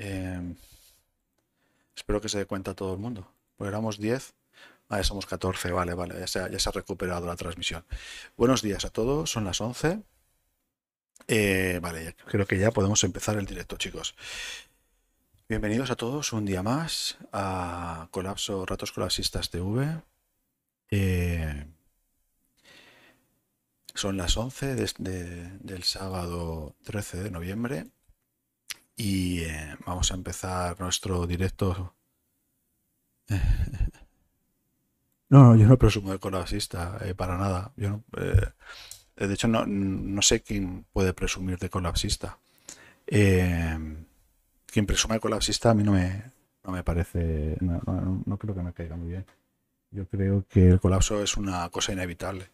Em, espero que se dé cuenta todo el mundo. Pues éramos 10. Ah, ya somos 14, vale, vale, ya se, ha, recuperado la transmisión. Buenos días a todos, son las 11. Eh, vale, creo que ya podemos empezar el directo, chicos. Bienvenidos a todos un día más a Colapso Ratos Colapsistas TV. Eh, son las 11 del sábado 13 de noviembre y eh, vamos a empezar nuestro directo. no, yo no presumo de colapsista, eh, para nada. Yo eh, de hecho, no, sé quién puede presumir de colapsista. quien presume de colapsista a mí no me, no me parece, no creo que me caiga muy bien. Yo creo que el colapso es una cosa inevitable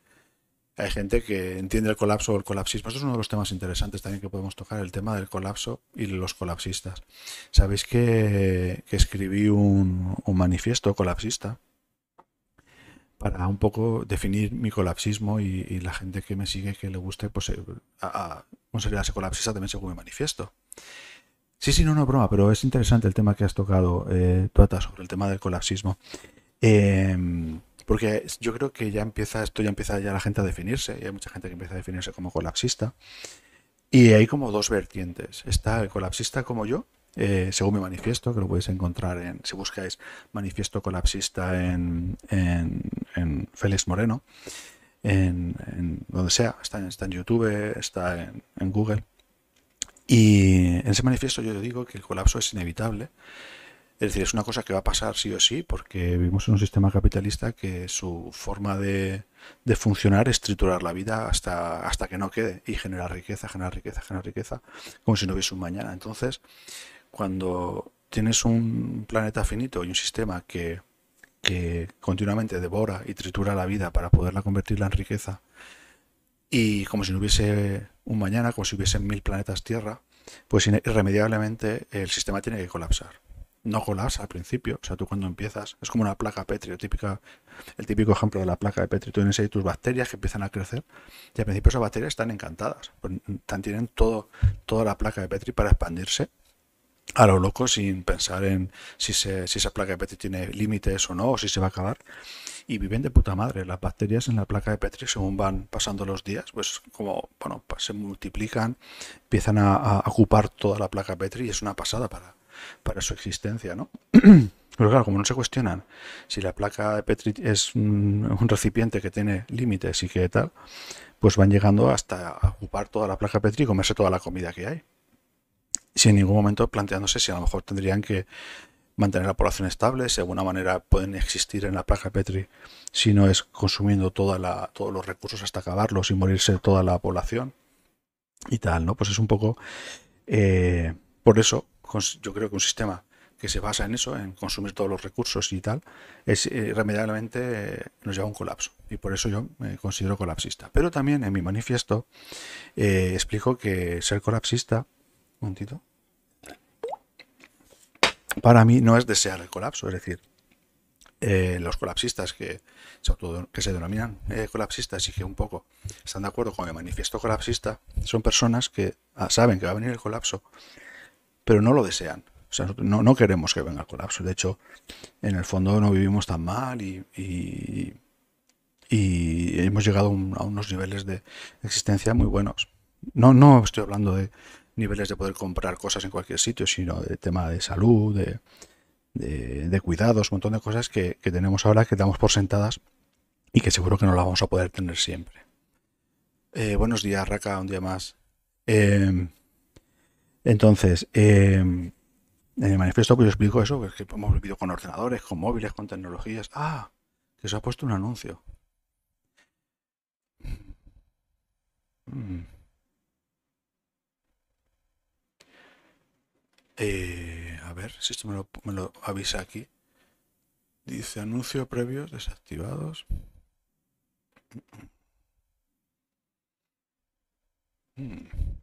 hay gente que entiende el colapso o el colapsismo. Eso es uno de los temas interesantes también que podemos tocar, el tema del colapso y los colapsistas. Sabéis que, escribí un, manifiesto colapsista para un poco definir mi colapsismo y, la gente que me sigue, que le guste, pues eh, a, a considerarse colapsista también según mi manifiesto. Sí, sí, no, no, broma, pero es interesante el tema que has tocado, eh, Tuata, sobre el tema del colapsismo. Em, porque yo creo que ya empieza, esto ya empieza ya la gente a definirse, y hay mucha gente que empieza a definirse como colapsista. Y hay como dos vertientes. Está el colapsista como yo, eh, según mi manifiesto, que lo podéis encontrar en, si buscáis manifiesto colapsista en, en, Félix Moreno, en, donde sea, está, está en YouTube, está en, en Google. Y en ese manifiesto yo digo que el colapso es inevitable es decir, es una cosa que va a pasar sí o sí, porque vivimos en un sistema capitalista que su forma de, funcionar es triturar la vida hasta, hasta que no quede y generar riqueza, generar riqueza, generar riqueza, como si no hubiese un mañana. Entonces, cuando tienes un planeta finito y un sistema que, que continuamente devora y tritura la vida para poderla convertirla en riqueza, y como si no hubiese un mañana, como si hubiesen mil planetas Tierra, pues irremediablemente el sistema tiene que colapsar no colapsa al principio. O sea, tú cuando empiezas, es como una placa Petri, típica, el típico ejemplo de la placa de Petri. Tú tienes ahí tus bacterias que empiezan a crecer y al principio esas bacterias están encantadas. Pues, tienen todo, toda la placa de Petri para expandirse a lo loco sin pensar en si, se, esa placa de Petri tiene límites o no, o si se va a acabar. Y viven de puta madre. Las bacterias en la placa de Petri, según van pasando los días, pues como, bueno, pues se multiplican, empiezan a, a ocupar toda la placa Petri y es una pasada para, para su existencia, ¿no? Pero claro, como no se cuestionan si la placa de Petri es un, recipiente que tiene límites y que tal, pues van llegando hasta ocupar toda la placa Petri y comerse toda la comida que hay. Sin ningún momento planteándose si a lo mejor tendrían que mantener la población estable, si de alguna manera pueden existir en la placa Petri si no es consumiendo todos los recursos hasta acabarlos y morirse toda la población y tal, ¿no? Pues es un poco... Eh, por eso yo creo que un sistema que se basa en eso, en consumir todos los recursos y tal, es eh, irremediablemente eh, nos lleva a un colapso. Y por eso yo me considero colapsista. Pero también en mi manifiesto eh, explico que ser colapsista, un para mí no es desear el colapso. Es decir, los colapsistas que, se denominan colapsistas y que un poco están de acuerdo con el manifiesto colapsista, son personas que ah, saben que va a venir el colapso pero no lo desean. O sea, no, queremos que venga el colapso. De hecho, en el fondo no vivimos tan mal y, hemos llegado a unos niveles de existencia muy buenos. No, no estoy hablando de niveles de poder comprar cosas en cualquier sitio, sino de tema de salud, de, cuidados, un montón de cosas que, tenemos ahora que damos por sentadas y que seguro que no las vamos a poder tener siempre. Eh, buenos días, Raka, un día más. Eh, entonces, em, en el manifiesto que pues, yo explico eso, pues, que, hemos vivido con ordenadores, con móviles, con tecnologías. Ah, que se ha puesto un anuncio. Mm. Eh, a ver si esto me lo, avisa aquí. Dice anuncios previos desactivados. Mm. Mm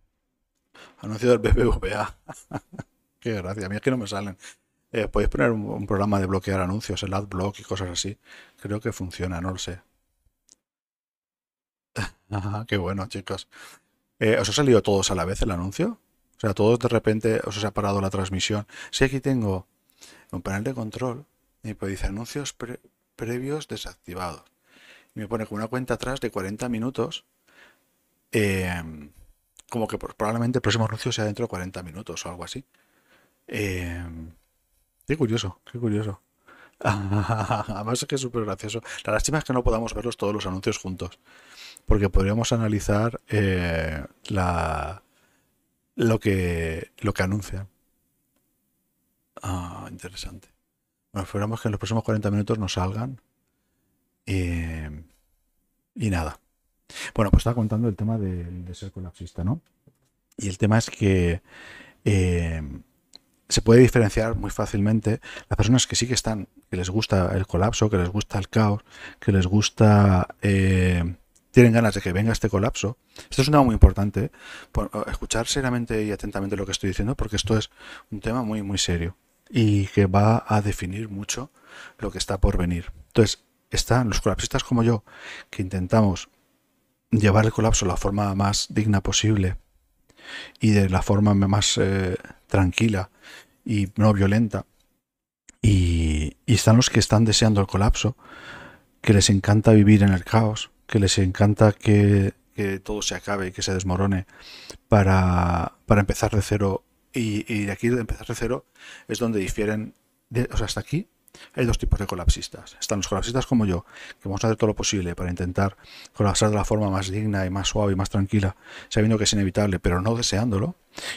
anuncio del BBVA. Qué gracia, a mí es que no me salen. Eh, podéis poner un, programa de bloquear anuncios, el AdBlock y cosas así. Creo que funciona, no lo sé. Qué bueno, chicos. Eh, ¿Os ha salido todos a la vez el anuncio? O sea, todos de repente os ha parado la transmisión. Si aquí tengo un panel de control y dice anuncios previos desactivados. Y me pone con una cuenta atrás de 40 minutos. Eh, como que probablemente el próximo anuncio sea dentro de 40 minutos o algo así. Eh, qué curioso, qué curioso. Además es que es súper gracioso. La lástima es que no podamos verlos todos los anuncios juntos, porque podríamos analizar eh, la, lo, que, lo que anuncian. Ah, interesante. Bueno, esperamos que en los próximos 40 minutos nos salgan. Eh, y nada. Bueno, pues estaba contando el tema de, ser colapsista, ¿no? Y el tema es que eh, se puede diferenciar muy fácilmente las personas que sí que están, que les gusta el colapso, que les gusta el caos, que les gusta... Eh, tienen ganas de que venga este colapso. Esto es un tema muy importante, ¿eh? escuchar seriamente y atentamente lo que estoy diciendo, porque esto es un tema muy, muy serio y que va a definir mucho lo que está por venir. Entonces, están los colapsistas como yo, que intentamos llevar el colapso de la forma más digna posible y de la forma más eh, tranquila y no violenta. Y, están los que están deseando el colapso, que les encanta vivir en el caos, que les encanta que, todo se acabe y que se desmorone para, empezar de cero. Y, de aquí de empezar de cero es donde difieren, o sea, hasta aquí hay dos tipos de colapsistas. Están los colapsistas como yo, que vamos a hacer todo lo posible para intentar colapsar de la forma más digna y más suave y más tranquila, sabiendo que es inevitable, pero no deseándolo.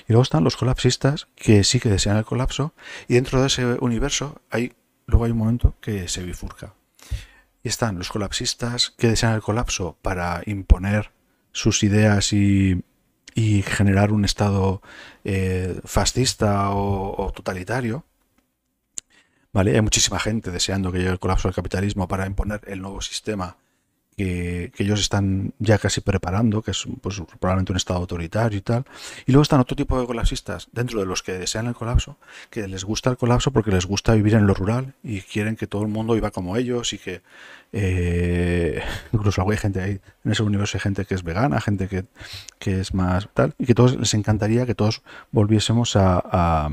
Y luego están los colapsistas que sí que desean el colapso, y dentro de ese universo hay, luego hay un momento que se bifurca. Y están los colapsistas que desean el colapso para imponer sus ideas y generar un estado eh, fascista o, totalitario. Hay muchísima gente deseando que llegue el colapso del capitalismo para imponer el nuevo sistema que, ellos están ya casi preparando, que es pues, probablemente un estado autoritario y tal. Y luego están otro tipo de colapsistas, dentro de los que desean el colapso, que les gusta el colapso porque les gusta vivir en lo rural y quieren que todo el mundo viva como ellos y que eh, incluso hay gente ahí, en ese universo hay gente que es vegana, gente que, es más tal, y que todos les encantaría que todos volviésemos a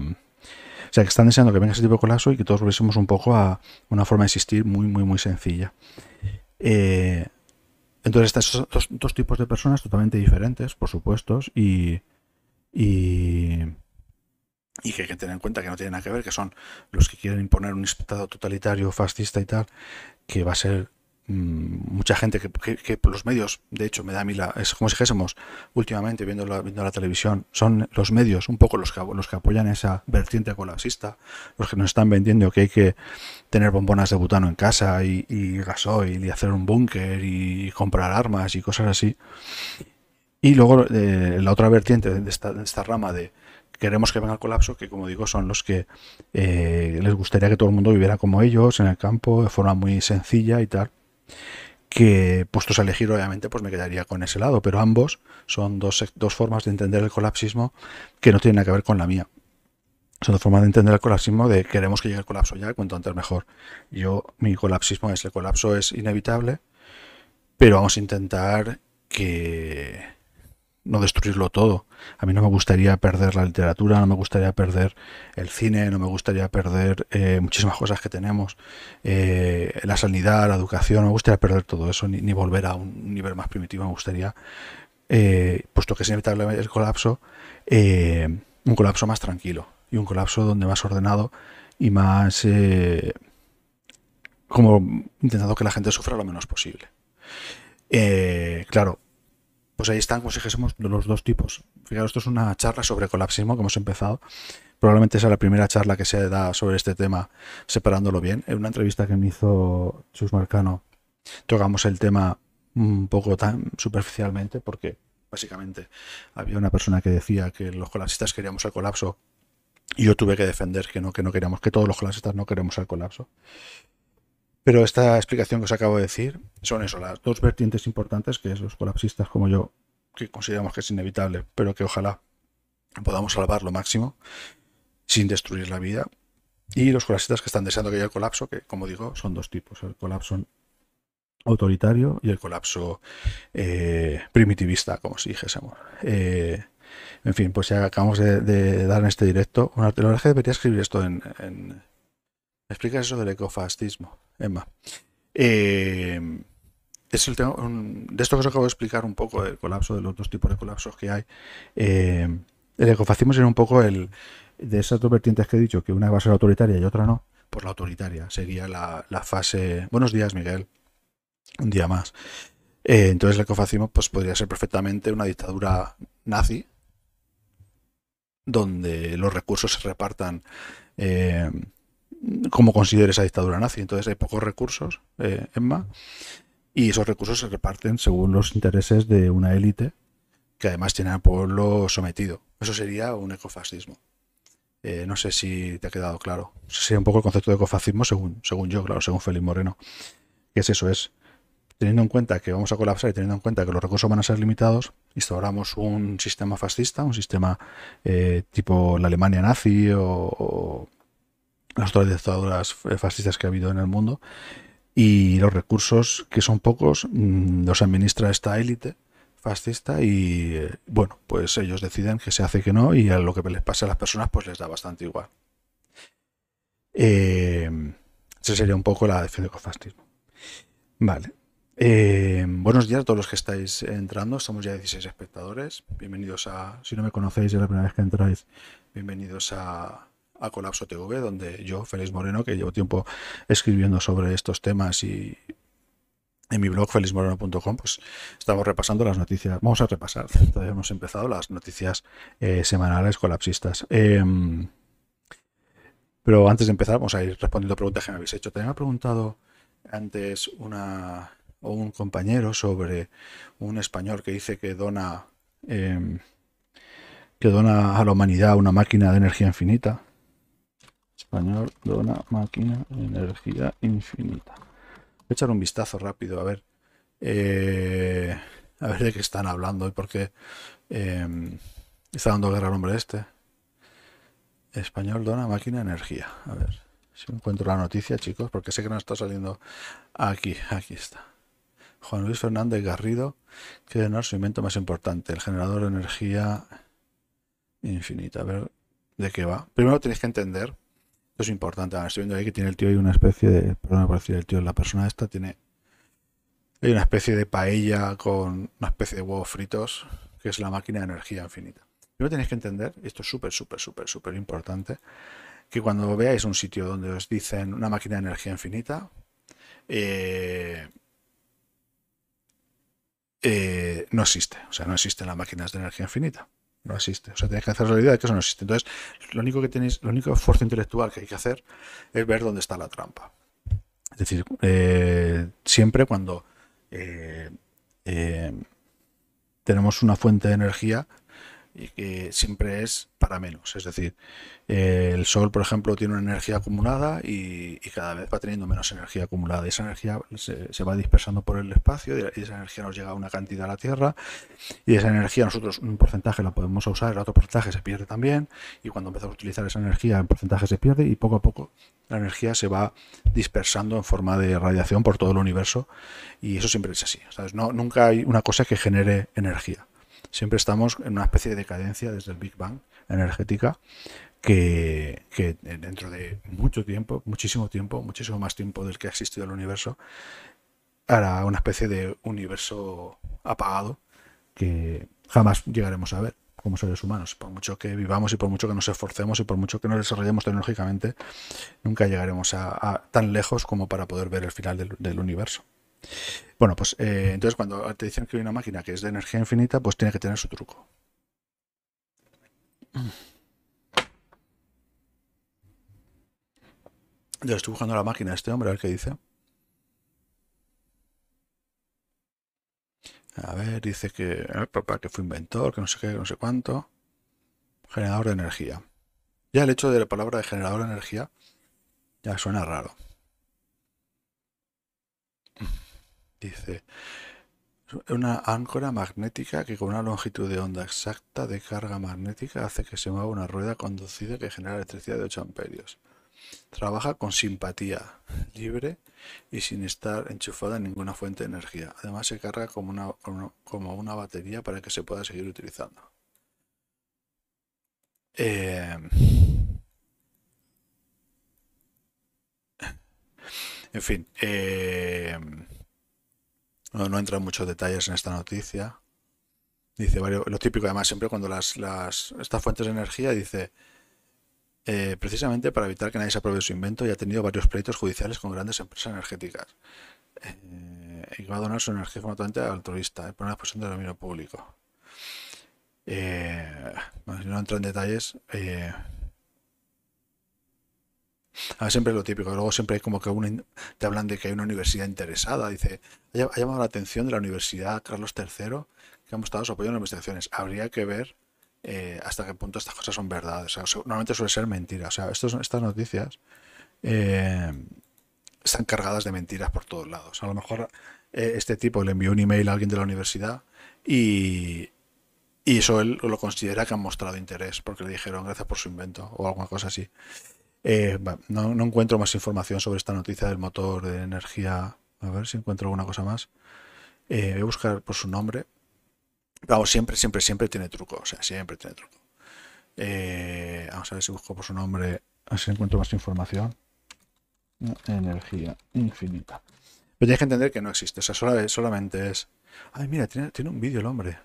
o sea, que están deseando que venga ese tipo de colapso y que todos volviésemos un poco a una forma de existir muy, muy, muy sencilla. Eh, entonces, estos dos, dos, tipos de personas totalmente diferentes, por supuesto, y, y, y, que hay que tener en cuenta que no tienen nada que ver, que son los que quieren imponer un estado totalitario, fascista y tal, que va a ser Mm, mucha gente que, los medios, de hecho, me da a mí la, es como si dijésemos últimamente viendo la, viendo la televisión, son los medios un poco los que, los que apoyan esa vertiente colapsista, los que nos están vendiendo que hay que tener bombonas de butano en casa y, gasoil y hacer un búnker y comprar armas y cosas así. Y luego eh, la otra vertiente de esta, rama de, queremos que venga el colapso, que como digo, son los que eh, les gustaría que todo el mundo viviera como ellos, en el campo, de forma muy sencilla y tal que puestos a elegir obviamente pues me quedaría con ese lado, pero ambos son dos, dos formas de entender el colapsismo que no tienen nada que ver con la mía. Son dos formas de entender el colapsismo de queremos que llegue el colapso ya, cuanto antes mejor. Yo, mi colapsismo es el colapso es inevitable, pero vamos a intentar que, no destruirlo todo. A mí no me gustaría perder la literatura, no me gustaría perder el cine, no me gustaría perder eh, muchísimas cosas que tenemos, eh, la sanidad, la educación, no me gustaría perder todo eso, ni, volver a un nivel más primitivo, me gustaría, eh, puesto que es inevitable el colapso, un colapso más tranquilo y un colapso donde más ordenado y más como intentando que la gente sufra lo menos posible. claro, pues ahí están, pues dijésemos, los dos tipos. Fijaros, esto es una charla sobre colapsismo que hemos empezado. Probablemente sea la primera charla que se da sobre este tema, separándolo bien. En una entrevista que me hizo Chus Marcano, tocamos el tema un poco tan superficialmente, porque básicamente había una persona que decía que los colapsistas queríamos el colapso y yo tuve que defender que no, que no queríamos, que todos los colapsistas no queremos el colapso. Pero esta explicación que os acabo de decir son eso, las dos vertientes importantes que es los colapsistas como yo, que consideramos que es inevitable, pero que ojalá podamos salvar lo máximo sin destruir la vida. Y los colapsistas que están deseando que haya el colapso, que como digo, son dos tipos, el colapso autoritario y el colapso eh, primitivista, como si dijésemos. Eh, en fin, pues ya acabamos de, dar en este directo. Una, la debería escribir esto en Explica explicas eso del ecofascismo, Emma? Eh, de esto que os acabo de explicar un poco, el colapso, de los dos tipos de colapsos que hay. Eh, el ecofascismo sería un poco el de esas dos vertientes que he dicho, que una va a ser autoritaria y otra no. Por la autoritaria sería la, fase. Buenos días, Miguel. Un día más. Eh, entonces, el ecofascismo pues, podría ser perfectamente una dictadura nazi, donde los recursos se repartan como considera esa dictadura nazi. Entonces hay pocos recursos eh, y esos recursos se reparten según los intereses de una élite que además tiene al pueblo sometido. Eso sería un ecofascismo. Eh, no sé si te ha quedado claro. sería un poco el concepto de ecofascismo según, según yo, claro, según Félix Moreno. ¿Qué es eso, es teniendo en cuenta que vamos a colapsar y teniendo en cuenta que los recursos van a ser limitados, instauramos un sistema fascista, un sistema eh, tipo la Alemania nazi o las otras eh, fascistas que ha habido en el mundo, y los recursos, que son pocos, mm, los administra esta élite fascista y eh, bueno, pues ellos deciden que se hace que no y a lo que les pase a las personas pues les da bastante igual. Eh, esa sería un poco la defensa del fascismo. Vale. Em, buenos días a todos los que estáis entrando. Somos ya 16 espectadores. Bienvenidos a, si no me conocéis, es la primera vez que entráis. Bienvenidos a, a Colapso TV, donde yo, Félix Moreno, que llevo tiempo escribiendo sobre estos temas y en mi blog felizmoreno.com, pues estamos repasando las noticias. Vamos a repasar, todavía hemos empezado las noticias eh, semanales colapsistas. Em, pero antes de empezar, vamos a ir respondiendo preguntas que me habéis hecho. También ha preguntado antes una o un compañero sobre un español que dice que dona em, que dona a la humanidad una máquina de energía infinita. Español, dona, máquina, energía infinita. echar un vistazo rápido, a ver. Eh, a ver de qué están hablando y por qué em, está dando guerra al hombre este. Español, dona, máquina, energía. A ver si encuentro la noticia, chicos, porque sé que no está saliendo aquí. Aquí está. Juan Luis Fernández Garrido que es su invento más importante, el generador de energía infinita. A ver de qué va. Primero tenéis que entender es importante. estoy viendo ahí que tiene el tío y una especie de. Perdón por decir el tío, la persona esta tiene. Hay una especie de paella con una especie de huevos fritos, que es la máquina de energía infinita. Primero tenéis que entender, y esto es súper, súper, súper, súper importante, que cuando veáis un sitio donde os dicen una máquina de energía infinita, eh, eh, no existe. O sea, no existen las máquinas de energía infinita no existe. O sea, tenéis que hacer la realidad que eso no existe. Entonces, lo único que tenéis, lo único esfuerzo intelectual que hay que hacer es ver dónde está la trampa. Es decir, eh, siempre cuando eh, eh, tenemos una fuente de energía, y que siempre es para menos. Es decir, eh, el Sol, por ejemplo, tiene una energía acumulada y, cada vez va teniendo menos energía acumulada. esa energía se, va dispersando por el espacio y esa energía nos llega a una cantidad a la Tierra. Y esa energía nosotros un porcentaje la podemos usar, el otro porcentaje se pierde también. Y cuando empezamos a utilizar esa energía, el porcentaje se pierde y poco a poco la energía se va dispersando en forma de radiación por todo el universo. Y eso siempre es así. nunca hay una cosa que genere energía siempre estamos en una especie de decadencia desde el Big Bang energética que, dentro de mucho tiempo, muchísimo tiempo, muchísimo más tiempo del que ha existido el universo, hará una especie de universo apagado que jamás llegaremos a ver como seres humanos. Por mucho que vivamos y por mucho que nos esforcemos y por mucho que nos desarrollemos tecnológicamente, nunca llegaremos a, tan lejos como para poder ver el final del universo. Bueno, pues eh, entonces cuando te dicen que hay una máquina que es de energía infinita, pues tiene que tener su truco. Yo estoy buscando la máquina este hombre, a ver qué dice. A ver, dice que, que fue inventor, que no sé qué, no sé cuánto. Generador de energía. Ya el hecho de la palabra de generador de energía ya suena raro. Dice, una áncora magnética que con una longitud de onda exacta de carga magnética hace que se mueva una rueda conducida que genera electricidad de 8 amperios. Trabaja con simpatía, libre y sin estar enchufada en ninguna fuente de energía. Además se carga como una, como una batería para que se pueda seguir utilizando. Eh, en fin. Eh... No, entra en muchos detalles en esta noticia. Dice varios, lo típico además siempre cuando las, las estas fuentes de energía dice eh, precisamente para evitar que nadie se apruebe su invento y ha tenido varios pleitos judiciales con grandes empresas energéticas. Eh, y va a donar su energía formalmente altruista, eh, por una posición del dominio público. Eh, no entra en detalles ver ah, siempre es lo típico. Luego siempre hay como que te hablan de que hay una universidad interesada. Dice, ha llamado la atención de la Universidad Carlos III que ha mostrado su apoyo en las investigaciones. Habría que ver eh, hasta qué punto estas cosas son verdades normalmente suele ser mentira. O sea, estos, estas noticias eh, están cargadas de mentiras por todos lados. A lo mejor eh, este tipo le envió un email a alguien de la universidad y, y eso él lo considera que han mostrado interés porque le dijeron gracias por su invento o alguna cosa así. Eh, no, encuentro más información sobre esta noticia del motor de energía. A ver si encuentro alguna cosa más. Eh, voy a buscar por pues, su nombre. Vamos, siempre, siempre, siempre tiene truco. O sea, siempre tiene truco. Eh, vamos a ver si busco por su nombre. A ver si encuentro más información. Energía infinita. Pero hay que entender que no existe. O sea, solamente es. Ay, mira, tiene, tiene un vídeo el hombre.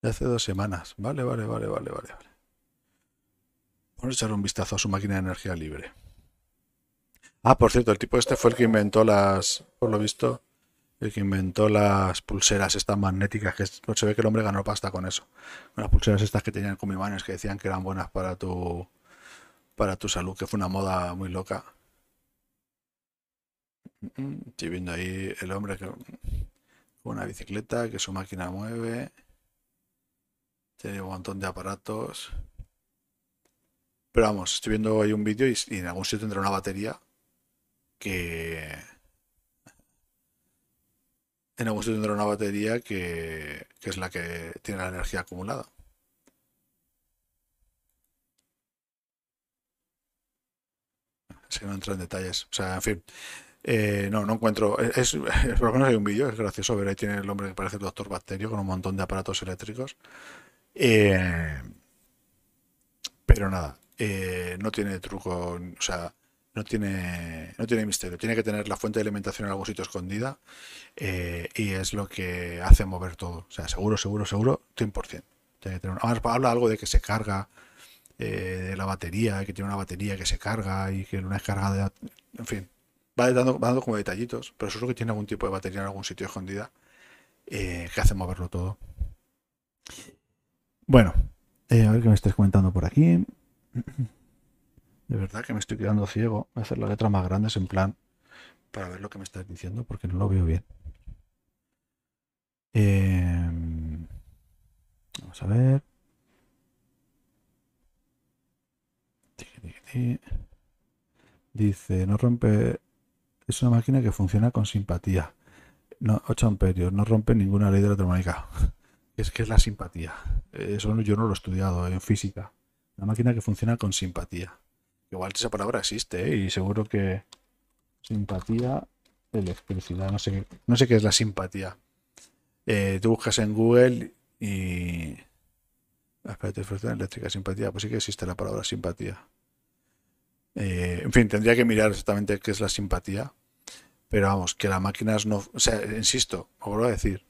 De hace dos semanas. vale, vale, vale, vale. vale. Vamos a echar un vistazo a su máquina de energía libre. Ah, por cierto, el tipo este fue el que inventó las, por lo visto, el que inventó las pulseras estas magnéticas, que pues se ve que el hombre ganó pasta con eso. Las pulseras estas que tenían como imanes, que decían que eran buenas para tu, para tu salud, que fue una moda muy loca. Estoy viendo ahí el hombre con una bicicleta que su máquina mueve. Tiene un montón de aparatos. Pero vamos, estoy viendo ahí un vídeo y, en algún sitio tendrá una batería que... En algún sitio tendrá una batería que, es la que tiene la energía acumulada. Si no entro en detalles. O sea, en fin. Eh, no, no encuentro. Eh, es, por lo menos hay un vídeo, es gracioso. Ver ahí tiene el hombre que parece el doctor Bacterio con un montón de aparatos eléctricos. Eh, pero nada, eh, no tiene truco, o sea, no tiene, no tiene misterio. Tiene que tener la fuente de alimentación en algún sitio escondida eh, y es lo que hace mover todo. O sea, seguro, seguro, seguro, 100%. habla algo de que se carga eh, de la batería, que tiene una batería que se carga y que una es cargada En fin, va dando, va dando como detallitos, pero lo que tiene algún tipo de batería en algún sitio escondida que hace moverlo todo. Bueno, a ver qué me estáis comentando por aquí. De verdad que me estoy quedando ciego. Voy a hacer las letras más grandes en plan para ver lo que me está diciendo porque no lo veo bien. Em, vamos a ver. Dice, no rompe... Es una máquina que funciona con simpatía. No, 8 amperios, no rompe ninguna ley de la termodinámica. Es que es la simpatía. Eso yo no lo he estudiado en física. La máquina que funciona con simpatía. Igual esa palabra existe ¿eh? y seguro que simpatía, electricidad, no sé, no sé qué es la simpatía. Eh, tú buscas en Google y... Ah, espérate, eléctrica, simpatía. Pues sí que existe la palabra simpatía. Eh, en fin, tendría que mirar exactamente qué es la simpatía. Pero vamos, que las máquinas no... O sea, insisto, lo vuelvo a decir.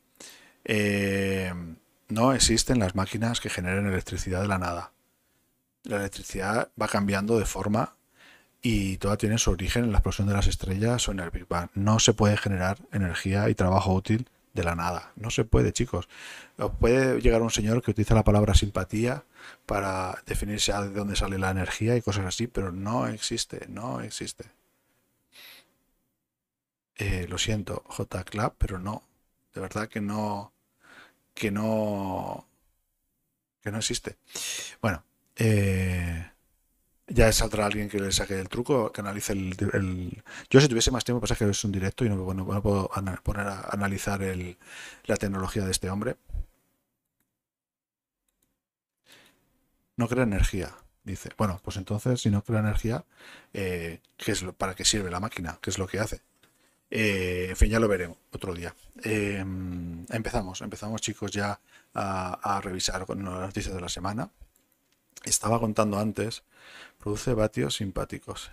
no existen las máquinas que generen electricidad de la nada la electricidad va cambiando de forma y toda tiene su origen en la explosión de las estrellas o en el Big Bang. No se puede generar energía y trabajo útil de la nada. No se puede, chicos. puede llegar un señor que utiliza la palabra simpatía para definirse de dónde sale la energía y cosas así, pero no existe, no existe. Eh, lo siento, J pero no. De verdad que no. Que no. Que no existe. Bueno, eh, ya saldrá alguien que le saque el truco, que analice el, Yo si tuviese más tiempo, pasa que es un directo y no, puedo poner a analizar la tecnología de este hombre. No crea energía, dice. Bueno, pues entonces, si no crea energía, eh, es ¿para qué sirve la máquina? ¿Qué es lo que hace? Eh, en fin, ya lo veremos otro día. empezamos, empezamos chicos ya a, a revisar con las noticias de la semana estaba contando antes, produce vatios simpáticos.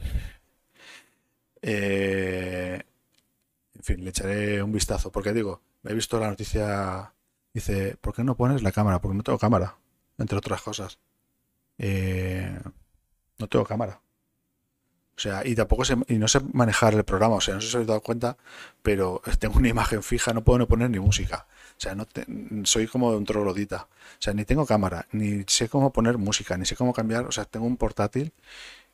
Eh, en fin, le echaré un vistazo, porque digo, me he visto la noticia, dice, ¿por qué no pones la cámara? Porque no tengo cámara, entre otras cosas. Eh, no tengo cámara. O sea, y tampoco y no sé manejar el programa, o sea, no sé si os habéis dado cuenta, pero tengo una imagen fija, no puedo no poner ni música. O sea, no soy como un troglodita. O sea, ni tengo cámara, ni sé cómo poner música, ni sé cómo cambiar. O sea, tengo un portátil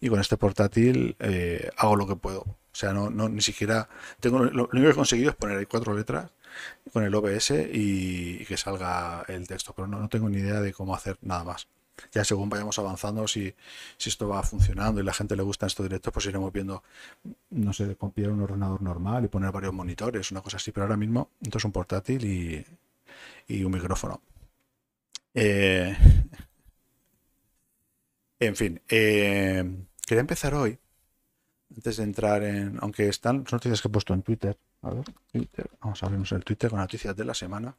y con este portátil eh, hago lo que puedo. O sea, no, no ni siquiera. tengo Lo, único que he conseguido es poner cuatro letras con el OBS y, que salga el texto, pero no tengo ni idea de cómo hacer nada más ya según vayamos avanzando, si, si esto va funcionando y la gente le gusta esto directo pues iremos viendo, no sé, copiar un ordenador normal y poner varios monitores, una cosa así, pero ahora mismo entonces un portátil y, un micrófono. Eh, en fin, eh, quería empezar hoy, antes de entrar en, aunque están, noticias que he puesto en Twitter, Twitter, vamos a abrirnos el Twitter con noticias de la semana,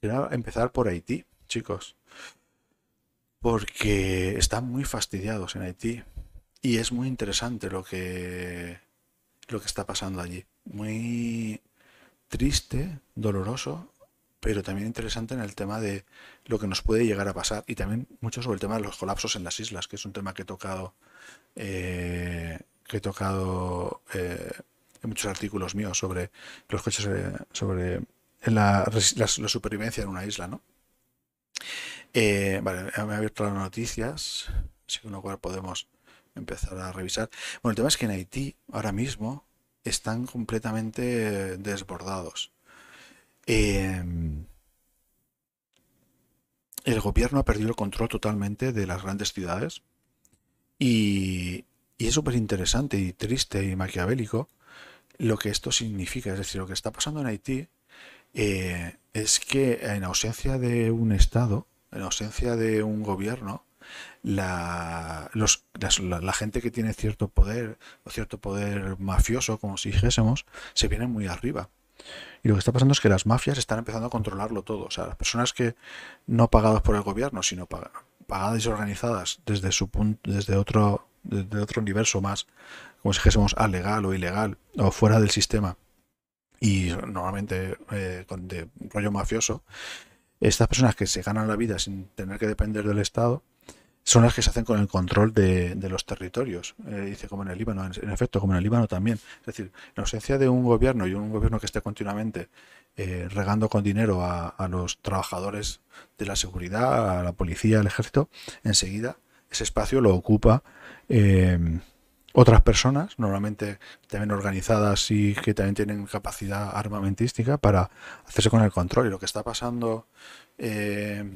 quería empezar por Haití, chicos porque están muy fastidiados en Haití y es muy interesante lo que, lo que está pasando allí. Muy triste, doloroso, pero también interesante en el tema de lo que nos puede llegar a pasar y también mucho sobre el tema de los colapsos en las islas, que es un tema que he tocado, eh, que he tocado eh, en muchos artículos míos sobre los coches, eh, sobre, la, la, supervivencia en una isla, ¿no? Eh, vale, me he abierto las noticias, según lo cual podemos empezar a revisar. Bueno, el tema es que en Haití ahora mismo están completamente desbordados. Em, el gobierno ha perdido el control totalmente de las grandes ciudades y, y es súper interesante y triste y maquiavélico lo que esto significa. Es decir, lo que está pasando en Haití eh, es que en ausencia de un Estado, en ausencia de un gobierno, la, gente que tiene cierto poder o cierto poder mafioso, como si dijésemos, se viene muy arriba. Y lo que está pasando es que las mafias están empezando a controlarlo todo. O sea, las personas que no pagadas por el gobierno, sino pagadas y organizadas desde, su punto, desde, otro, desde otro universo más, como si dijésemos, legal o ilegal o fuera del sistema, y normalmente eh, de rollo mafioso, estas personas que se ganan la vida sin tener que depender del Estado son las que se hacen con el control de, los territorios. Eh, dice, como en el Líbano, en, efecto, como en el Líbano también. Es decir, la ausencia de un gobierno y un gobierno que esté continuamente eh, regando con dinero a, los trabajadores de la seguridad, a la policía, al ejército, enseguida ese espacio lo ocupa eh, otras personas, normalmente también organizadas y que también tienen capacidad armamentística para hacerse con el control. Y lo que está pasando, eh,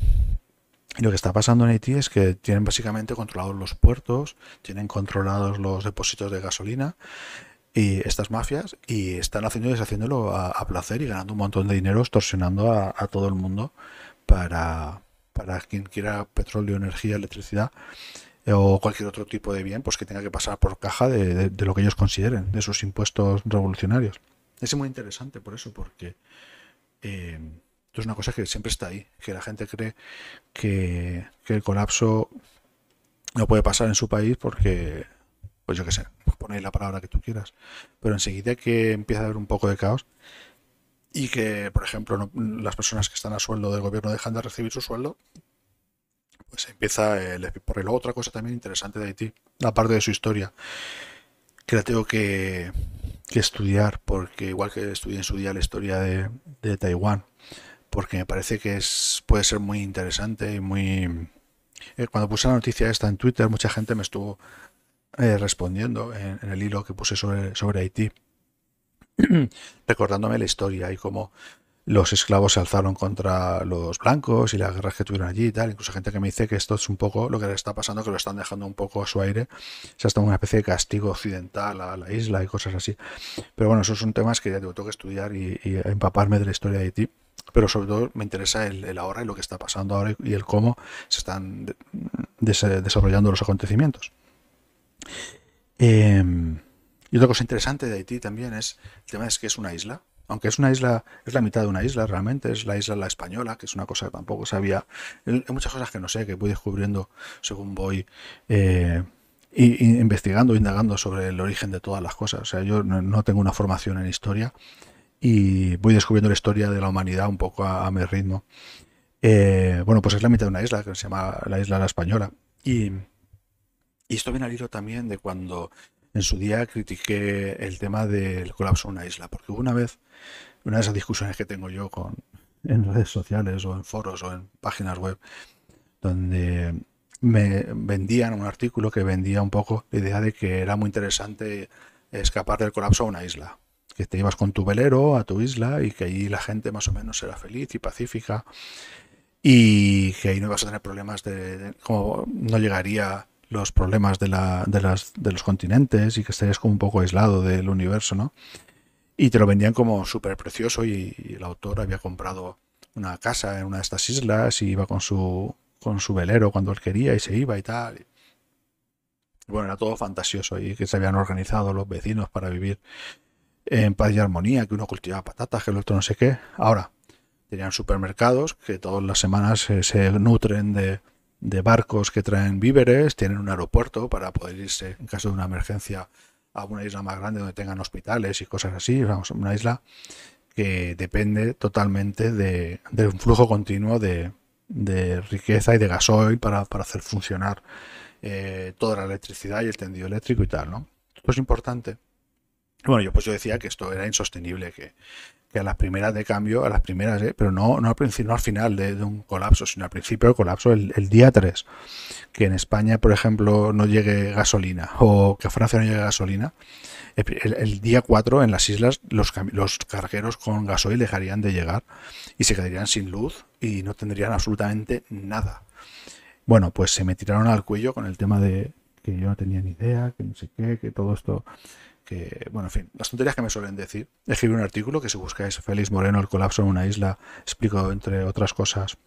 lo que está pasando en Haití es que tienen básicamente controlados los puertos, tienen controlados los depósitos de gasolina y estas mafias y están haciendo y deshaciéndolo a, placer y ganando un montón de dinero extorsionando a, todo el mundo para, para quien quiera petróleo, energía, electricidad o cualquier otro tipo de bien, pues que tenga que pasar por caja de, lo que ellos consideren, de sus impuestos revolucionarios. Es muy interesante por eso, porque eh, es una cosa que siempre está ahí, que la gente cree que, el colapso no puede pasar en su país porque, pues yo qué sé, ponéis la palabra que tú quieras, pero enseguida que empieza a haber un poco de caos y que, por ejemplo, las personas que están a sueldo del gobierno dejan de recibir su sueldo, se pues empieza el por Otra cosa también interesante de Haití, aparte de su historia, que la tengo que, estudiar, porque igual que estudié en su día la historia de, Taiwán, porque me parece que es, puede ser muy interesante y muy... Eh, cuando puse la noticia esta en Twitter, mucha gente me estuvo eh, respondiendo en, el hilo que puse sobre, sobre Haití, recordándome la historia y cómo los esclavos se alzaron contra los blancos y las guerras que tuvieron allí y tal. Incluso gente que me dice que esto es un poco lo que le está pasando, que lo están dejando un poco a su aire. O sea, está una especie de castigo occidental a la isla y cosas así. Pero bueno, esos son temas que ya tengo que estudiar y, empaparme de la historia de Haití pero sobre todo me interesa el, ahora y lo que está pasando ahora y el cómo se están desarrollando los acontecimientos. Em, y otra cosa interesante de Haití también es el tema es que es una isla aunque es una isla, es la mitad de una isla realmente, es la isla La Española, que es una cosa que tampoco sabía, hay muchas cosas que no sé, que voy descubriendo según voy eh, investigando, indagando sobre el origen de todas las cosas. O sea, yo no, tengo una formación en historia y voy descubriendo la historia de la humanidad un poco a, mi ritmo. Eh, bueno, pues es la mitad de una isla que se llama la Isla La Española. Y, y esto viene al hilo también de cuando en su día critiqué el tema del colapso a una isla, porque una vez, una de esas discusiones que tengo yo con, en redes sociales o en foros o en páginas web, donde me vendían un artículo que vendía un poco la idea de que era muy interesante escapar del colapso a una isla, que te ibas con tu velero a tu isla y que ahí la gente más o menos era feliz y pacífica y que ahí no ibas a tener problemas de, de cómo no llegaría los problemas de, la, los continentes y que estarías como un poco aislado del universo, ¿no? Y te lo vendían como súper precioso y, el autor había comprado una casa en una de estas islas y iba con su, con su velero cuando él quería y se iba y tal. bueno, era todo fantasioso y que se habían organizado los vecinos para vivir en paz y armonía, que uno cultivaba patatas, que el otro no sé qué. Ahora, tenían supermercados que todas las semanas eh, se nutren de de barcos que traen víveres, tienen un aeropuerto para poder irse en caso de una emergencia a una isla más grande donde tengan hospitales y cosas así, vamos, una isla que depende totalmente de, de un flujo continuo de, de, riqueza y de gasoil para, para hacer funcionar eh, toda la electricidad y el tendido eléctrico y tal, ¿no? Esto es importante bueno, yo pues yo decía que esto era insostenible, que, a las primeras de cambio, a las primeras, ¿eh? pero no, no, al principio, al final de, un colapso, sino al principio del colapso, el, día 3, que en España, por ejemplo, no llegue gasolina o que a Francia no llegue gasolina, el, día 4 en las islas los, los cargueros con gasoil dejarían de llegar y se quedarían sin luz y no tendrían absolutamente nada. Bueno, pues se me tiraron al cuello con el tema de que yo no tenía ni idea, que no sé qué, que todo esto que, bueno, en fin, las tonterías que me suelen decir. Escribí un artículo que si buscáis Félix Moreno, el colapso en una isla, explico, entre otras cosas,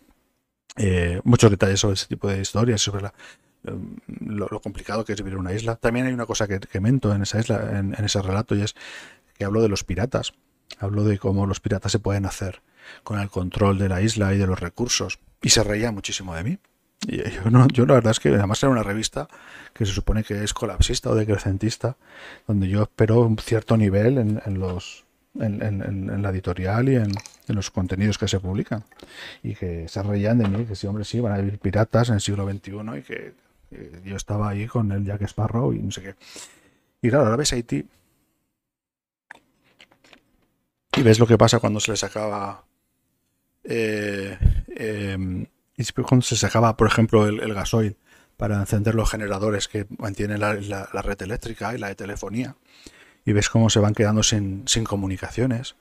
eh, muchos detalles sobre ese tipo de historias, sobre em, lo, complicado que es vivir en una isla. También hay una cosa que, mento en esa isla, en, ese relato, y es que hablo de los piratas. Hablo de cómo los piratas se pueden hacer con el control de la isla y de los recursos. Y se reía muchísimo de mí. Eh, yo, no, yo la verdad es que además era una revista que se supone que es colapsista o decrecentista, donde yo espero un cierto nivel en, los en, la editorial y en, los contenidos que se publican. Y que se reían de mí, que si hombre, sí, van a vivir piratas en el siglo XXI y que eh, yo estaba ahí con el Jack Sparrow y no sé qué. Y claro, ahora ves Haití e y ves lo que pasa cuando se les acaba eh, em, y después cuando se sacaba, por ejemplo, el, gasoil para encender los generadores que mantienen la, red eléctrica y la de telefonía. Y ves cómo se van quedando sin, comunicaciones.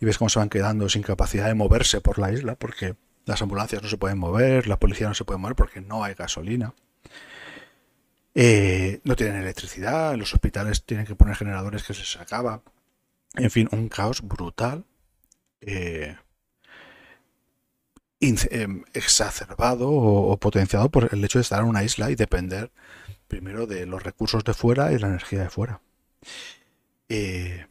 Y ves cómo se van quedando sin capacidad de moverse por la isla porque las ambulancias no se pueden mover, la policía no se puede mover porque no hay gasolina. Eh, no tienen electricidad, los hospitales tienen que poner generadores que se sacaba. En fin, un caos brutal. Eh, Em, exacerbado o, potenciado por el hecho de estar en una isla y depender primero de los recursos de fuera y la energía de fuera. Eh,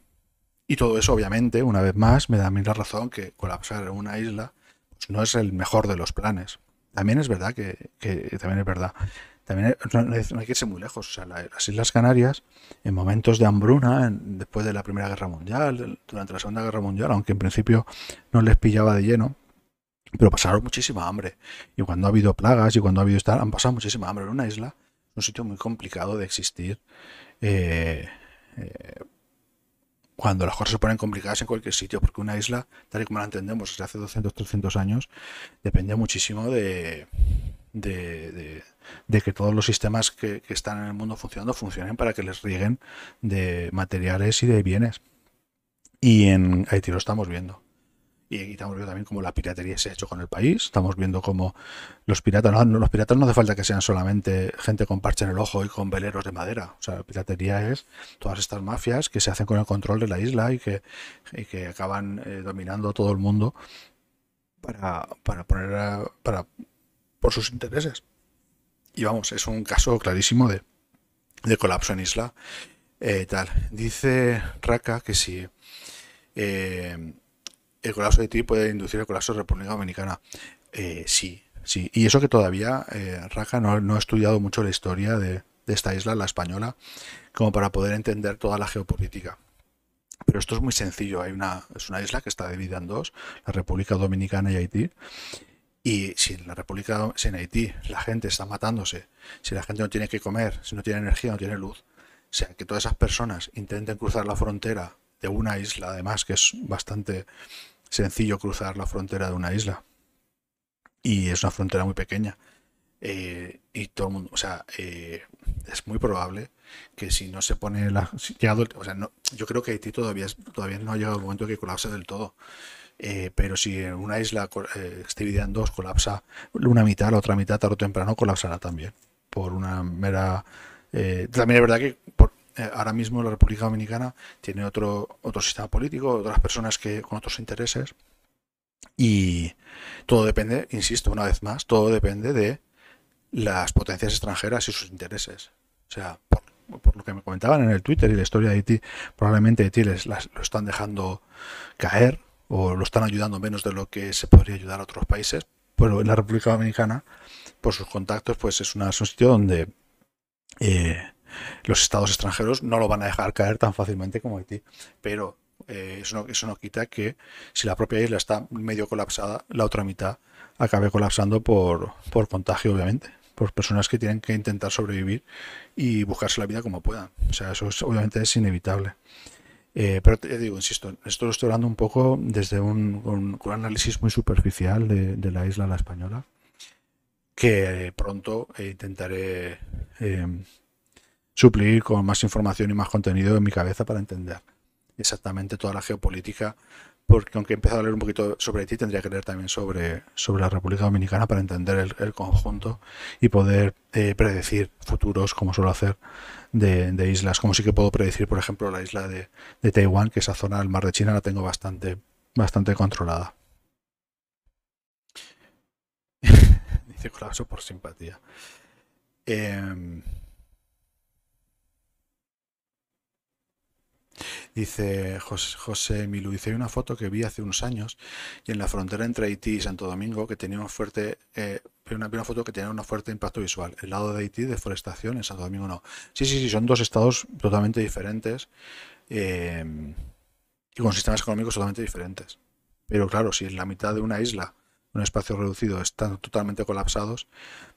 y todo eso, obviamente, una vez más, me da a mí la razón que colapsar en una isla pues, no es el mejor de los planes. También es verdad que, también es verdad. También no, hay que irse muy lejos. las Islas Canarias, en momentos de hambruna, después de la Primera Guerra Mundial, durante la Segunda Guerra Mundial, aunque en principio no les pillaba de lleno, pero pasaron muchísima hambre. Y cuando ha habido plagas y cuando ha habido estar, han pasado muchísima hambre. En una isla, un sitio muy complicado de existir. Eh, eh, cuando las cosas se ponen complicadas en cualquier sitio, porque una isla, tal y como la entendemos desde hace 200, 300 años, depende muchísimo de, que todos los sistemas que, que, están en el mundo funcionando funcionen para que les rieguen de materiales y de bienes. Y en Haití lo estamos viendo. Y aquí estamos viendo también cómo la piratería se ha hecho con el país. Estamos viendo cómo los piratas, no, los piratas no hace falta que sean solamente gente con parche en el ojo y con veleros de madera. O sea, la piratería es todas estas mafias que se hacen con el control de la isla y que, acaban eh, dominando todo el mundo para, poner para, por sus intereses. Y vamos, es un caso clarísimo de, colapso en isla. Eh, tal. Dice Raka que si. Eh, el colapso de Haití puede inducir el colapso de República Dominicana. Eh, sí, sí. Y eso que todavía eh, no, ha estudiado mucho la historia de, esta isla, la española, como para poder entender toda la geopolítica. Pero esto es muy sencillo. Hay una, es una isla que está dividida en dos, la República Dominicana y Haití. Y si en la República, en Haití la gente está matándose, si la gente no tiene que comer, si no tiene energía, no tiene luz, o sea, que todas esas personas intenten cruzar la frontera de una isla, además, que es bastante sencillo cruzar la frontera de una isla. Y es una frontera muy pequeña. Eh, y todo el mundo, o sea, eh, es muy probable que si no se pone la. o sea, no, yo creo que Haití todavía, todavía no ha llegado el momento que colapse del todo. Eh, pero si una isla este dividida en dos colapsa una mitad, la otra mitad, tarde o temprano colapsará también. Por una mera. también es verdad que por, eh, ahora mismo la República Dominicana tiene otro, otro sistema político, otras personas que con otros intereses. Y todo depende, insisto una vez más, todo depende de las potencias extranjeras y sus intereses. O sea, por, lo que me comentaban en el Twitter y la historia de Haití, probablemente Haití les, lo están dejando caer o lo están ayudando menos de lo que se podría ayudar a otros países. Pero en la República Dominicana, por sus contactos, pues es, una, un sitio donde eh, los estados extranjeros no lo van a dejar caer tan fácilmente como Haití. Pero eh, eso, no, eso no quita que si la propia isla está medio colapsada, la otra mitad acabe colapsando por, contagio, obviamente por personas que tienen que intentar sobrevivir y buscarse la vida como puedan. O sea, eso obviamente es inevitable. Eh, pero te digo, insisto, esto lo estoy hablando un poco desde un, análisis muy superficial de, la isla La Española, que pronto eh, intentaré suplir con más información y más contenido en mi cabeza para entender exactamente toda la geopolítica, porque aunque he empezado a leer un poquito sobre ti tendría que leer también sobre, sobre la República Dominicana para entender el, conjunto y poder eh, predecir futuros, como suelo hacer, de, islas. Como sí que puedo predecir, por ejemplo, la isla de, Taiwán, que esa zona del mar de China la tengo bastante, bastante controlada. Dice colapso por simpatía. Em, Dice José, José Milu, dice, hay una foto que vi hace unos años y en la frontera entre Haití y Santo Domingo que tenía un fuerte, eh, una, foto que tenía un fuerte impacto visual. El lado de Haití, deforestación, en Santo Domingo no. Sí, sí, sí, son dos estados totalmente diferentes eh, y con sistemas económicos totalmente diferentes. Pero claro, si en la mitad de una isla, un espacio reducido, están totalmente colapsados,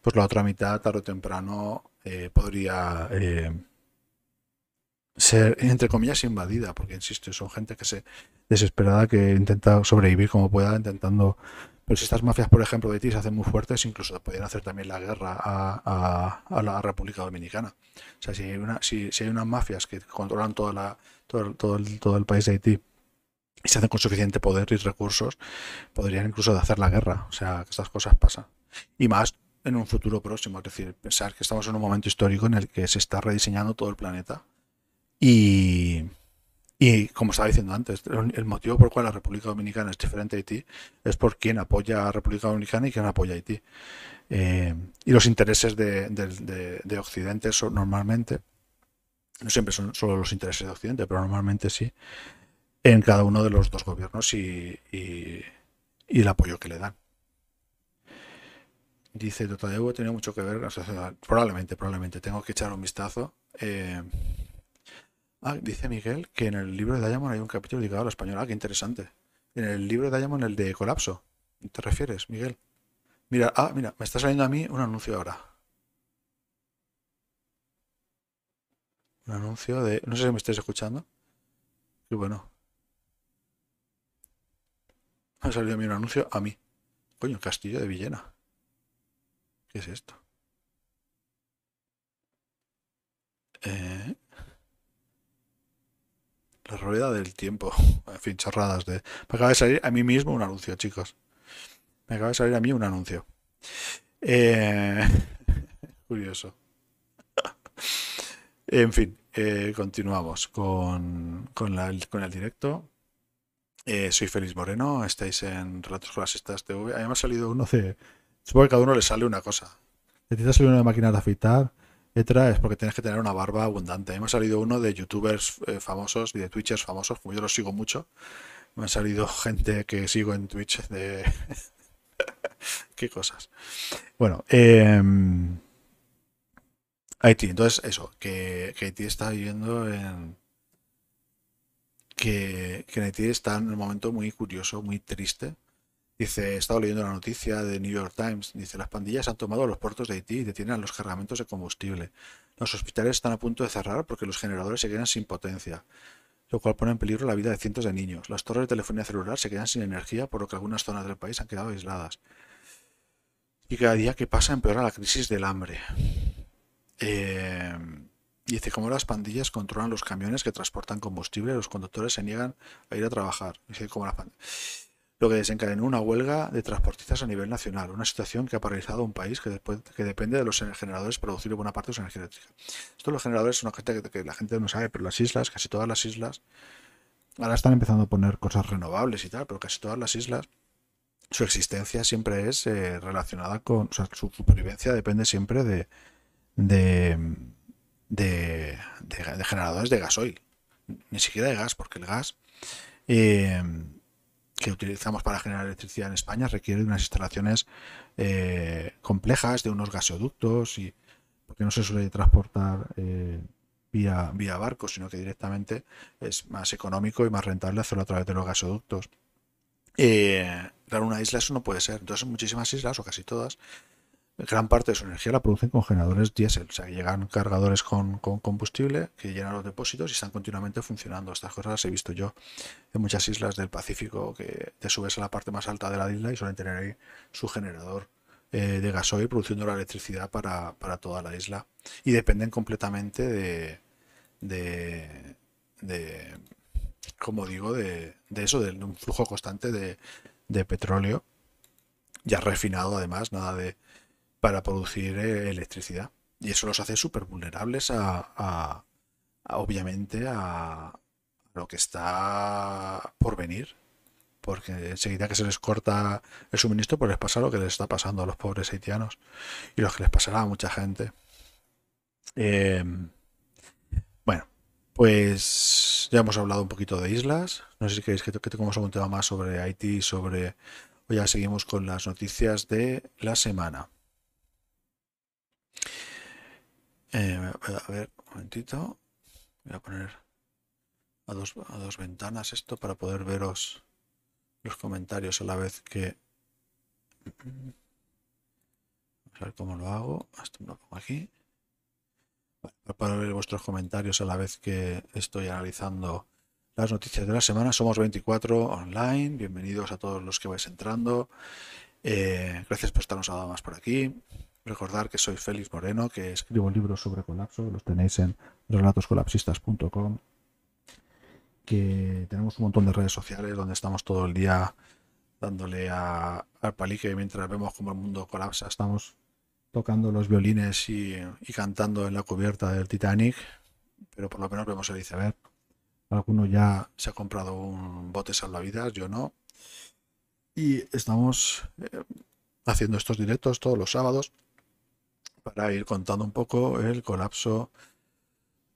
pues la otra mitad, tarde o temprano, eh, podría ser, entre comillas, invadida, porque, insisto, son gente que se desesperada, que intenta sobrevivir como pueda, intentando... Pero si estas mafias, por ejemplo, de Haití se hacen muy fuertes, incluso podrían hacer también la guerra a, la República Dominicana. O sea, si hay, si, hay unas mafias que controlan toda la, todo, el, todo el país de Haití y se hacen con suficiente poder y recursos, podrían incluso hacer la guerra. O sea, que estas cosas pasan. Y más en un futuro próximo, es decir, pensar que estamos en un momento histórico en el que se está rediseñando todo el planeta y, como estaba diciendo antes, el motivo por el cual la República Dominicana es diferente a Haití es por quién apoya a República Dominicana y quién apoya a Haití. Eh, y los intereses de, Occidente son normalmente, no siempre son solo los intereses de Occidente, pero normalmente sí, en cada uno de los dos gobiernos y, y, el apoyo que le dan. Dice, Totadeu tenía mucho que ver, la sociedad? probablemente, probablemente, tengo que echar un vistazo. Eh, Ah, dice Miguel que en el libro de Diamond hay un capítulo dedicado a la española. Ah, qué interesante. En el libro de Diamond, el de colapso. ¿Te refieres, Miguel? Mira, ah, mira, me está saliendo a mí un anuncio ahora. Un anuncio de. No sé si me estáis escuchando. Y bueno. Ha salido a mí un anuncio a mí. Coño, Castillo de Villena. ¿Qué es esto? Eh rueda del tiempo. En fin, chorradas de. Me acaba de salir a mí mismo un anuncio, chicos. Me acaba de salir a mí un anuncio. Eh, curioso. en fin, eh, continuamos con, con, el directo. Eh, soy Félix Moreno, estáis en Relatos Clasistas TV. Además ha salido uno de... Supongo que cada uno le sale una cosa. necesitas salir una máquina de afeitar, es porque tienes que tener una barba abundante. me ha salido uno de youtubers eh, famosos y de twitchers famosos, como yo los sigo mucho. Me han salido gente que sigo en Twitch de... Qué cosas. Bueno, em, Haití, entonces eso, que, que Haití está viviendo en... Que, Haití está en un momento muy curioso, muy triste, Dice, he estado leyendo la noticia de New York Times. Dice, las pandillas han tomado los puertos de Haití y detienen los cargamentos de combustible. Los hospitales están a punto de cerrar porque los generadores se quedan sin potencia, lo cual pone en peligro la vida de cientos de niños. Las torres de telefonía celular se quedan sin energía, por lo que algunas zonas del país han quedado aisladas. Y cada día que pasa empeora la crisis del hambre. Em, dice cómo las pandillas controlan los camiones que transportan combustible, los conductores se niegan a ir a trabajar. Dice cómo las pandillas lo que desencadenó una huelga de transportistas a nivel nacional, una situación que ha paralizado un país que, depende de los generadores producir buena parte de su energía eléctrica. Estos generadores son una gente que, la gente no sabe, pero las islas, casi todas las islas, ahora están empezando a poner cosas renovables y tal, pero casi todas las islas su existencia siempre es eh, relacionada con. O sea, su supervivencia depende siempre de de, de, de. de, generadores de gasoil. Ni siquiera de gas, porque el gas. Eh, que utilizamos para generar electricidad en España requiere de unas instalaciones eh, complejas, de unos gasoductos, y, porque no se suele transportar eh, vía, vía barco, sino que directamente es más económico y más rentable hacerlo a través de los gasoductos. Eh, claro, una isla eso no puede ser. Entonces, muchísimas islas, o casi todas, gran parte de su energía la producen con generadores diésel. O sea, que llegan cargadores con, combustible que llenan los depósitos y están continuamente funcionando. Estas cosas las he visto yo en muchas islas del Pacífico que te subes a la parte más alta de la isla y suelen tener ahí su generador eh, de gasoil produciendo la electricidad para, toda la isla. Y dependen completamente de. de, de como digo, de, de eso, de un flujo constante de petróleo ya refinado además, nada de para producir eh, electricidad. Y eso los hace súper vulnerables a, obviamente, a lo que está por venir. Porque enseguida que se les corta el suministro, pues les pasa lo que les está pasando a los pobres haitianos y lo que les pasará a mucha gente. Em, bueno, pues ya hemos hablado un poquito de islas. No sé si queréis que, tengamos algún tema más sobre Haití, sobre... O ya seguimos con las noticias de la semana. Eh, a ver, un momentito. Voy a poner a dos, ventanas esto para poder veros los comentarios a la vez que... Mm, a ver cómo lo hago. Esto me lo pongo aquí. para ver vuestros comentarios a la vez que estoy analizando las noticias de la semana. Somos 24 online. Bienvenidos a todos los que vais entrando. Eh, gracias por estarnos a más por aquí. Recordar que soy Félix Moreno, que escribo libros sobre colapso, los tenéis en relatoscolapsistas.com, que tenemos un montón de redes sociales donde estamos todo el día dándole al palique mientras vemos cómo el mundo colapsa. Estamos tocando los violines y, cantando en la cubierta del Titanic, pero por lo menos vemos el iceberg. Alguno ya se ha comprado un bote salvavidas, yo no. Y estamos eh, haciendo estos directos todos los sábados para ir contando un poco el colapso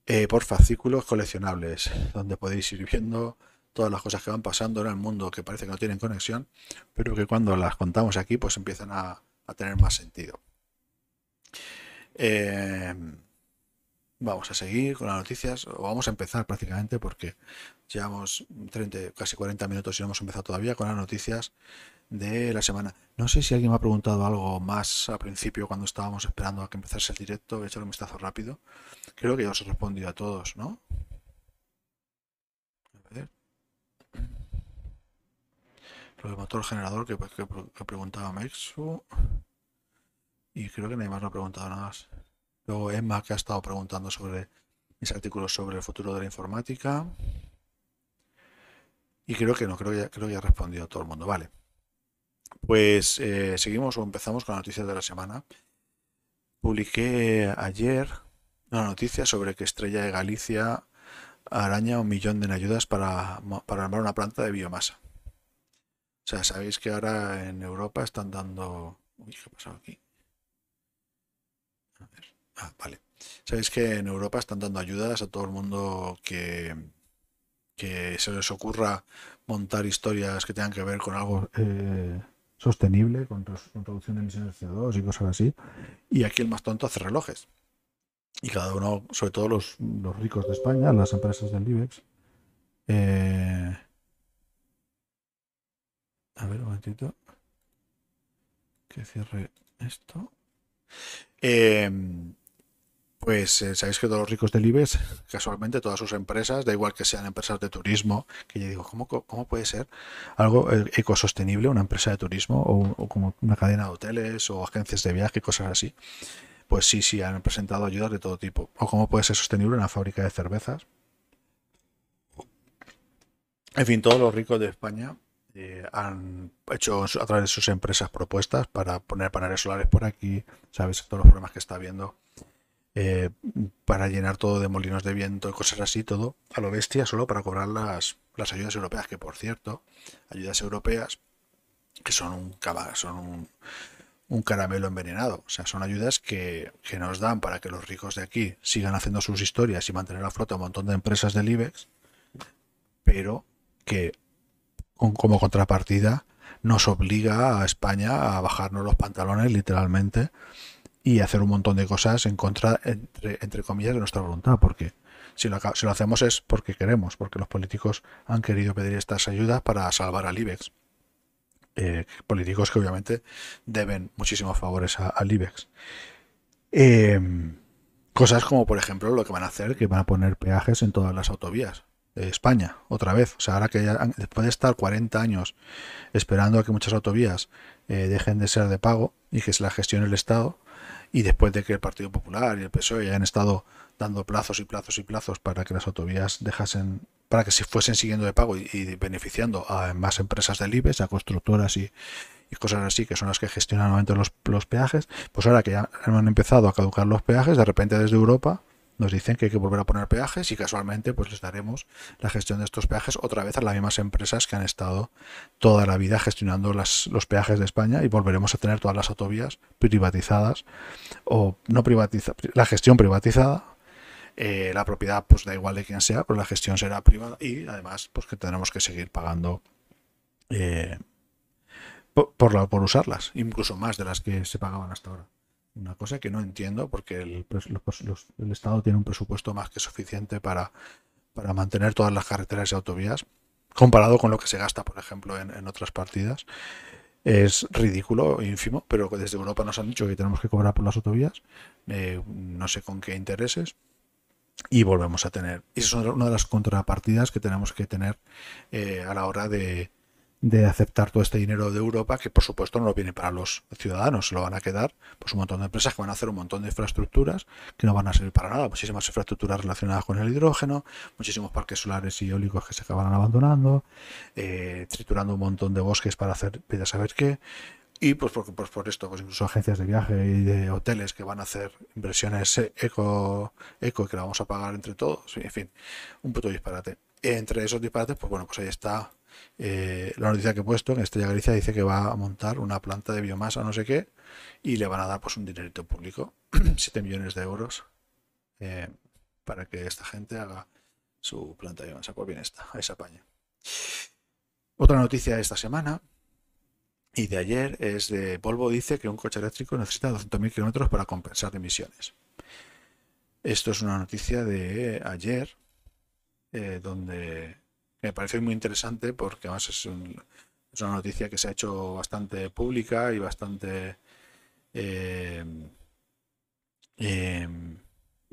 eh, por fascículos coleccionables, donde podéis ir viendo todas las cosas que van pasando en el mundo que parece que no tienen conexión, pero que cuando las contamos aquí pues empiezan a, tener más sentido. Em, vamos a seguir con las noticias, o vamos a empezar prácticamente porque llevamos 30, casi 40 minutos y no hemos empezado todavía con las noticias de la semana. No sé si alguien me ha preguntado algo más al principio cuando estábamos esperando a que empezase el directo, He echar un vistazo rápido. Creo que ya os he respondido a todos, ¿no? Lo del motor generador que, que, preguntaba Maxu. Y creo que nadie más lo ha preguntado nada más. Luego Emma que ha estado preguntando sobre mis artículos sobre el futuro de la informática. Y creo que no, creo que ya, creo respondido a todo el mundo. Vale. Pues eh, seguimos o empezamos con la noticia de la semana. Publiqué ayer una noticia sobre que Estrella de Galicia araña un millón de ayudas para, armar una planta de biomasa. O sea, sabéis que ahora en Europa están dando... ¿qué ha pasado aquí? A ver. Ah, vale. Sabéis que en Europa están dando ayudas a todo el mundo que, que se les ocurra montar historias que tengan que ver con algo... Eh, sostenible con, reducción de emisiones de CO2 y cosas así. Y aquí el más tonto hace relojes. Y cada uno, sobre todo los, ricos de España, las empresas del IBEX. Eh, a ver, un momentito. Que cierre esto. Eh, pues eh, sabéis que todos los ricos del IBEX, casualmente todas sus empresas, da igual que sean empresas de turismo, que yo digo, ¿cómo, cómo puede ser algo eh, ecosostenible una empresa de turismo o, como una cadena de hoteles o agencias de viaje, cosas así? Pues sí, sí, han presentado ayudas de todo tipo. O cómo puede ser sostenible una fábrica de cervezas. En fin, todos los ricos de España eh, han hecho a través de sus empresas propuestas para poner paneles solares por aquí, sabes todos los problemas que está habiendo eh, para llenar todo de molinos de viento y cosas así, todo a lo bestia, solo para cobrar las, ayudas europeas, que por cierto, ayudas europeas que son un, son un, caramelo envenenado. O sea, son ayudas que, nos dan para que los ricos de aquí sigan haciendo sus historias y mantener a flota un montón de empresas del IBEX, pero que como contrapartida nos obliga a España a bajarnos los pantalones literalmente y hacer un montón de cosas en contra, entre, entre comillas, de nuestra voluntad, porque si lo, si lo hacemos es porque queremos, porque los políticos han querido pedir estas ayudas para salvar al IBEX. Eh, políticos que obviamente deben muchísimos favores al IBEX. Em, cosas como, por ejemplo, lo que van a hacer, que van a poner peajes en todas las autovías de España, otra vez. O sea, ahora que después de estar 40 años esperando a que muchas autovías eh, dejen de ser de pago y que se la gestione el Estado, y después de que el Partido Popular y el PSOE hayan estado dando plazos y plazos y plazos para que las autovías dejasen, para que se fuesen siguiendo de pago y, beneficiando a más empresas del IBEX, a constructoras y, cosas así, que son las que gestionan normalmente los, los peajes, pues ahora que ya han empezado a caducar los peajes, de repente desde Europa nos dicen que hay que volver a poner peajes y casualmente pues les daremos la gestión de estos peajes otra vez a las mismas empresas que han estado toda la vida gestionando los peajes de España y volveremos a tener todas las autovías privatizadas o no privatizadas, la gestión privatizada. Eh, la propiedad pues da igual de quién sea, pero la gestión será privada y además pues que tendremos que seguir pagando eh, por usarlas, incluso más de las que se pagaban hasta ahora. Una cosa que no entiendo porque el, Estado tiene un presupuesto más que suficiente para, para mantener todas las carreteras y autovías, comparado con lo que se gasta, por ejemplo, en, otras partidas. Es ridículo, ínfimo, pero desde Europa nos han dicho que tenemos que cobrar por las autovías, eh, no sé con qué intereses, y volvemos a tener. Esa es una de las contrapartidas que tenemos que tener eh, a la hora de, de aceptar todo este dinero de Europa, que por supuesto no lo viene para los ciudadanos, se lo van a quedar pues un montón de empresas que van a hacer un montón de infraestructuras que no van a servir para nada, muchísimas infraestructuras relacionadas con el hidrógeno, muchísimos parques solares y eólicos que se acabarán abandonando, eh, triturando un montón de bosques para hacer, ya saber qué, y pues por, pues, por esto, pues incluso agencias de viaje y de hoteles que van a hacer inversiones eco, eco que la vamos a pagar entre todos, en fin, un puto disparate. Entre esos disparates, pues bueno, pues ahí está eh, la noticia que he puesto en Estrella Galicia dice que va a montar una planta de biomasa, no sé qué, y le van a dar pues un dinerito público, 7 millones de euros, eh, para que esta gente haga su planta de biomasa. Pues bien está, a esa paña. Otra noticia de esta semana y de ayer es de Volvo dice que un coche eléctrico necesita 200.000 kilómetros para compensar emisiones. Esto es una noticia de ayer, eh, donde me parece muy interesante porque además es, una noticia que se ha hecho bastante pública y bastante... Eh, em,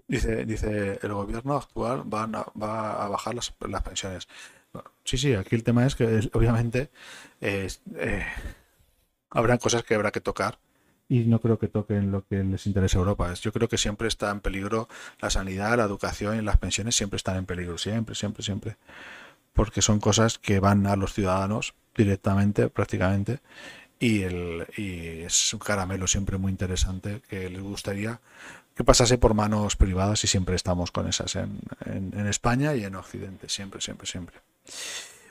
dice, dice, el gobierno actual va a, bajar las, pensiones. sí, sí, aquí el tema es que obviamente eh, habrá habrán cosas que habrá que tocar y no creo que toquen lo que les interesa a Europa. Yo creo que siempre está en peligro la sanidad, la educación y las pensiones siempre están en peligro, siempre, siempre, siempre porque son cosas que van a los ciudadanos directamente, prácticamente, y, el, y es un caramelo siempre muy interesante que les gustaría que pasase por manos privadas y siempre estamos con esas en, en, España y en Occidente, siempre, siempre, siempre.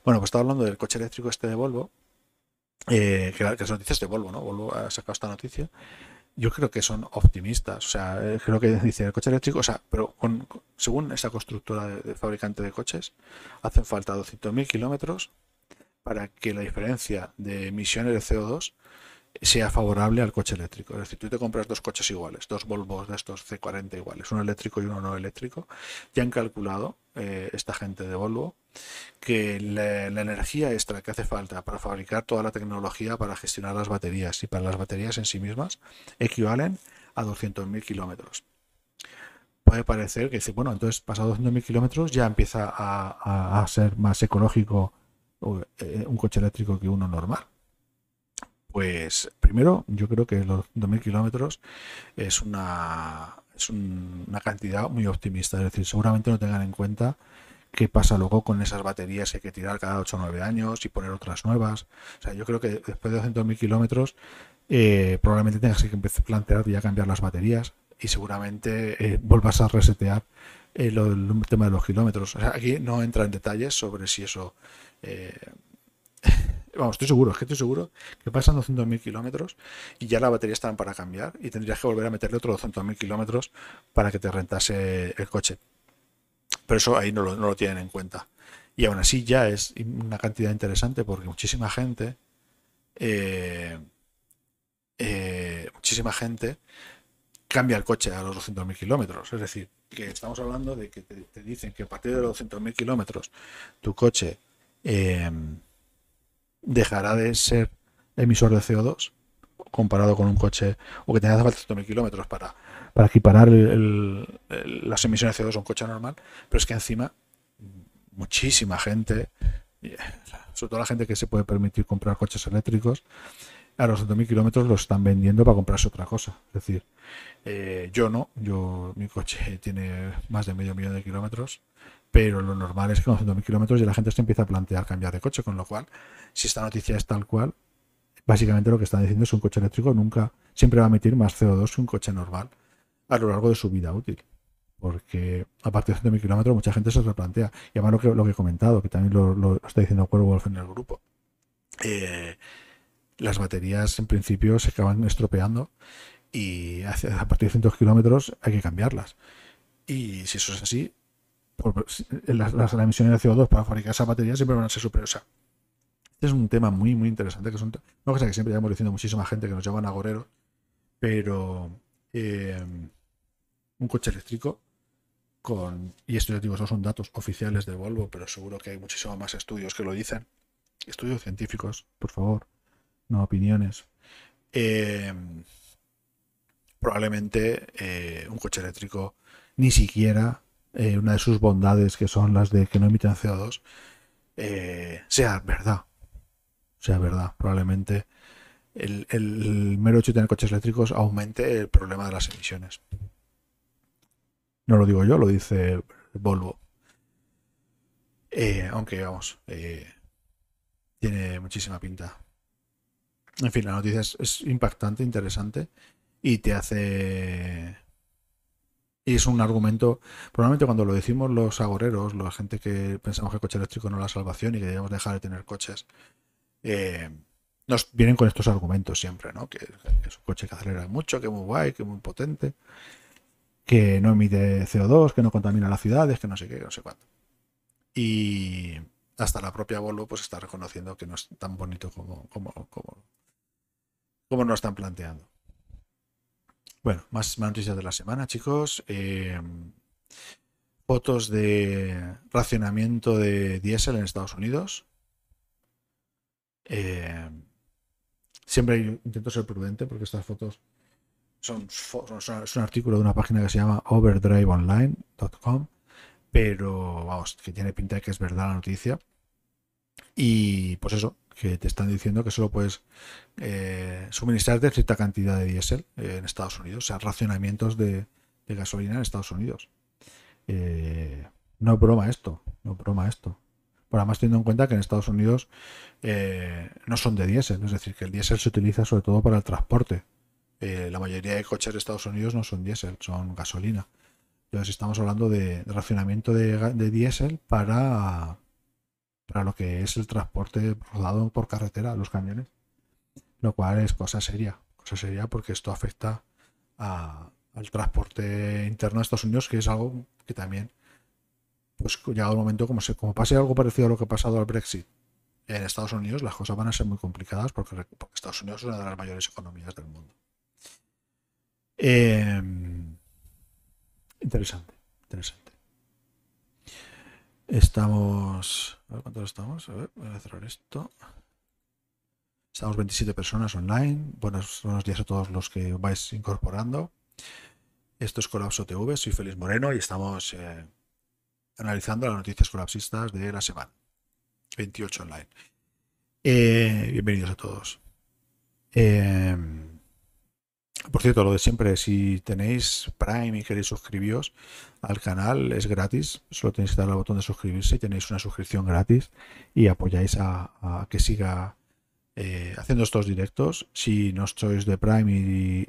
Bueno, pues estaba hablando del coche eléctrico este de Volvo, eh, que, que las noticias de Volvo, ¿no? Volvo ha sacado esta noticia yo creo que son optimistas. O sea, eh, creo que dicen el coche eléctrico, o sea, pero según esa constructora de, de, fabricante de coches, hacen falta 200.000 kilómetros para que la diferencia de emisiones de CO2 sea favorable al coche eléctrico. Es decir, tú te compras dos coches iguales, dos Volvos de estos C40 iguales, uno eléctrico y uno no eléctrico, ya han calculado eh, esta gente de Volvo que la, energía extra que hace falta para fabricar toda la tecnología para gestionar las baterías y para las baterías en sí mismas equivalen a 200.000 kilómetros. Puede parecer que dice, bueno, entonces pasado 200.000 kilómetros ya empieza a ser más ecológico eh, un coche eléctrico que uno normal. Pues primero, yo creo que los 2.000 kilómetros es una, es una cantidad muy optimista. Es decir, seguramente no tengan en cuenta qué pasa luego con esas baterías que hay que tirar cada 8 o 9 años y poner otras nuevas. O sea, yo creo que después de 200.000 kilómetros eh, probablemente tengas que plantear ya cambiar las baterías y seguramente eh, vuelvas a resetear eh, el, tema de los kilómetros. O sea, aquí no entra en detalles sobre si eso... Vamos, estoy seguro, es que estoy seguro que pasan 200.000 kilómetros y ya la batería está para cambiar y tendrías que volver a meterle otro 200.000 kilómetros para que te rentase el coche. Pero eso ahí no lo, tienen en cuenta. Y aún así ya es una cantidad interesante porque muchísima gente, eh, eh, muchísima gente cambia el coche a los 200.000 kilómetros. Es decir, que estamos hablando de que te, dicen que a partir de los 200.000 kilómetros tu coche... Eh, dejará de ser emisor de CO2 comparado con un coche o que tenga falta mil kilómetros para, para equiparar las emisiones de CO2 a un coche normal, pero es que encima muchísima gente, eh, sobre todo la gente que se puede permitir comprar coches eléctricos, a los 100.000 kilómetros los están vendiendo para comprarse otra cosa. Es decir, eh, yo no, yo mi coche tiene más de medio millón de kilómetros pero lo normal es que con 100.000 kilómetros ya la gente se empieza a plantear cambiar de coche, con lo cual, si esta noticia es tal cual, básicamente lo que están diciendo es que un coche eléctrico nunca, siempre va a emitir más CO2 que un coche normal a lo largo de su vida útil. Porque a partir de 100.000 kilómetros mucha gente se replantea. Y además lo que, lo que he comentado, que también lo, está diciendo Wolf en el grupo, eh, las baterías en principio se acaban estropeando y a partir de 100 kilómetros hay que cambiarlas. Y si eso es así, eh, las, emisiones de CO2 para fabricar esa batería siempre van a ser superiores. Este es un tema muy, muy interesante, que son cosa que siempre llevamos diciendo muchísima gente que nos a agorero pero eh, un coche eléctrico con, y esto ya digo, son datos oficiales de Volvo, pero seguro que hay muchísimos más estudios que lo dicen, estudios científicos, por favor, no opiniones. Eh, probablemente un coche eléctrico ni siquiera eh, una de sus bondades, que son las de que no emiten CO2, eh, sea verdad. Sea verdad. Probablemente el, mero hecho de tener coches eléctricos aumente el problema de las emisiones. No lo digo yo, lo dice Volvo. Eh, aunque vamos, tiene muchísima pinta. En fin, la noticia es, impactante, interesante y te hace y es un argumento, probablemente cuando lo decimos los agoreros, la gente que pensamos que el coche eléctrico no es la salvación y que debemos dejar de tener coches, eh, nos vienen con estos argumentos siempre, ¿no? Que, es un coche que acelera mucho, que es muy guay, que es muy potente, que no emite CO2, que no contamina las ciudades, que no sé qué, no sé cuánto. Y hasta la propia Volvo pues está reconociendo que no es tan bonito como, como, como, como nos están planteando. Bueno, más, más noticias de la semana, chicos. Em, fotos de racionamiento de diésel en Estados Unidos. Em, siempre intento ser prudente porque estas fotos son, un artículo de una página que se llama overdriveonline.com, pero vamos, que tiene pinta de que es verdad la noticia. Y pues eso, que te están diciendo que solo puedes eh, suministrarte cierta cantidad de diésel eh, en Estados Unidos, o sea, racionamientos de, gasolina en Estados Unidos. Eh, no broma esto, no broma esto. Por además teniendo en cuenta que en Estados Unidos no son de diésel, es decir, que el diésel se utiliza sobre todo para el transporte. la mayoría de coches de Estados Unidos no son diésel, son gasolina. Entonces estamos hablando de, racionamiento de diésel para para lo que es el transporte rodado por carretera, los camiones. Lo cual es cosa seria, cosa seria porque esto afecta al transporte interno de Estados Unidos, que es algo que también, pues llegado el momento, como, se, como pase algo parecido a lo que ha pasado al Brexit en Estados Unidos, las cosas van a ser muy complicadas porque, Estados Unidos es una de las mayores economías del mundo. Em, interesante, interesante. Estamos. cuántos estamos. A ver, voy a cerrar esto. Estamos 27 personas online. Buenos, días a todos los que vais incorporando. Esto es Colapso TV. Soy Félix Moreno y estamos eh, analizando las noticias colapsistas de la semana. 28 online. Eh, bienvenidos a todos. Eh, por cierto, lo de siempre, si tenéis Prime y queréis suscribiros al canal, es gratis. Solo tenéis que dar al botón de suscribirse y tenéis una suscripción gratis y apoyáis a, que siga eh, haciendo estos directos. Si no sois de Prime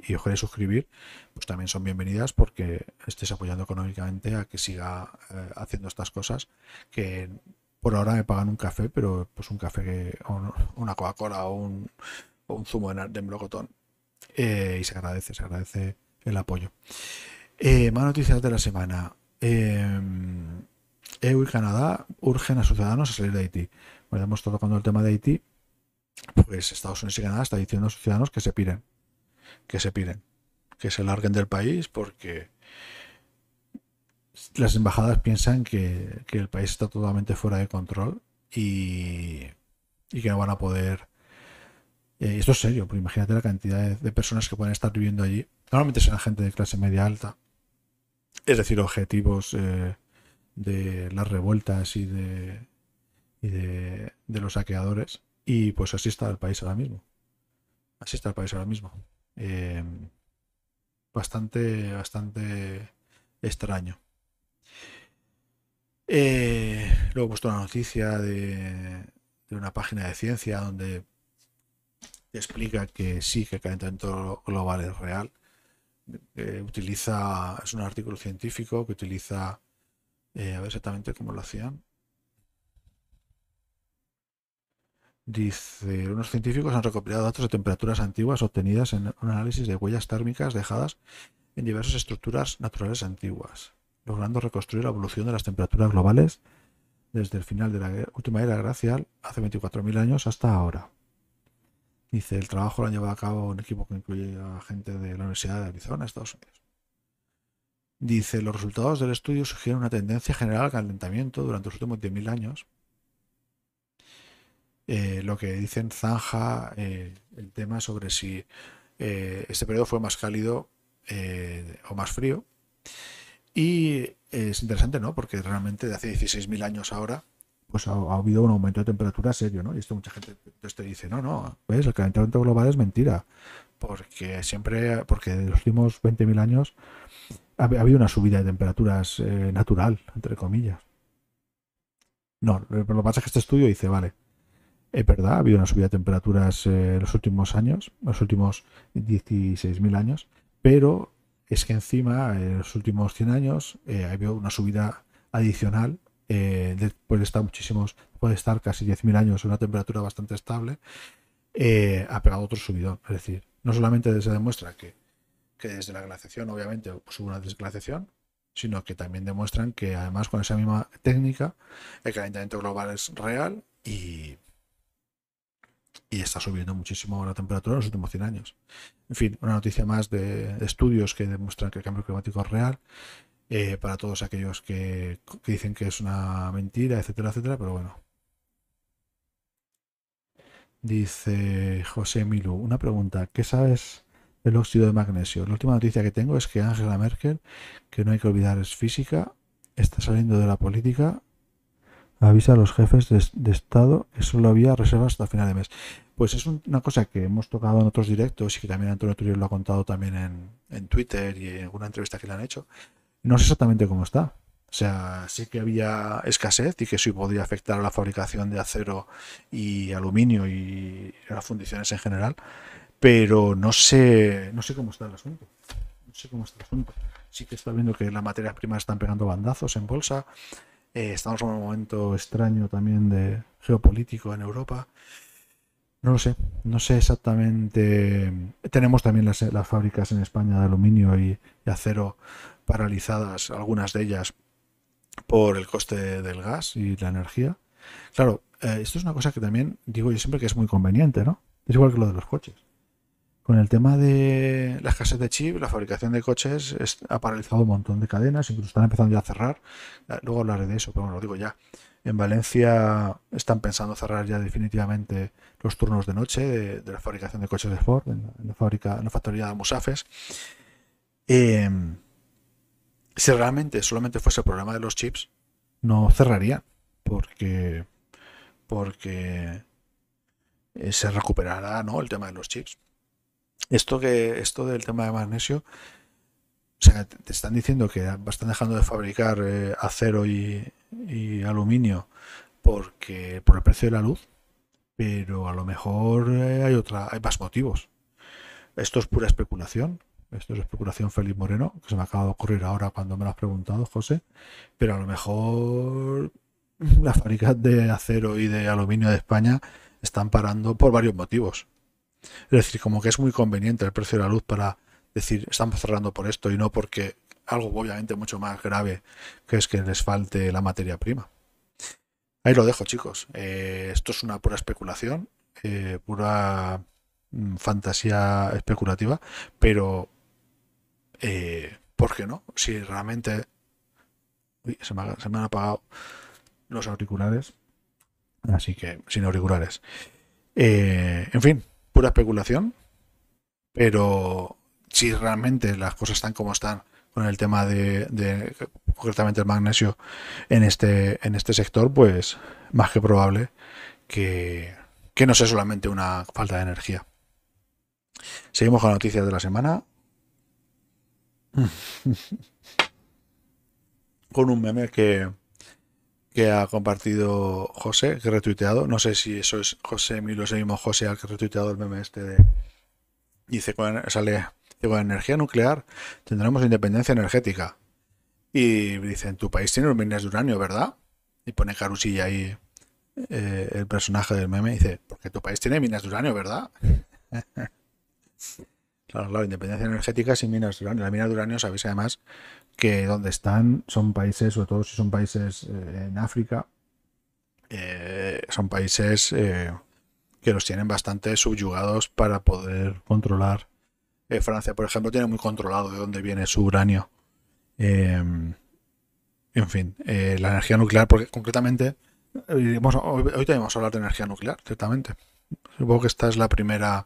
y, os queréis suscribir, pues también son bienvenidas porque estéis apoyando económicamente a que siga eh, haciendo estas cosas que por ahora me pagan un café, pero pues un café, o una Coca-Cola o un, zumo de, de melocotón eh, y se agradece, se agradece el apoyo. Eh, más noticias de la semana. Eh, EU y Canadá urgen a sus ciudadanos a salir de Haití. Bueno, hemos estado tocando el tema de Haití. Pues Estados Unidos y Canadá están diciendo a sus ciudadanos que se piren. Que se piren. Que se larguen del país porque las embajadas piensan que, el país está totalmente fuera de control y, y que no van a poder esto es serio, porque imagínate la cantidad de, personas que pueden estar viviendo allí. Normalmente será gente de clase media alta. Es decir, objetivos eh, de las revueltas y de, de, los saqueadores. Y pues así está el país ahora mismo. Así está el país ahora mismo. Em, bastante, bastante extraño. Eh, luego he puesto una noticia de, de, una página de ciencia donde explica que sí, que el calentamiento global es real. Eh, utiliza, es un artículo científico que utiliza, eh, a ver exactamente cómo lo hacían. Dice, unos científicos han recopilado datos de temperaturas antiguas obtenidas en un análisis de huellas térmicas dejadas en diversas estructuras naturales antiguas, logrando reconstruir la evolución de las temperaturas globales desde el final de la última era glacial, hace 24.000 años, hasta ahora. Dice, el trabajo lo han llevado a cabo un equipo que incluye a gente de la Universidad de Arizona, Estados Unidos. Dice, los resultados del estudio sugieren una tendencia general al calentamiento durante los últimos 10.000 años. Eh, lo que dicen zanja eh, el tema sobre si eh, este periodo fue más cálido o más frío. Y es interesante, ¿no? Porque realmente de hace 16.000 años ahora pues ha, habido un aumento de temperatura serio, ¿no? Y esto mucha gente te dice, no, no, ves, el calentamiento global es mentira, porque siempre, porque en los últimos 20.000 años ha, habido una subida de temperaturas eh, natural, entre comillas. No, eh, lo que pasa es que este estudio dice, vale, es verdad, ha habido una subida de temperaturas eh, en los últimos años, los últimos 16.000 años, pero es que encima, en los últimos 100 años, ha habido una subida adicional puede eh, después estar muchísimos, puede estar casi 10.000 años en una temperatura bastante estable, eh, ha pegado otro subidón. Es decir, no solamente se demuestra que, desde la glaciación, obviamente, pues, hubo una desglaciación, sino que también demuestran que además con esa misma técnica el calentamiento global es real y, y está subiendo muchísimo la temperatura en los últimos 100 años. En fin, una noticia más de estudios que demuestran que el cambio climático es real eh, para todos aquellos que, dicen que es una mentira, etcétera, etcétera, pero bueno. Dice José Milu, una pregunta, ¿qué sabes del óxido de magnesio? La última noticia que tengo es que Angela Merkel, que no hay que olvidar es física, está saliendo de la política, avisa a los jefes de, Estado que solo había reservas hasta final de mes. Pues es una cosa que hemos tocado en otros directos y que también Antonio Turio lo ha contado también en, en Twitter y en alguna entrevista que le han hecho, no sé exactamente cómo está. O sea, sí que había escasez y que sí podía afectar a la fabricación de acero y aluminio y a las fundiciones en general, pero no sé, no sé cómo está el asunto. No sé cómo está el asunto. Sí que está viendo que las materias primas están pegando bandazos en bolsa. Eh, estamos en un momento extraño también de geopolítico en Europa. No lo sé, no sé exactamente. Tenemos también las, fábricas en España de aluminio y acero paralizadas, algunas de ellas, por el coste del gas y la energía. Claro, eh, esto es una cosa que también digo yo siempre que es muy conveniente, ¿no? Es igual que lo de los coches. Con el tema de la escasez de chip, la fabricación de coches ha paralizado un montón de cadenas, incluso están empezando ya a cerrar. Ah, luego hablaré de eso, pero bueno, lo digo ya. En Valencia están pensando cerrar ya definitivamente los turnos de noche de, la fabricación de coches de Ford en la, fábrica, la factoría de Musafes. Em, si realmente solamente fuese el problema de los chips, no cerraría, porque, porque se recuperará el tema de los chips. Esto, que, esto del tema de magnesio, o sea, te están diciendo que están dejando de fabricar eh, acero y, aluminio porque por el precio de la luz, pero a lo mejor eh, hay otra, hay más motivos. Esto es pura especulación, esto es especulación Félix Moreno, que se me acaba de ocurrir ahora cuando me lo has preguntado, José. Pero a lo mejor las fábricas de acero y de aluminio de España están parando por varios motivos. Es decir, como que es muy conveniente el precio de la luz para decir, estamos cerrando por esto y no porque algo obviamente mucho más grave, que es que les falte la materia prima. Ahí lo dejo, chicos. Eh, esto es una pura especulación, eh, pura mm, fantasía especulativa, pero porque eh, ¿por qué no? Si realmente... se, me, han apagado los auriculares. Así que sin auriculares. Eh, en fin, pura especulación. Pero si realmente las cosas están como están con el tema de, de, concretamente el magnesio en este, en este sector, pues más que probable que, que no sea solamente una falta de energía. Seguimos con las noticias de la semana. con un meme que, que ha compartido José, que retuiteado. No sé si eso es José Milo, ese José al que ha retuiteado el meme este de. Dice, sale, con energía nuclear tendremos independencia energética. Y dice, en tu país tiene minas de uranio, ¿verdad? Y pone Carusilla ahí eh, el personaje del meme dice, porque tu país tiene minas de uranio, ¿verdad? Claro, la independencia energética sin minas de uranio. de uranio sabéis además que donde están son países, sobre todo si son países eh, en África, eh, son países eh, que los tienen bastante subyugados para poder controlar. Francia, por ejemplo, tiene muy controlado de dónde viene su uranio. en fin, la energía nuclear, porque concretamente, hoy, hoy tenemos que hablar de energía nuclear, ciertamente. Supongo que esta es la primera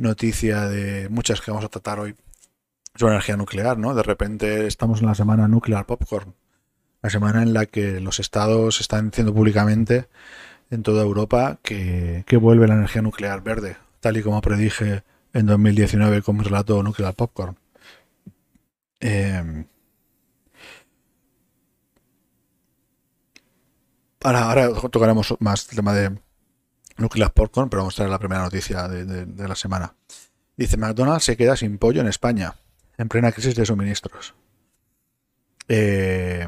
noticia de muchas que vamos a tratar hoy sobre energía nuclear, ¿no? De repente estamos en la semana nuclear popcorn, la semana en la que los estados están diciendo públicamente en toda Europa que, vuelve la energía nuclear verde, tal y como predije en 2019 con mi relato nuclear popcorn. Eh, ahora tocaremos más el tema de Nuclear Popcorn, pero vamos a traer la primera noticia de, la semana. Dice, McDonald's se queda sin pollo en España, en plena crisis de suministros. Eh,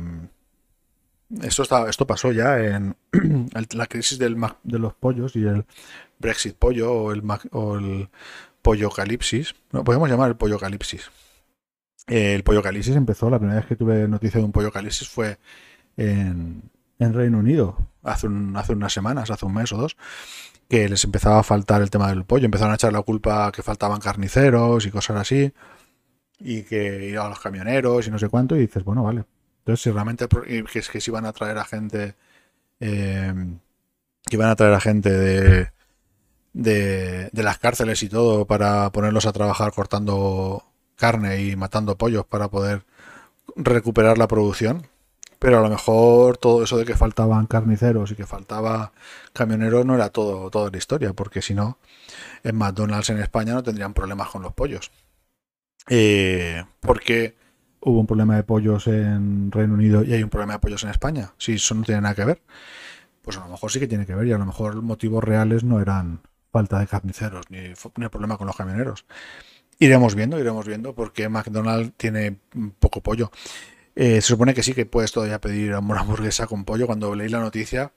esto, esto pasó ya en la crisis del, de los pollos y el Brexit pollo o el, o el pollo calipsis. No, podemos llamar el pollo calipsis. Eh, el pollo calipsis empezó, la primera vez que tuve noticia de un pollo calipsis fue en, en Reino Unido, hace, hace unas semanas, hace un mes o dos, que les empezaba a faltar el tema del pollo. Empezaron a echar la culpa que faltaban carniceros y cosas así, y que iban los camioneros y no sé cuánto, y dices, bueno, vale. Entonces, si realmente eh, que es que si van a traer a gente, eh, que a traer a gente de las cárceles y todo para ponerlos a trabajar cortando carne y matando pollos para poder recuperar la producción, pero a lo mejor todo eso de que faltaban carniceros y que faltaba camioneros no era todo, toda la historia, porque si no, en McDonald's en España no tendrían problemas con los pollos. Eh, porque hubo un problema de pollos en Reino Unido y hay un problema de pollos en España. Si eso no tiene nada que ver, pues a lo mejor sí que tiene que ver y a lo mejor motivos reales no eran falta de carniceros ni, ni problema con los camioneros. Iremos viendo, iremos viendo, porque McDonald's tiene poco pollo. Eh, se supone que sí que puedes todavía pedir una hamburguesa con pollo. Cuando leí la noticia,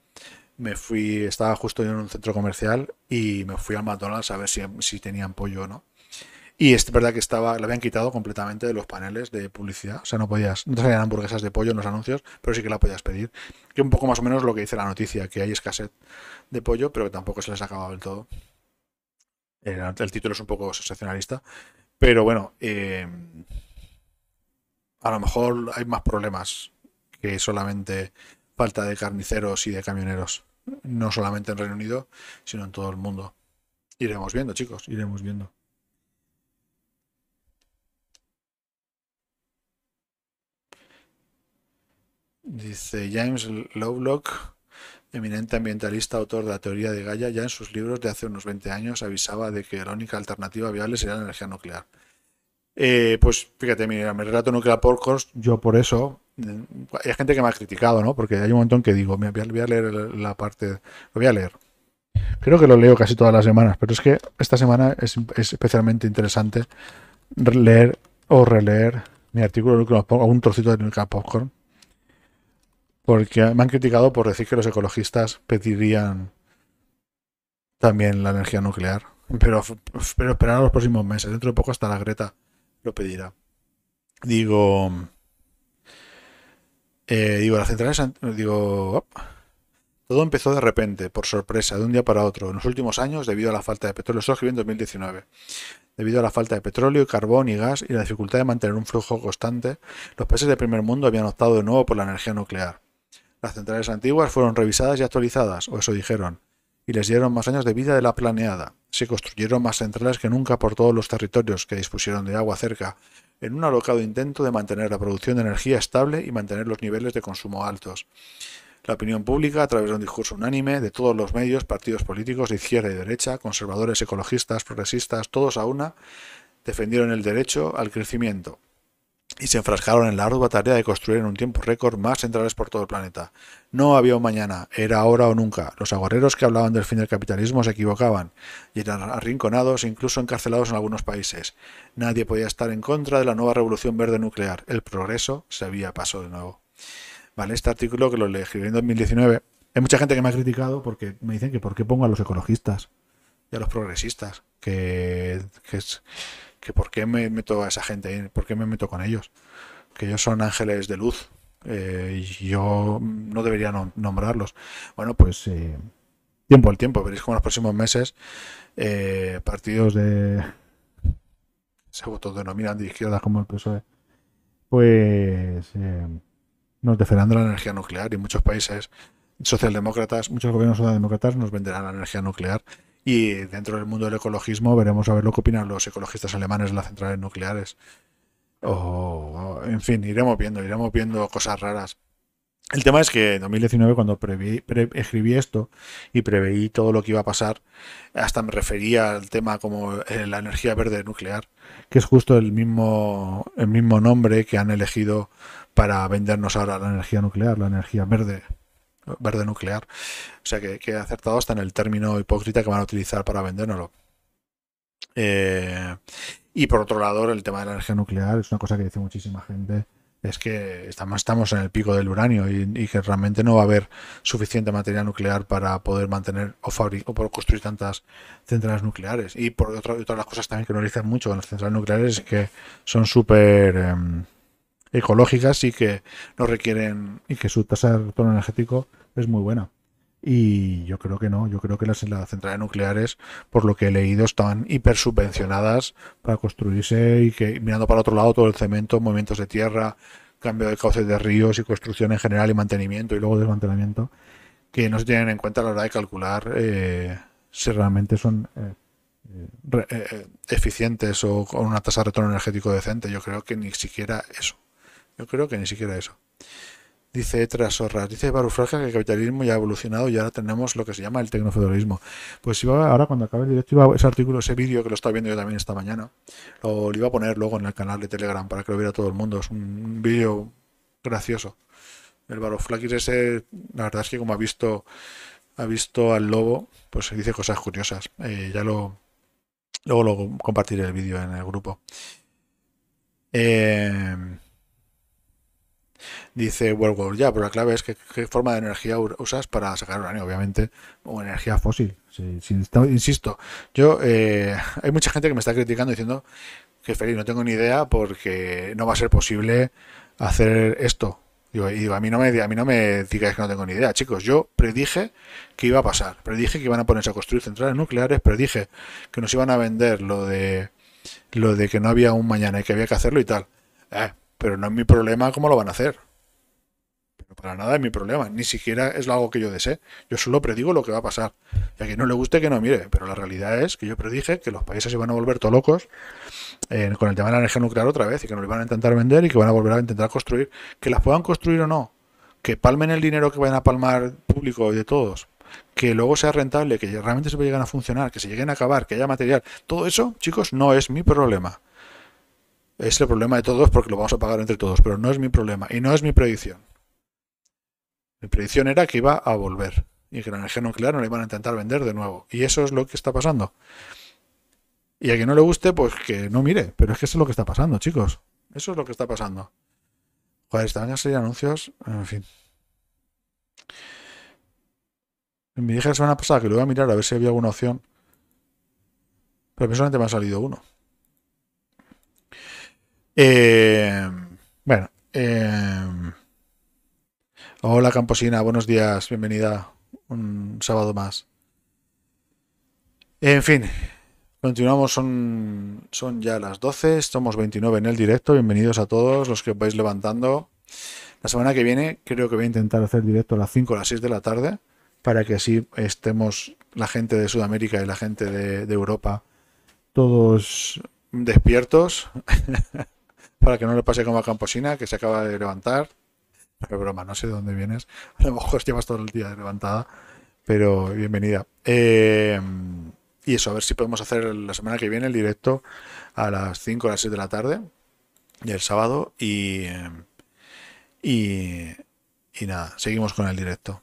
me fui, estaba justo en un centro comercial y me fui al McDonald's a ver si, tenían pollo o no. Y es verdad que estaba, habían quitado completamente de los paneles de publicidad. O sea, no podías, no salían hamburguesas de pollo en los anuncios, pero sí que la podías pedir. Que un poco más o menos lo que dice la noticia, que hay escasez de pollo, pero que tampoco se les ha acabado del todo. El, eh, el título es un poco sensacionalista. Pero bueno, eh, a lo mejor hay más problemas que solamente falta de carniceros y de camioneros. No solamente en Reino Unido, sino en todo el mundo. Iremos viendo, chicos, iremos viendo. Dice James Lovelock, eminente ambientalista, autor de la teoría de Gaia, ya en sus libros de hace unos 20 años avisaba de que la única alternativa viable sería la energía nuclear. Eh, pues fíjate, mira, me relato nuclear Porcos, yo por eso, eh, hay gente que me ha criticado, ¿no? Porque hay un montón que digo, mira, voy a leer la parte, lo voy a leer. Creo que lo leo casi todas las semanas, pero es que esta semana es, especialmente interesante leer o releer mi artículo o un trocito de Nuclear Popcorn. Porque me han criticado por decir que los ecologistas pedirían también la energía nuclear. Pero, pero esperar los próximos meses. Dentro de poco hasta la Greta lo pedirá. Digo, eh, digo, las centrales, digo, todo empezó de repente, por sorpresa, de un día para otro, en los últimos años, debido a la falta de petróleo, esto en 2019, debido a la falta de petróleo, carbón y gas y la dificultad de mantener un flujo constante, los países del primer mundo habían optado de nuevo por la energía nuclear. Las centrales antiguas fueron revisadas y actualizadas, o eso dijeron, y les dieron más años de vida de la planeada. Se construyeron más centrales que nunca por todos los territorios que dispusieron de agua cerca, en un alocado intento de mantener la producción de energía estable y mantener los niveles de consumo altos. La opinión pública, a través de un discurso unánime de todos los medios, partidos políticos de izquierda y derecha, conservadores, ecologistas, progresistas, todos a una, defendieron el derecho al crecimiento, y se enfrascaron en la ardua tarea de construir en un tiempo récord más centrales por todo el planeta. No había un mañana, era ahora o nunca. Los aguerreros que hablaban del fin del capitalismo se equivocaban y eran arrinconados e incluso encarcelados en algunos países. Nadie podía estar en contra de la nueva revolución verde nuclear. El progreso se había pasado de nuevo. Vale, este artículo que lo escribí en 2019. Hay mucha gente que me ha criticado porque me dicen que por qué pongo a los ecologistas y a los progresistas, que, que es que por qué me meto a esa gente, por qué me meto con ellos, que ellos son ángeles de luz eh, y yo no debería nombrarlos. Bueno, pues eh, tiempo al tiempo, veréis como en los próximos meses eh, partidos de... se autodenominan de izquierda como el PSOE, pues nos defenderán de la energía nuclear y muchos países socialdemócratas, muchos gobiernos socialdemócratas nos venderán la energía nuclear y dentro del mundo del ecologismo veremos a ver lo que opinan los ecologistas alemanes de las centrales nucleares. O, en fin, iremos viendo, iremos viendo cosas raras. El tema es que en 2019, cuando escribí esto y preveí todo lo que iba a pasar, hasta me refería al tema como eh, la energía verde nuclear, que es justo el mismo, el mismo nombre que han elegido para vendernos ahora la energía nuclear, la energía verde verde nuclear. O sea que, que acertado hasta en el término hipócrita que van a utilizar para vendérnoslo. Eh, y por otro lado, el tema de la energía nuclear es una cosa que dice muchísima gente. Es que estamos, en el pico del uranio y, que realmente no va a haber suficiente materia nuclear para poder mantener o, o construir tantas centrales nucleares. Y por otro, otra las cosas también que no dicen mucho con las centrales nucleares es que son súper... Em, ecológicas y que no requieren y que su tasa de retorno energético es muy buena. Y yo creo que no, yo creo que las, centrales nucleares, por lo que he leído, estaban subvencionadas para construirse y que mirando para otro lado todo el cemento, movimientos de tierra, cambio de cauces de ríos y construcción en general y mantenimiento y luego desmantelamiento, que no se tienen en cuenta a la hora de calcular eh, si realmente son eh, eh, eficientes o con una tasa de retorno energético decente. Yo creo que ni siquiera eso. Yo creo que ni siquiera eso. Dice Trasorras, dice Barufraja que el capitalismo ya ha evolucionado y ahora tenemos lo que se llama el tecnofederalismo. Pues iba, ahora cuando acabe el directo, ese artículo, ese vídeo que lo estaba viendo yo también esta mañana, lo, iba a poner luego en el canal de Telegram para que lo viera todo el mundo. Es un, vídeo gracioso. El Baruflaquis ese, la verdad es que como ha visto, ha visto al lobo, pues se dice cosas curiosas. Eh, ya lo, luego lo compartiré el vídeo en el grupo. Eh, Dice World War, ya, pero la clave es que qué forma de energía usas para sacar uranio, obviamente, o energía fósil. insisto, yo eh, hay mucha gente que me está criticando diciendo que feliz, no tengo ni idea porque no va a ser posible hacer esto. y a mí no me a mí no me digáis que no tengo ni idea, chicos. Yo predije que iba a pasar, predije que iban a ponerse a construir centrales nucleares, predije que nos iban a vender lo de lo de que no había un mañana y que había que hacerlo y tal. Eh, pero no es mi problema cómo lo van a hacer. Pero para nada es mi problema, ni siquiera es algo que yo desee. Yo solo predigo lo que va a pasar. Y a quien no le guste que no mire, pero la realidad es que yo predije que los países se van a volver todos locos eh, con el tema de la energía nuclear otra vez y que nos lo van a intentar vender y que van a volver a intentar construir. Que las puedan construir o no, que palmen el dinero que vayan a palmar público y de todos, que luego sea rentable, que realmente se lleguen a funcionar, que se lleguen a acabar, que haya material, todo eso, chicos, no es mi problema es el problema de todos porque lo vamos a pagar entre todos, pero no es mi problema y no es mi predicción. Mi predicción era que iba a volver y que la energía nuclear no le iban a intentar vender de nuevo. Y eso es lo que está pasando. Y a quien no le guste, pues que no mire. Pero es que eso es lo que está pasando, chicos. Eso es lo que está pasando. Joder, esta a salir anuncios. En fin. Me dije la semana pasada que lo iba a mirar a ver si había alguna opción. Pero personalmente me ha salido uno. Eh, bueno. Eh, hola Camposina, buenos días, bienvenida un sábado más. En fin, continuamos, son, son ya las 12, somos 29 en el directo, bienvenidos a todos los que os vais levantando. La semana que viene creo que voy a intentar hacer directo a las 5 o las 6 de la tarde para que así estemos la gente de Sudamérica y la gente de Europa todos despiertos para que no le pase como a Camposina, que se acaba de levantar. Pero broma, no sé de dónde vienes. A lo mejor llevas todo el día levantada, pero bienvenida. Eh, y eso, a ver si podemos hacer la semana que viene el directo a las 5 o las 6 de la tarde, y el sábado, y, y, nada, seguimos con el directo.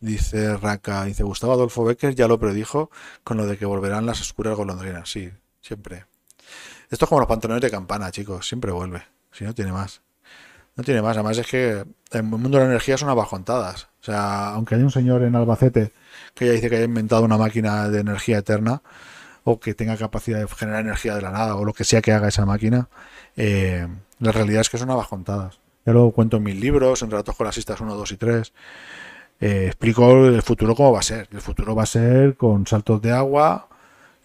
Dice Raka, dice Gustavo Adolfo Becker, ya lo predijo con lo de que volverán las oscuras golondrinas. Sí, Siempre. Esto es como los pantalones de campana, chicos. Siempre vuelve. Si no tiene más. No tiene más. Además es que ...en el mundo de la energía son abajontadas. O sea, aunque hay un señor en Albacete que ya dice que haya inventado una máquina de energía eterna o que tenga capacidad de generar energía de la nada o lo que sea que haga esa máquina, eh, la realidad es que son abajontadas. Ya lo cuento en mis libros, en Relatos con las Istas 1, 2 y 3. Eh, explico el futuro cómo va a ser. El futuro va a ser con saltos de agua,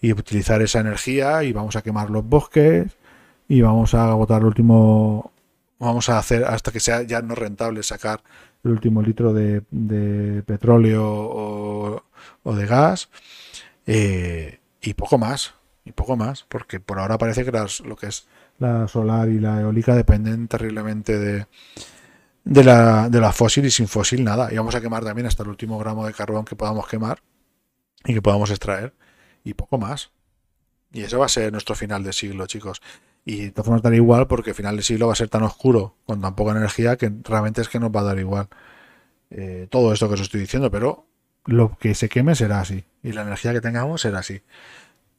y utilizar esa energía y vamos a quemar los bosques y vamos a agotar el último, vamos a hacer hasta que sea ya no rentable sacar el último litro de, petróleo o, de gas eh, y poco más, y poco más, porque por ahora parece que lo que es la solar y la eólica dependen terriblemente de, la, de la fósil y sin fósil nada. Y vamos a quemar también hasta el último gramo de carbón que podamos quemar y que podamos extraer y poco más. Y eso va a ser nuestro final de siglo, chicos. Y de todas formas dará igual porque el final de siglo va a ser tan oscuro, con tan poca energía, que realmente es que nos va a dar igual eh, todo esto que os estoy diciendo, pero lo que se queme será así. Y la energía que tengamos será así.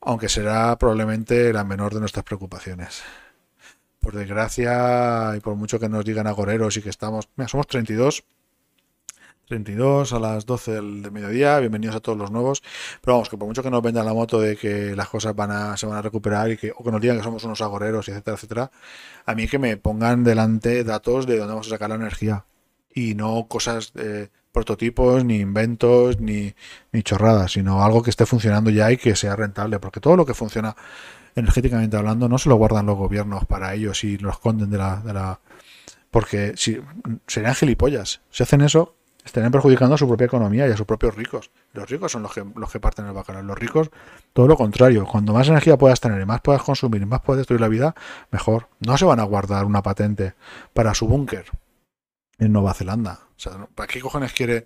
Aunque será probablemente la menor de nuestras preocupaciones. Por desgracia, y por mucho que nos digan agoreros y que estamos... Mira, somos 32 32 a las 12 del, mediodía. Bienvenidos a todos los nuevos. Pero vamos, que por mucho que nos vendan la moto de que las cosas van a, se van a recuperar y que, o que nos digan que somos unos agoreros, etcétera, etcétera, a mí que me pongan delante datos de dónde vamos a sacar la energía y no cosas, de eh, prototipos, ni inventos, ni, chorradas, sino algo que esté funcionando ya y que sea rentable, porque todo lo que funciona energéticamente hablando no se lo guardan los gobiernos para ellos y lo esconden de la. De la porque si, serían gilipollas. Si hacen eso, estarían perjudicando a su propia economía y a sus propios ricos. Los ricos son los que, los que parten el bacalao. Los ricos, todo lo contrario. Cuando más energía puedas tener, y más puedas consumir, y más puedas destruir la vida, mejor. No se van a guardar una patente para su búnker en Nueva Zelanda. ¿para qué cojones quiere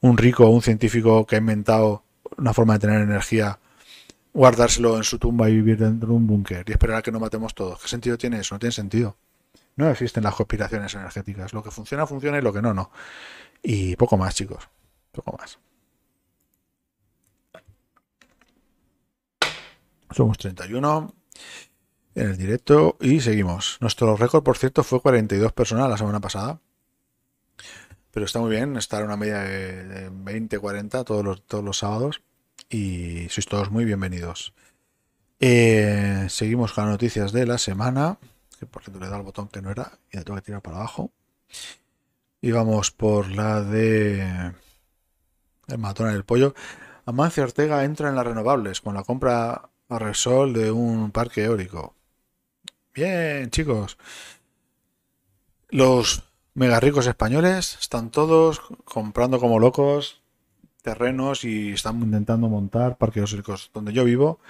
un rico un científico que ha inventado una forma de tener energía guardárselo en su tumba y vivir dentro de un búnker y esperar a que no matemos todos? ¿Qué sentido tiene eso? No tiene sentido. No existen las conspiraciones energéticas. Lo que funciona, funciona y lo que no, no. Y poco más, chicos. Poco más. Somos 31 en el directo y seguimos. Nuestro récord, por cierto, fue 42 personas la semana pasada. Pero está muy bien estar en una media de 20, 40 todos los, todos los sábados. Y sois todos muy bienvenidos. Eh, seguimos con las noticias de la semana. porque por le he dado el botón que no era y tengo que tirar para abajo. Y vamos por la de... El matón en el pollo. Amancio Ortega entra en las renovables con la compra a Resol de un parque eólico. Bien, chicos. Los mega ricos españoles están todos comprando como locos terrenos y están intentando montar parques eólicos. Donde yo vivo,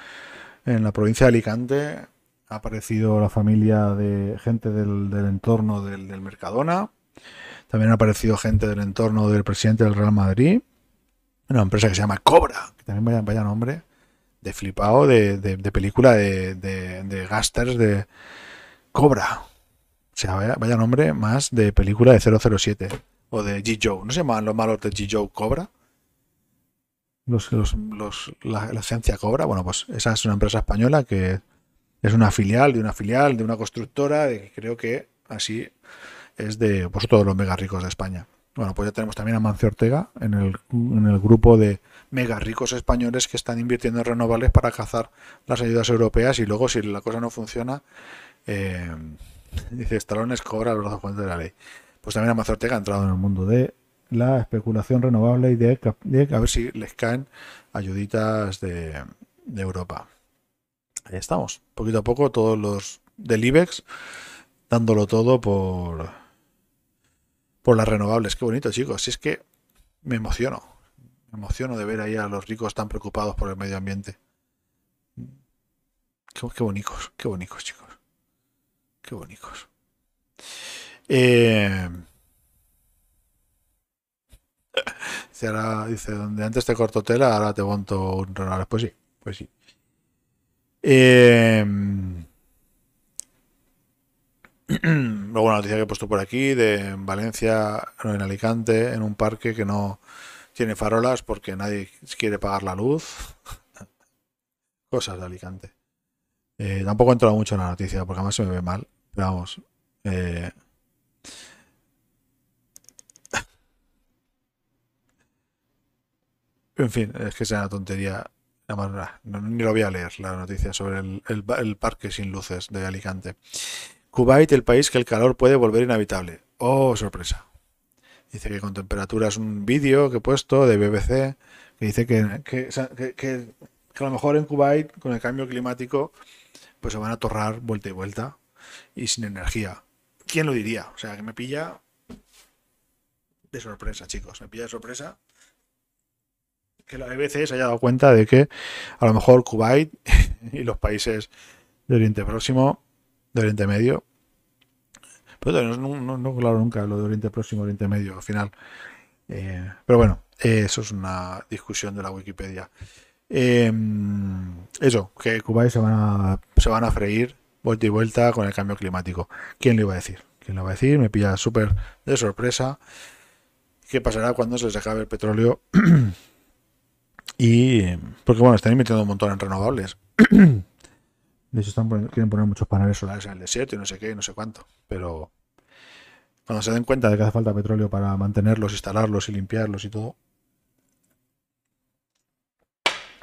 en la provincia de Alicante, ha aparecido la familia de gente del, entorno del, del Mercadona también ha aparecido gente del entorno del presidente del Real Madrid. Una empresa que se llama Cobra, que también vaya, nombre de flipado de, película de, de, gasters de Cobra. O sea, vaya, nombre más de película de 007 o de G-Joe. ¿No se llaman los malos de G-Joe Cobra? la, la, Cobra. Bueno, pues esa es una empresa española que es una filial de una filial de una constructora. De que creo que así es de pues, todos los mega ricos de España. Bueno, pues ya tenemos también a Mancio Ortega en el, en el grupo de mega ricos españoles que están invirtiendo en renovables para cazar las ayudas europeas y luego si la cosa no funciona, eh, dice Estalones cobra los fuentes de la ley. Pues también a Mancio Ortega ha entrado en el mundo de la especulación renovable y de, a ver si les caen ayuditas de, de Europa. Ahí estamos, poquito a poco todos los del IBEX dándolo todo por por las renovables. Qué bonito, chicos. Si es que me emociono. Me emociono de ver ahí a los ricos tan preocupados por el medio ambiente. Qué, qué bonitos, qué bonitos, chicos. Qué bonitos. Eh... dice, donde antes te corto tela, ahora te monto un renal. Pues sí, pues sí. Eh... Luego una noticia que he puesto por aquí de Valencia, en Alicante, en un parque que no tiene farolas porque nadie quiere pagar la luz. Cosas de Alicante. Eh, tampoco he entrado mucho en la noticia porque además se me ve mal. vamos. Eh. en fin, es que sea una tontería. ni lo voy a leer la noticia sobre el parque sin luces de Alicante. Kuwait, el país que el calor puede volver inhabitable. Oh, sorpresa. Dice que con temperaturas, un vídeo que he puesto de BBC, que dice que, a lo mejor en Kuwait, con el cambio climático, pues se van a torrar vuelta y vuelta y sin energía. ¿Quién lo diría? O sea, que me pilla de sorpresa, chicos. Me pilla de sorpresa que la BBC se haya dado cuenta de que a lo mejor Kuwait y los países de Oriente Próximo de Oriente Medio. Pero no, no, claro nunca lo de Oriente Próximo, Oriente Medio, al final. Eh, pero bueno, eh, eso es una discusión de la Wikipedia. Em, eso, que Cuba se van, a, se van a freír vuelta y vuelta con el cambio climático. ¿Quién le iba a decir? ¿Quién lo va a decir? Me pilla súper de sorpresa. ¿Qué pasará cuando se les acabe el petróleo? y. Porque bueno, están invirtiendo un montón en renovables. De hecho, quieren poner muchos paneles solares en el desierto y no sé qué, no sé cuánto. Pero cuando se den cuenta de que hace falta petróleo para mantenerlos, instalarlos y limpiarlos y todo.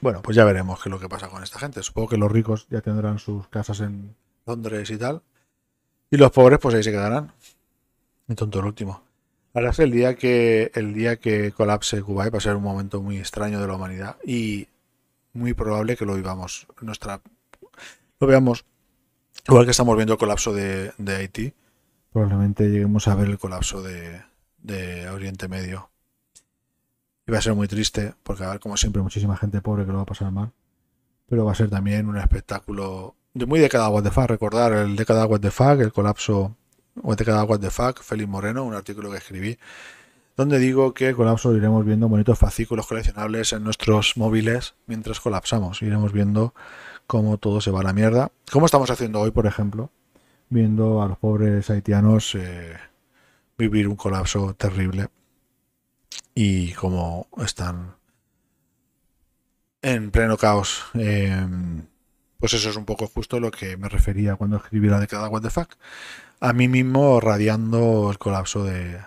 Bueno, pues ya veremos qué es lo que pasa con esta gente. Supongo que los ricos ya tendrán sus casas en Londres y tal. Y los pobres, pues ahí se quedarán. En tonto el último. Ahora es el día que el día que colapse Cuba va a ser un momento muy extraño de la humanidad y muy probable que lo vivamos. Nuestra lo veamos. Igual que estamos viendo el colapso de, Haití, probablemente lleguemos a ver el colapso de, Oriente Medio. Y va a ser muy triste, porque va a haber, como siempre, muchísima gente pobre que lo va a pasar mal. Pero va a ser también un espectáculo de muy década de the Fuck. Recordar el década What the Fuck, el colapso o década What the Fuck, Félix Moreno, un artículo que escribí, donde digo que el colapso iremos viendo bonitos fascículos coleccionables en nuestros móviles mientras colapsamos. Iremos viendo cómo todo se va a la mierda. Como estamos haciendo hoy, por ejemplo, viendo a los pobres haitianos eh, vivir un colapso terrible y cómo están en pleno caos. Em, pues eso es un poco justo lo que me refería cuando escribí la década What the Fuck. A mí mismo radiando el colapso de,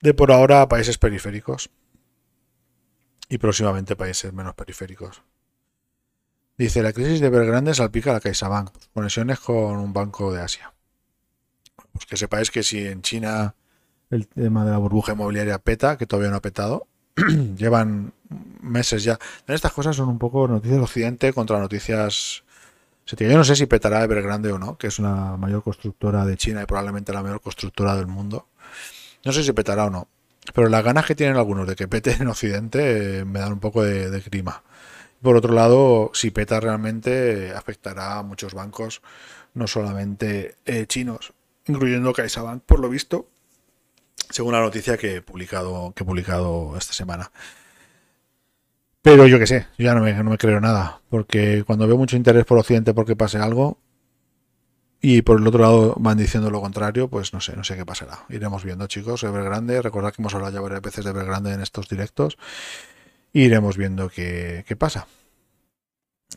de por ahora países periféricos y próximamente países menos periféricos. Dice, la crisis de Evergrande salpica a la CaixaBank, conexiones con un banco de Asia. Pues que sepáis que si en China el tema de la burbuja inmobiliaria peta, que todavía no ha petado, llevan meses ya. Estas cosas son un poco noticias de Occidente contra noticias... Yo no sé si petará Evergrande o no, que es la mayor constructora de China y probablemente la mejor constructora del mundo. No sé si petará o no, pero las ganas que tienen algunos de que pete en Occidente eh, me dan un poco de, de grima. Por otro lado, si peta realmente, afectará a muchos bancos, no solamente eh, chinos, incluyendo CaixaBank, por lo visto, según la noticia que he publicado, que he publicado esta semana. Pero yo qué sé, ya no me, no me creo nada, porque cuando veo mucho interés por Occidente porque pase algo, y por el otro lado van diciendo lo contrario, pues no sé, no sé qué pasará. Iremos viendo, chicos. Evergrande, recordad que hemos hablado ya varias veces de Evergrande en estos directos iremos viendo qué, pasa.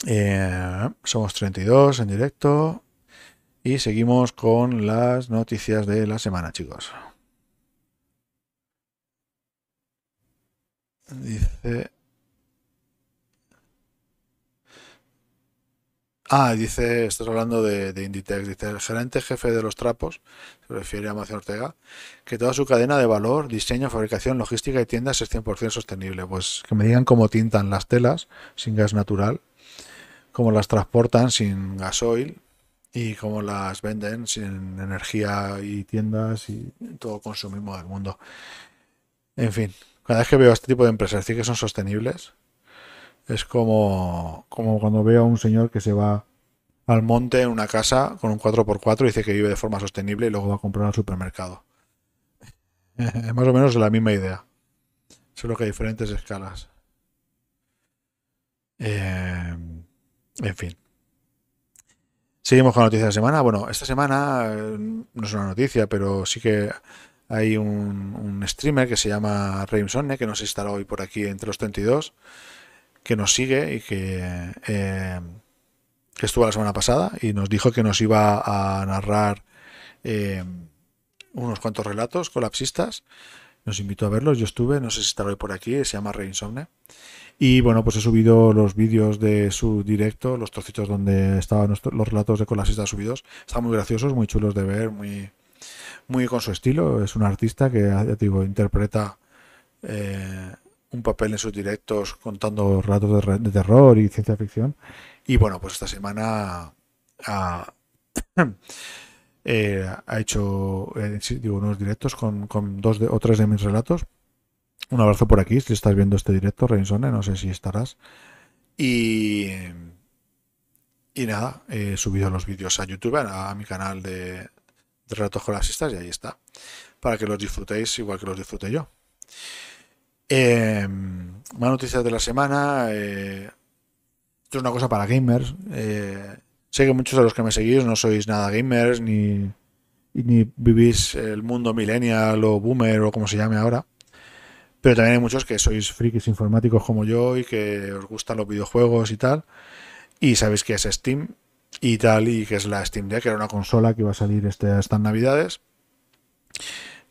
Eh, somos 32 en directo y seguimos con las noticias de la semana, chicos. Dice... Ah, dice, estás hablando de, Inditex, dice el gerente jefe de los trapos, se refiere a Macio Ortega, que toda su cadena de valor, diseño, fabricación, logística y tiendas es 100% sostenible. Pues que me digan cómo tintan las telas sin gas natural, cómo las transportan sin gasoil y cómo las venden sin energía y tiendas y todo consumismo del mundo. En fin, cada vez que veo este tipo de empresas decir que son sostenibles, es como, como cuando veo a un señor que se va al monte en una casa con un 4x4 y dice que vive de forma sostenible y luego va a comprar al supermercado. Es Más o menos la misma idea. Solo que hay diferentes escalas. Eh, en fin. Seguimos con la noticia de la semana. Bueno, esta semana eh, no es una noticia, pero sí que hay un, streamer que se llama Raymsonne que nos instaló hoy por aquí entre los 32 que nos sigue y eh, que, estuvo la semana pasada y nos dijo que nos iba a narrar eh, unos cuantos relatos colapsistas. Nos invitó a verlos, yo estuve, no sé si estará hoy por aquí, se llama Reinsomne. Y bueno, pues he subido los vídeos de su directo, los trocitos donde estaban los relatos de colapsistas subidos. Están muy graciosos, muy chulos de ver, muy, muy con su estilo. Es un artista que, digo, interpreta... Eh, un papel en sus directos contando relatos de, terror y ciencia ficción. Y bueno, pues esta semana ha, eh, hecho eh, unos directos con, dos de, o tres de mis relatos. Un abrazo por aquí, si estás viendo este directo, Reinsone, no sé si estarás. Y, nada, he subido los vídeos a YouTube, a, mi canal de, Relatos con las y ahí está, para que los disfrutéis igual que los disfruté yo. Em, más noticias de la semana. Eh, esto es una cosa para gamers. Eh, sé que muchos de los que me seguís no sois nada gamers ni, vivís el mundo millennial o boomer o como se llame ahora. Pero también hay muchos que sois frikis informáticos como yo y que os gustan los videojuegos y tal. Y sabéis que es Steam y tal, y que es la Steam Deck, que era una consola que iba a salir este, estas navidades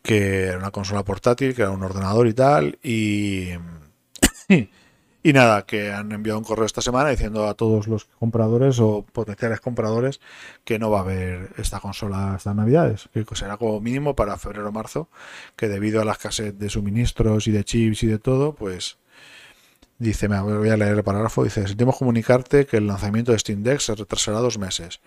que era una consola portátil, que era un ordenador y tal, y, y nada, que han enviado un correo esta semana diciendo a todos los compradores o potenciales compradores que no va a haber esta consola hasta Navidades, que pues será como mínimo para febrero o marzo, que debido a la escasez de suministros y de chips y de todo, pues dice, me voy a leer el parágrafo, dice, sentimos comunicarte que el lanzamiento de Steam Deck se retrasará dos meses.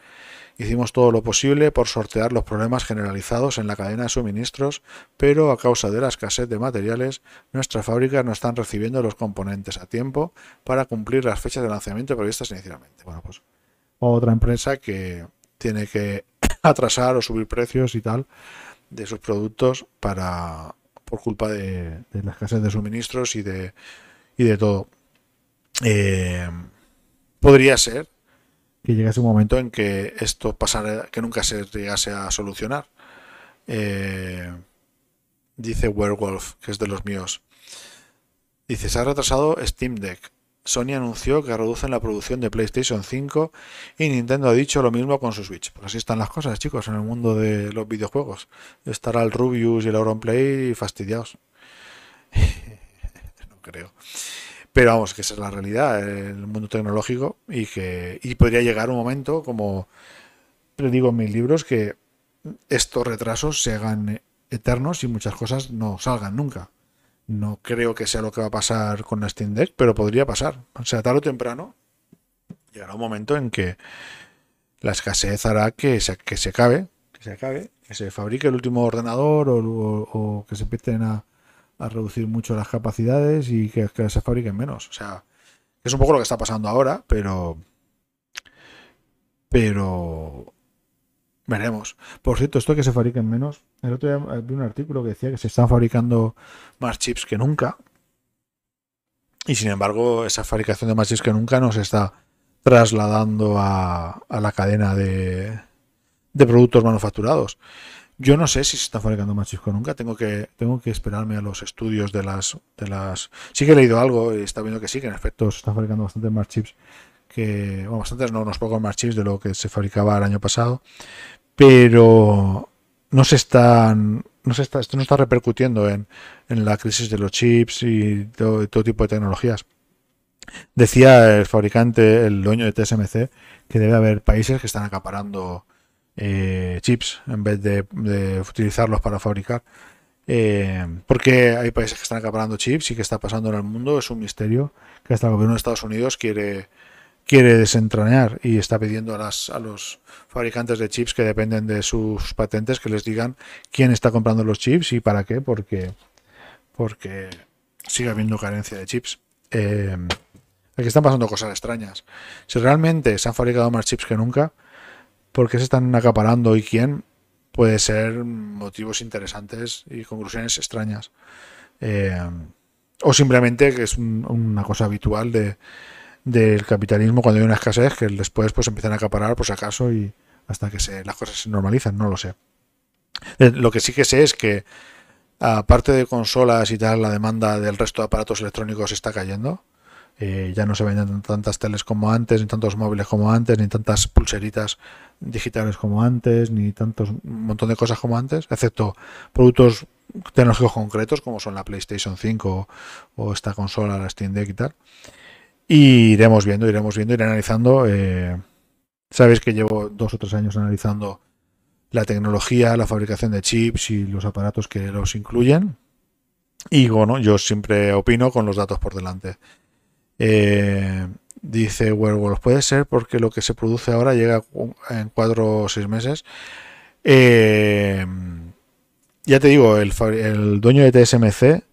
Hicimos todo lo posible por sortear los problemas generalizados en la cadena de suministros, pero a causa de la escasez de materiales, nuestras fábricas no están recibiendo los componentes a tiempo para cumplir las fechas de lanzamiento previstas inicialmente. Bueno, pues otra empresa que tiene que atrasar o subir precios y tal de sus productos para por culpa de, la escasez de suministros y de y de todo. Eh, podría ser, que llegase un momento en que esto pasara, que nunca se llegase a solucionar. Eh, dice Werewolf, que es de los míos. Dice, se ha retrasado Steam Deck. Sony anunció que reducen la producción de PlayStation 5 y Nintendo ha dicho lo mismo con su Switch. Por pues así están las cosas, chicos, en el mundo de los videojuegos. Estará el Rubius y el Play fastidiados. no creo. Pero vamos, que esa es la realidad, el mundo tecnológico, y que podría llegar un momento, como digo en mis libros, que estos retrasos se hagan eternos y muchas cosas no salgan nunca. No creo que sea lo que va a pasar con la Steam Deck, pero podría pasar. O sea, tarde o temprano llegará un momento en que la escasez hará que se, que se acabe, que se acabe, que se fabrique el último ordenador o, o que se empiecen a, a reducir mucho las capacidades y que, se fabriquen menos. O sea, es un poco lo que está pasando ahora, pero... Pero... Veremos. Por cierto, esto que se fabriquen menos. El otro día vi un artículo que decía que se están fabricando más chips que nunca. Y sin embargo, esa fabricación de más chips que nunca no se está trasladando a, a la cadena de, de productos manufacturados. Yo no sé si se está fabricando más chips con nunca. Tengo que, tengo que esperarme a los estudios de las, de las. Sí que he leído algo y está viendo que sí, que en efecto se está fabricando bastante más chips que. Bueno, bastantes no, unos pocos más chips de lo que se fabricaba el año pasado. Pero no se están. No se está, esto no está repercutiendo en, la crisis de los chips y todo tipo de tecnologías. Decía el fabricante, el dueño de TSMC, que debe haber países que están acaparando eh, chips en vez de, utilizarlos para fabricar. Eh, porque hay países que están acaparando chips y que está pasando en el mundo, es un misterio que hasta el gobierno de Estados Unidos quiere, quiere desentrañar y está pidiendo a, las, a los fabricantes de chips que dependen de sus patentes que les digan quién está comprando los chips y para qué, porque, porque sigue habiendo carencia de chips. Eh, aquí están pasando cosas extrañas. Si realmente se han fabricado más chips que nunca, por qué se están acaparando y quién, puede ser motivos interesantes y conclusiones extrañas. Eh, o simplemente que es una cosa habitual de, del capitalismo cuando hay una escasez, que después pues empiezan a acaparar por si acaso y hasta que se, las cosas se normalizan, no lo sé. Eh, lo que sí que sé es que aparte de consolas y tal, la demanda del resto de aparatos electrónicos está cayendo. Eh, ya no se venden tantas teles como antes, ni tantos móviles como antes, ni tantas pulseritas digitales como antes, ni tantos un montón de cosas como antes, excepto productos tecnológicos concretos como son la PlayStation 5 o, esta consola, la Steam Deck y tal. Y iremos viendo, iremos viendo, iremos analizando. Eh, Sabéis que llevo dos o tres años analizando la tecnología, la fabricación de chips y los aparatos que los incluyen. Y bueno, yo siempre opino con los datos por delante. Eh, dice Werewolf, puede ser porque lo que se produce ahora llega en cuatro o seis meses. Eh, ya te digo, el, dueño de TSMC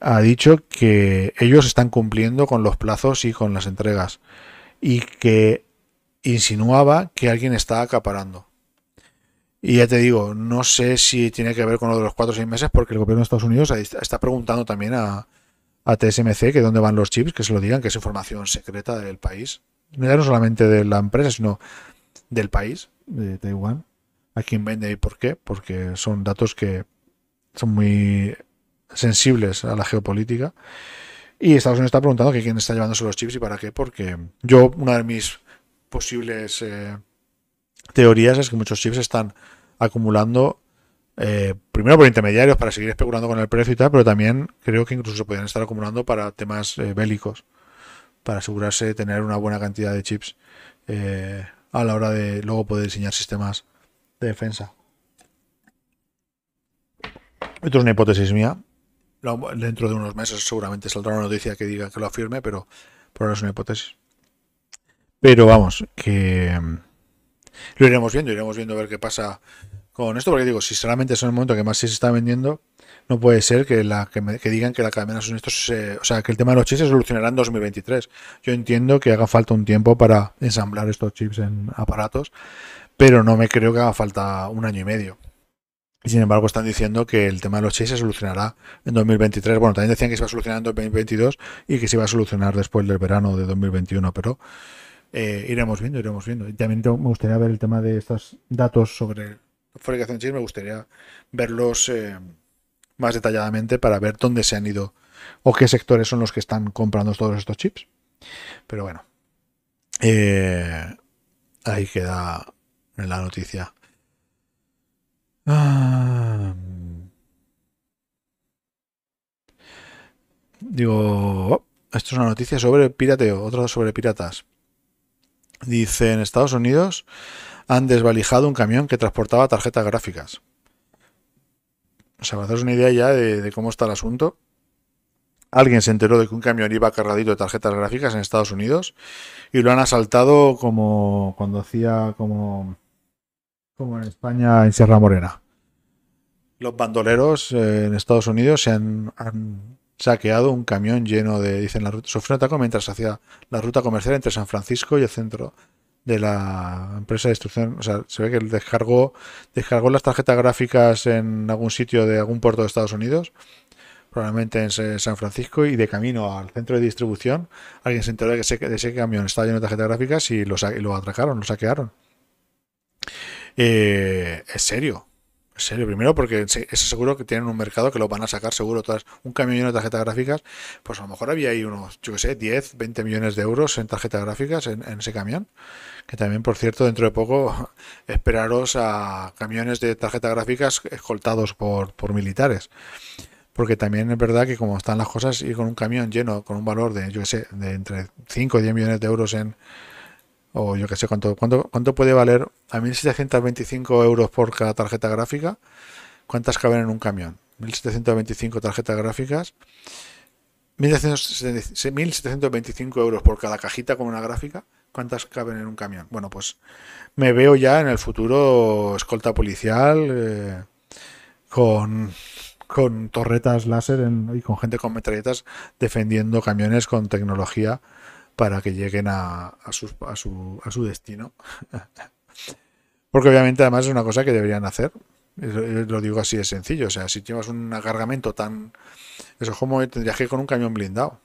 ha dicho que ellos están cumpliendo con los plazos y con las entregas y que insinuaba que alguien está acaparando. Y ya te digo, no sé si tiene que ver con lo de los cuatro o seis meses porque el gobierno de Estados Unidos está preguntando también a, a TSMC que dónde van los chips, que se lo digan, que es información secreta del país. no solamente de la empresa, sino del país, de Taiwán. A quién vende y por qué, porque son datos que son muy sensibles a la geopolítica. Y Estados Unidos está preguntando que quién está llevándose los chips y para qué, porque yo, una de mis posibles eh, teorías es que muchos chips están acumulando eh, primero por intermediarios para seguir especulando con el precio y tal, pero también creo que incluso se podrían estar acumulando para temas eh, bélicos, para asegurarse de tener una buena cantidad de chips eh, a la hora de luego poder diseñar sistemas de defensa. Esto es una hipótesis mía. Dentro de unos meses seguramente saldrá una noticia que diga que lo afirme, pero por ahora es una hipótesis. Pero vamos, que mm, lo iremos viendo, iremos viendo a ver qué pasa con esto, porque digo, si solamente es en el momento que más se está vendiendo, no puede ser que, la, digan que la cadena son estos, o sea, que el tema de los chips se solucionará en 2023. Yo entiendo que haga falta un tiempo para ensamblar estos chips en aparatos, pero no me creo que haga falta un año y medio. Y sin embargo están diciendo que el tema de los chips se solucionará en 2023. Bueno, también decían que se va a solucionar en 2022 y que se va a solucionar después del verano de 2021, pero eh, iremos viendo, iremos viendo. Y también me gustaría ver el tema de estos datos sobre Fabricación chips. me gustaría verlos eh, más detalladamente para ver dónde se han ido o qué sectores son los que están comprando todos estos chips. Pero bueno, eh, ahí queda la noticia. Ah, digo, oh, esto es una noticia sobre pirateo, otra sobre piratas. Dice, en Estados Unidos han desvalijado un camión que transportaba tarjetas gráficas. O sea, para una idea ya de, cómo está el asunto, alguien se enteró de que un camión iba cargadito de tarjetas gráficas en Estados Unidos y lo han asaltado como cuando hacía como, como en España en Sierra Morena. Los bandoleros eh, en Estados Unidos se han, saqueado un camión lleno de, dicen, la ruta, mientras hacía la ruta comercial entre San Francisco y el centro de la empresa de destrucción. O sea, se ve que descargó, descargó las tarjetas gráficas en algún sitio de algún puerto de Estados Unidos, probablemente en San Francisco, y de camino al centro de distribución, alguien se enteró de que ese, camión estaba lleno de tarjetas gráficas y lo, lo atracaron, lo saquearon. Eh, es serio serio, primero porque es seguro que tienen un mercado que lo van a sacar seguro todas, un camión lleno de tarjetas gráficas, pues a lo mejor había ahí unos, yo qué sé, 10, 20 millones de euros en tarjetas gráficas en, ese camión, que también, por cierto, dentro de poco esperaros a camiones de tarjetas gráficas escoltados por, por militares. Porque también es verdad que como están las cosas, ir con un camión lleno, con un valor de, yo qué sé, de entre 5 y 10 millones de euros en, o yo qué sé cuánto, cuánto, cuánto puede valer a 1.725 euros por cada tarjeta gráfica, cuántas caben en un camión. 1.725 tarjetas gráficas, 1.725 euros por cada cajita con una gráfica, ¿cuántas caben en un camión? Bueno, pues me veo ya en el futuro escolta policial eh, con, torretas láser y con gente con metralletas defendiendo camiones con tecnología para que lleguen a, su, destino. Porque obviamente además es una cosa que deberían hacer. Eh, lo digo así de sencillo. O sea, si llevas un cargamento tan... Eso es como tendrías que ir con un camión blindado.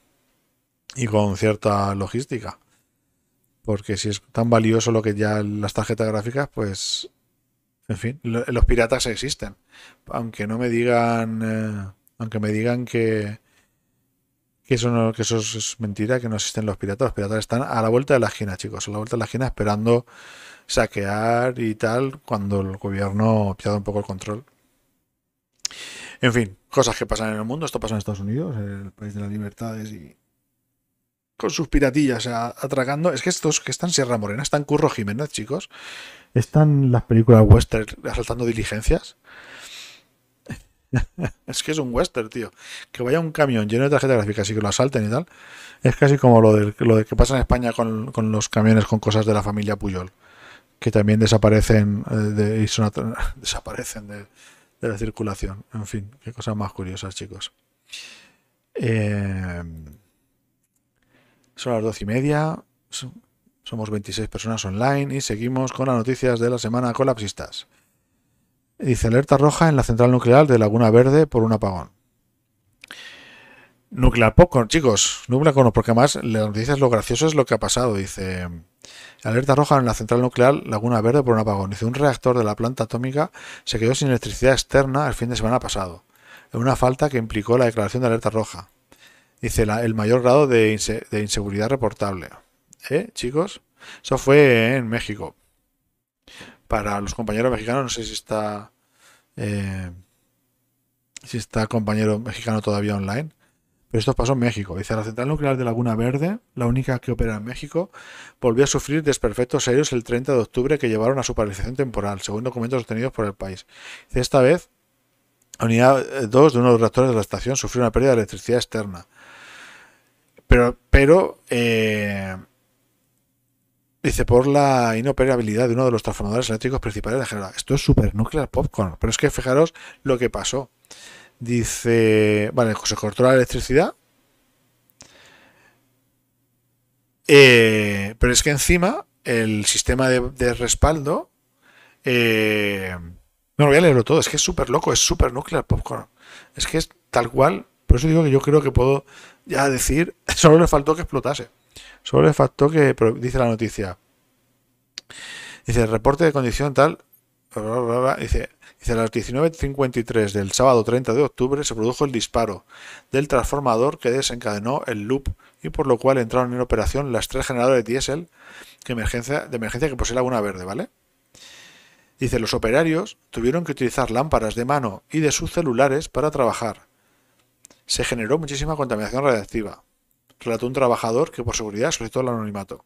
Y con cierta logística. Porque si es tan valioso lo que ya las tarjetas gráficas, pues... En fin, los piratas existen. Aunque no me digan... Eh, aunque me digan que, que eso, que eso es mentira, que no existen los piratas. Los piratas están a la vuelta de la esquina, chicos, a la vuelta de la esquina esperando saquear y tal cuando el gobierno pierde un poco el control. En fin, cosas que pasan en el mundo. Esto pasa en Estados Unidos, el país de las libertades y con sus piratillas atracando Es que estos que están Sierra Morena, están Curro Jiménez, chicos. Están las películas western asaltando diligencias es que es un western, tío. Que vaya un camión lleno de tarjetas gráficas y que lo asalten y tal. Es casi como lo de, lo de que pasa en España con, los camiones con cosas de la familia Puyol. Que también desaparecen eh, de, desaparecen de, la circulación. En fin, qué cosas más curiosas, chicos. Eh, son las doce y media. Somos 26 personas online y seguimos con las noticias de la semana colapsistas. Dice alerta roja en la central nuclear de Laguna Verde por un apagón. Nuclear Popcorn, chicos, nuclear cono, porque además las noticias lo gracioso es lo que ha pasado. Dice, alerta roja en la central nuclear Laguna Verde por un apagón. Dice, un reactor de la planta atómica se quedó sin electricidad externa el fin de semana pasado, una falta que implicó la declaración de alerta roja. Dice, el mayor grado de, de inseguridad reportable. ¿Eh, chicos? Eso fue en México para los compañeros mexicanos. No sé si está. Eh, si está compañero mexicano todavía online. Pero esto pasó en México. Dice, la central nuclear de Laguna Verde, la única que opera en México, volvió a sufrir desperfectos serios el 30 de octubre que llevaron a su paralización temporal, según documentos obtenidos por el país. Dice, esta vez, la unidad 2 eh, de uno de los reactores de la estación sufrió una pérdida de electricidad externa. Pero, pero eh, Dice, por la inoperabilidad de uno de los transformadores eléctricos principales de la Esto es super nuclear popcorn. Pero es que fijaros lo que pasó. Dice, vale, se cortó la electricidad. Eh, pero es que encima el sistema de, respaldo... Eh, no, voy a leerlo todo. Es que es súper loco. Es súper nuclear popcorn. Es que es tal cual. Por eso digo que yo creo que puedo ya decir... Solo le faltó que explotase sobre el factor que dice la noticia. Dice, el reporte de condición tal, dice, dice, a las 19.53 del sábado 30 de octubre se produjo el disparo del transformador que desencadenó el loop y por lo cual entraron en operación las tres generadores de diésel emergencia, de emergencia que posee la Laguna Verde, ¿vale? Dice, los operarios tuvieron que utilizar lámparas de mano y de sus celulares para trabajar. Se generó muchísima contaminación radiactiva relató un trabajador que por seguridad solicitó el anonimato.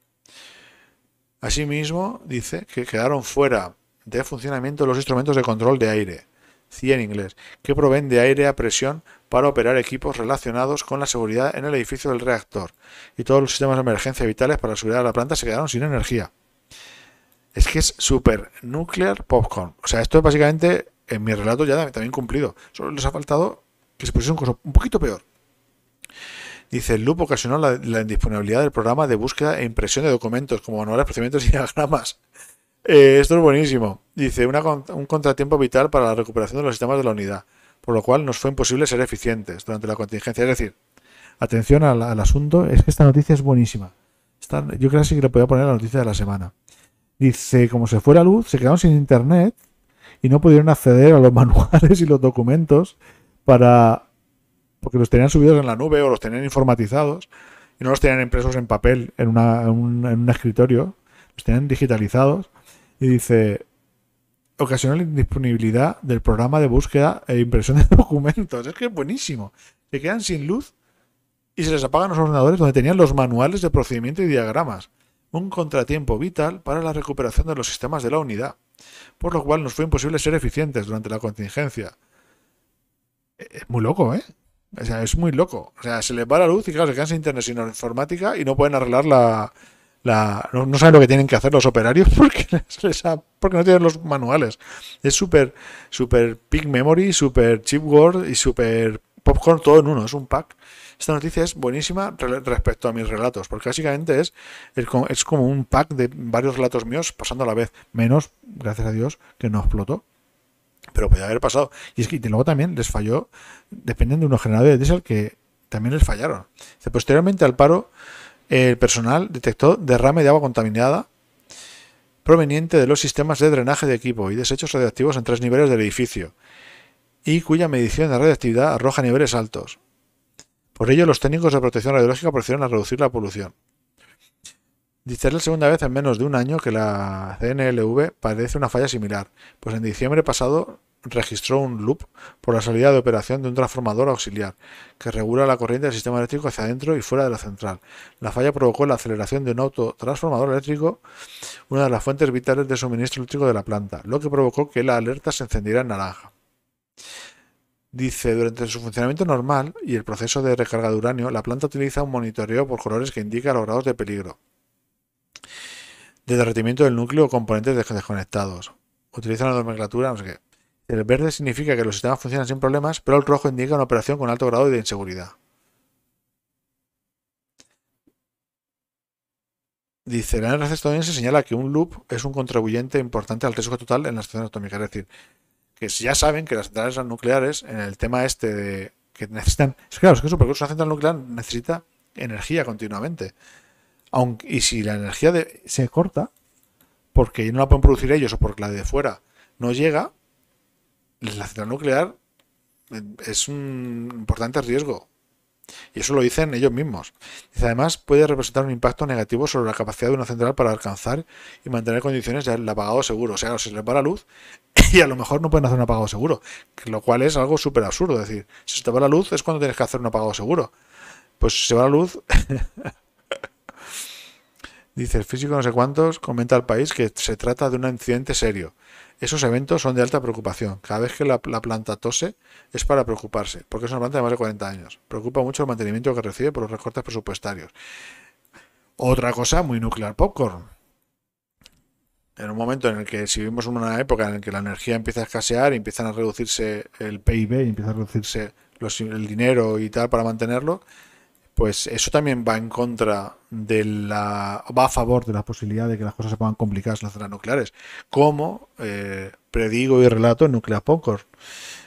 Asimismo, dice que quedaron fuera de funcionamiento los instrumentos de control de aire, cien en inglés, que proveen de aire a presión para operar equipos relacionados con la seguridad en el edificio del reactor, y todos los sistemas de emergencia vitales para la seguridad de la planta se quedaron sin energía. Es que es super nuclear popcorn. O sea, esto es básicamente en mi relato ya también cumplido. Solo les ha faltado que se pusiese un poquito peor. Dice, el loop ocasionó la, indisponibilidad del programa de búsqueda e impresión de documentos, como manuales, procedimientos y diagramas. Eh, esto es buenísimo. Dice, un contratiempo vital para la recuperación de los sistemas de la unidad, por lo cual nos fue imposible ser eficientes durante la contingencia. Es decir, atención al, asunto, es que esta noticia es buenísima. yo creo que sí que le podía poner la noticia de la semana. Dice, como se fue la luz, se quedaron sin internet y no pudieron acceder a los manuales y los documentos para porque los tenían subidos en la nube o los tenían informatizados y no los tenían impresos en papel en, un, un escritorio, los tenían digitalizados. Y dice, ocasionó la indisponibilidad del programa de búsqueda e impresión de documentos. Es que es buenísimo. Se quedan sin luz y se les apagan los ordenadores donde tenían los manuales de procedimiento y diagramas. Un contratiempo vital para la recuperación de los sistemas de la unidad, por lo cual nos fue imposible ser eficientes durante la contingencia. E, es muy loco, ¿eh? O sea, es muy loco. O sea, se les va la luz y claro, se quedan sin internet, sin informática y no pueden arreglar la... no, saben lo que tienen que hacer los operarios porque, no tienen los manuales. Es súper, súper peak memory, súper chip y súper popcorn todo en uno. Es un pack. Esta noticia es buenísima respecto a mis relatos, porque básicamente es, es como un pack de varios relatos míos pasando a la vez, menos, gracias a Dios, que no explotó pero puede haber pasado. Y es que luego también les falló, dependiendo de unos generadores de diésel que también les fallaron. Posteriormente al paro, el personal detectó derrame de agua contaminada proveniente de los sistemas de drenaje de equipo y desechos radioactivos en tres niveles del edificio, y cuya medición de radioactividad arroja niveles altos. Por ello, los técnicos de protección radiológica procedieron a reducir la polución. Dice es la segunda vez en menos de un año que la CNLV padece una falla similar, pues en diciembre pasado registró un loop por la salida de operación de un transformador auxiliar que regula la corriente del sistema eléctrico hacia adentro y fuera de la central. La falla provocó la aceleración de un autotransformador eléctrico, una de las fuentes vitales de suministro eléctrico de la planta, lo que provocó que la alerta se encendiera en naranja. Dice, durante su funcionamiento normal y el proceso de recarga de uranio, la planta utiliza un monitoreo por colores que indica los grados de peligro de derretimiento del núcleo o componentes desconectados. Utilizan la nomenclatura, no sé qué. El verde significa que los sistemas funcionan sin problemas, pero el rojo indica una operación con alto grado de inseguridad. Dice, la NRC estadounidense señala que un loop es un contribuyente importante al riesgo total en la estación atómica. Es decir, que ya saben que las centrales nucleares, en el tema este de que necesitan... Es claro, es que eso, porque una central nuclear necesita energía continuamente y si la energía se corta, porque no la pueden producir ellos o porque la de fuera no llega, la central nuclear eh, es un importante riesgo. Y eso lo dicen ellos mismos. además, puede representar un impacto negativo sobre la capacidad de una central para alcanzar y mantener condiciones de apagado seguro. O sea, se les va la luz y a lo mejor no pueden hacer un apagado seguro. Lo cual es algo súper absurdo. Es decir, si se te va la luz es cuando tienes que hacer un apagado seguro. Pues si se va la luz, Dice el físico no sé cuántos, comenta al país que se trata de un incidente serio. Esos eventos son de alta preocupación. Cada vez que la, planta tose es para preocuparse, porque es una planta de más de 40 años. Preocupa mucho el mantenimiento que recibe por los recortes presupuestarios. Otra cosa muy nuclear popcorn. En un momento en el que, si vivimos una época en la que la energía empieza a escasear y empiezan a reducirse el PIB, y empieza a reducirse los, el dinero y tal para mantenerlo, pues eso también va en contra de la. va a favor de la posibilidad de que las cosas se puedan complicar en las zonas nucleares. Como eh, predigo y relato en Nuclear Poker.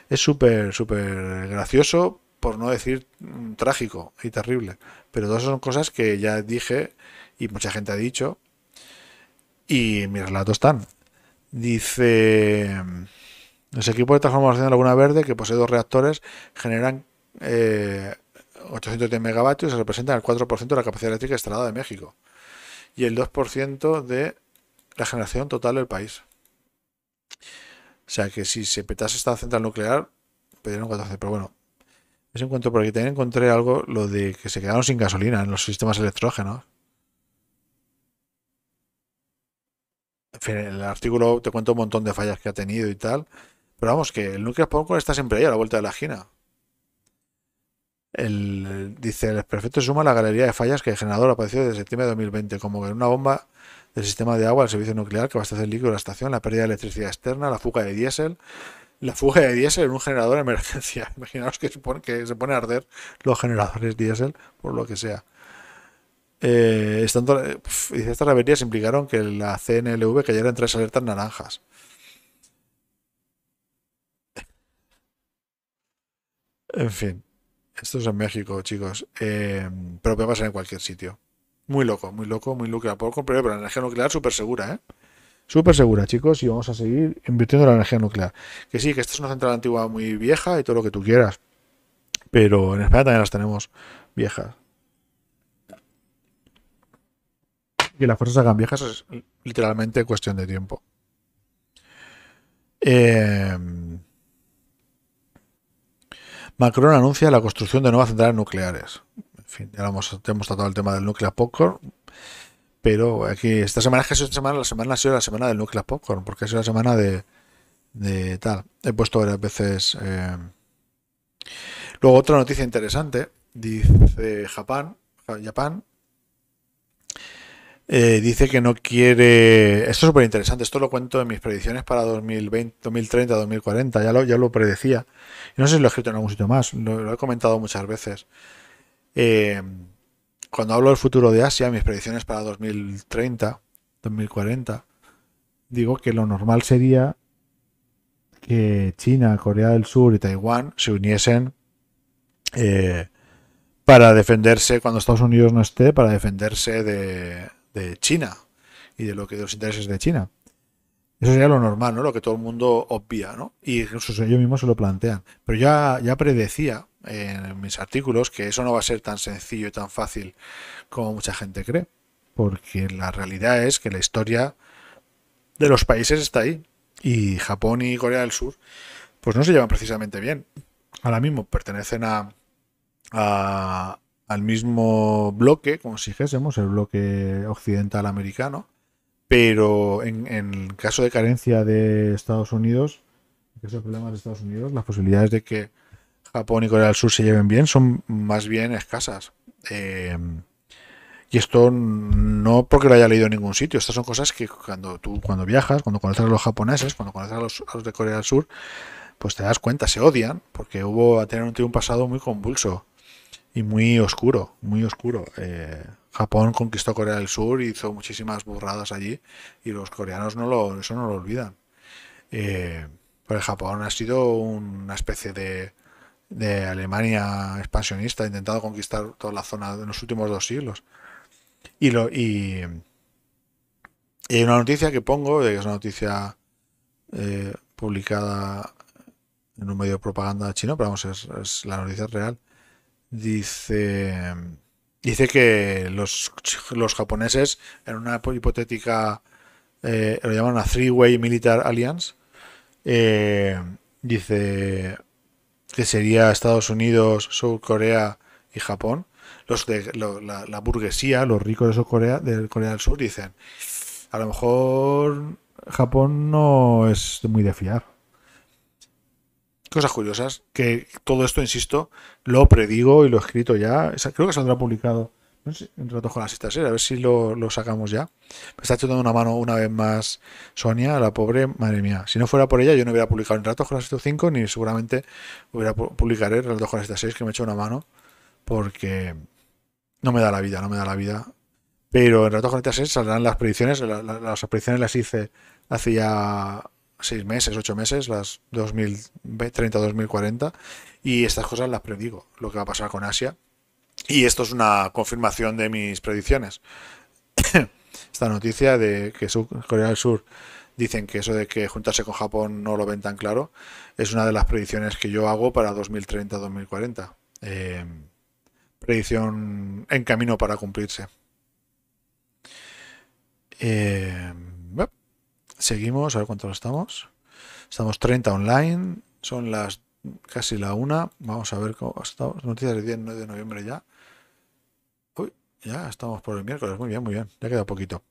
Es súper, súper gracioso, por no decir mm, trágico y terrible. Pero todas son cosas que ya dije y mucha gente ha dicho. Y mis relatos están. Dice. Los equipos de transformación de Laguna Verde que posee dos reactores generan eh, 810 megavatios representan el 4% de la capacidad eléctrica instalada de México y el 2% de la generación total del país. O sea que si se petase esta central nuclear, 14. Pero bueno, es en cuanto por aquí también encontré algo, lo de que se quedaron sin gasolina en los sistemas electrógenos. En fin, el artículo te cuento un montón de fallas que ha tenido y tal. Pero vamos, que el núcleo poco está siempre ahí a la vuelta de la esquina dice, el perfecto suma la galería de fallas que el generador apareció desde septiembre de 2020, como que en una bomba del sistema de agua del servicio nuclear que va estar el líquido de la estación, la pérdida de electricidad externa, la fuga de diésel, la fuga de diésel en un generador de emergencia. Imaginaos que se pone, que se pone a arder los generadores diésel, por lo que sea. Eh, eh, estas averías implicaron que la CNLV cayera en tres alertas naranjas. En fin. Esto es en México, chicos. Eh, pero puede pasar en cualquier sitio. Muy loco, muy loco, muy lucra Puedo comprar, pero la energía nuclear súper segura, ¿eh? Súper segura, chicos, y vamos a seguir invirtiendo en la energía nuclear. Que sí, que esto es una central antigua muy vieja y todo lo que tú quieras. Pero en España también las tenemos viejas. Que las fuerzas hagan viejas es literalmente cuestión de tiempo. Eh, Macron anuncia la construcción de nuevas centrales nucleares. En fin, ya, hemos, tratado el tema del nuclear popcorn, pero aquí esta semana es que esta semana, la semana ha sido la semana del nuclear popcorn, porque ha sido la semana de, tal. He puesto varias veces. Eh, luego otra noticia interesante, dice Japón, Japón eh, dice que no quiere. Esto es súper interesante. Esto lo cuento en mis predicciones para 2020, 2030, 2040. Ya lo, ya lo predecía. No sé si lo he escrito en algún sitio más. Lo, he comentado muchas veces. Eh, cuando hablo del futuro de Asia, mis predicciones para 2030, 2040, digo que lo normal sería que China, Corea del Sur y Taiwán se uniesen eh, para defenderse cuando Estados Unidos no esté, para defenderse de, de China y de lo que de los intereses de China. Eso sería lo normal, ¿no? Lo que todo el mundo obvia, ¿no? Y incluso ellos mismos se lo plantean. Pero ya, ya predecía en mis artículos que eso no va a ser tan sencillo y tan fácil como mucha gente cree. Porque la realidad es que la historia de los países está ahí. Y Japón y Corea del Sur, pues no se llevan precisamente bien. Ahora mismo pertenecen a, al mismo bloque, como si dijésemos, el bloque occidental americano, pero en, en caso de carencia de Estados Unidos, que es el problema de Estados Unidos, las posibilidades de que Japón y Corea del Sur se lleven bien son más bien escasas. Eh, y esto no porque lo haya leído en ningún sitio, estas son cosas que cuando tú cuando viajas, cuando conoces a los japoneses, cuando conoces a los, de Corea del Sur, pues te das cuenta, se odian, porque hubo a tener un, un pasado muy convulso y muy oscuro, muy oscuro. Eh, Japón conquistó Corea del Sur, hizo muchísimas burradas allí y los coreanos no lo, eso no lo olvidan. Eh, pero pues Japón ha sido una especie de, Alemania expansionista, ha intentado conquistar toda la zona en los últimos dos siglos. Y, lo, y, una noticia que pongo, que es una noticia eh, publicada en un medio de propaganda chino, pero vamos, es la noticia real. Dice, dice que los, los japoneses, en una hipotética, eh, lo llaman una Three-Way military Alliance, eh, dice que sería Estados Unidos, Corea y Japón. Los de la, burguesía, los ricos de de Corea del Sur, dicen, a lo mejor Japón no es muy de fiar. Cosas curiosas, que todo esto, insisto, lo predigo y lo he escrito ya. Creo que saldrá publicado en rato con las ¿eh? a ver si lo, sacamos ya. Me está echando una mano una vez más Sonia, la pobre, madre mía. Si no fuera por ella, yo no hubiera publicado en rato con las 5, ni seguramente hubiera publicaré en rato con las 6, que me hecho una mano, porque no me da la vida, no me da la vida. Pero en rato con 6 saldrán las predicciones, las, las predicciones las hice hace ya seis meses, ocho meses, las 2030, 2040, y estas cosas las predigo, lo que va a pasar con Asia. Y esto es una confirmación de mis predicciones. Esta noticia de que Corea del Sur dicen que eso de que juntarse con Japón no lo ven tan claro, es una de las predicciones que yo hago para 2030-2040. Eh, predicción en camino para cumplirse. Eh, Seguimos, a ver cuánto estamos. Estamos 30 online, son las casi la una. Vamos a ver cómo estamos. Noticias del 10 de noviembre ya. Uy, ya estamos por el miércoles. Muy bien, muy bien. Ya queda poquito.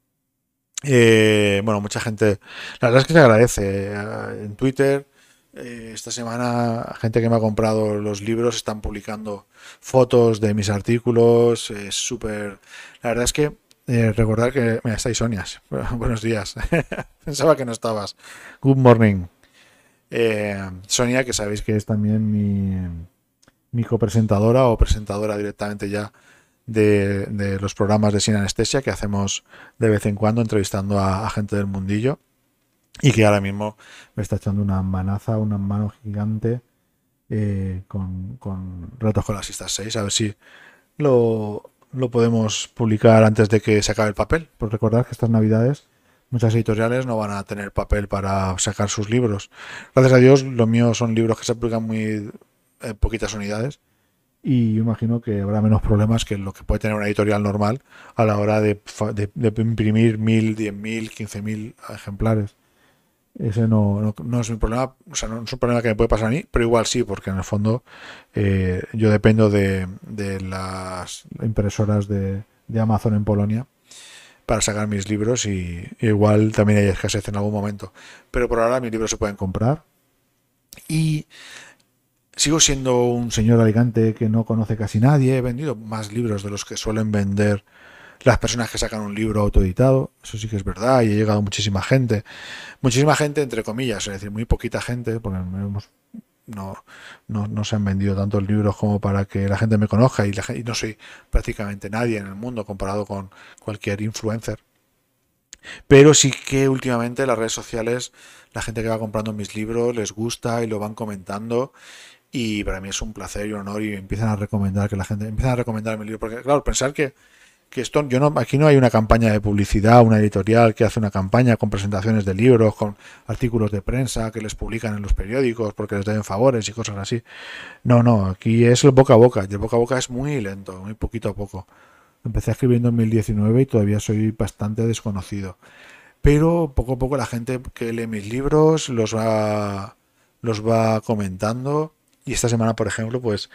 Eh, bueno, mucha gente. La verdad es que se agradece. Eh, en Twitter, eh, esta semana, gente que me ha comprado los libros están publicando fotos de mis artículos. Es súper. La verdad es que eh, recordar que me estáis Sonia. Buenos días. Pensaba que no estabas. Good morning. Eh, Sonia, que sabéis que es también mi, mi copresentadora o presentadora directamente ya de, los programas de Sin Anestesia que hacemos de vez en cuando entrevistando a, gente del mundillo y que ahora mismo me está echando una manaza, una mano gigante eh, con con, con las Estas 6. A ver si lo, lo podemos publicar antes de que se acabe el papel. Por pues recordad que estas navidades muchas editoriales no van a tener papel para sacar sus libros. Gracias a Dios, los míos son libros que se publican muy eh, poquitas unidades y imagino que habrá menos problemas que lo que puede tener una editorial normal a la hora de, de imprimir mil, diez mil, quince mil ejemplares. Ese no, es mi problema, o sea, no es un problema que me puede pasar a mí, pero igual sí, porque en el fondo eh, yo dependo de, las impresoras de, Amazon en Polonia para sacar mis libros y, igual también hay escasez en algún momento. Pero por ahora mis libros se pueden comprar. Y sigo siendo un señor alicante que no conoce casi nadie, he vendido más libros de los que suelen vender las personas que sacan un libro autoeditado, eso sí que es verdad, y ha llegado muchísima gente, muchísima gente entre comillas, es decir, muy poquita gente, porque no, no, no, se han vendido tantos libros como para que la gente me conozca y, la, y no soy prácticamente nadie en el mundo comparado con cualquier influencer. Pero sí que últimamente las redes sociales, la gente que va comprando mis libros les gusta y lo van comentando y para mí es un placer y un honor y empiezan a recomendar que la gente empiezan a recomendar mi libro porque claro pensar que que esto, yo no, aquí no hay una campaña de publicidad, una editorial que hace una campaña con presentaciones de libros, con artículos de prensa que les publican en los periódicos porque les den favores y cosas así. No, no, aquí es el boca a boca, y el boca a boca es muy lento, muy poquito a poco. Empecé escribiendo en 2019 y todavía soy bastante desconocido. Pero poco a poco la gente que lee mis libros los va, los va comentando. Y esta semana, por ejemplo, pues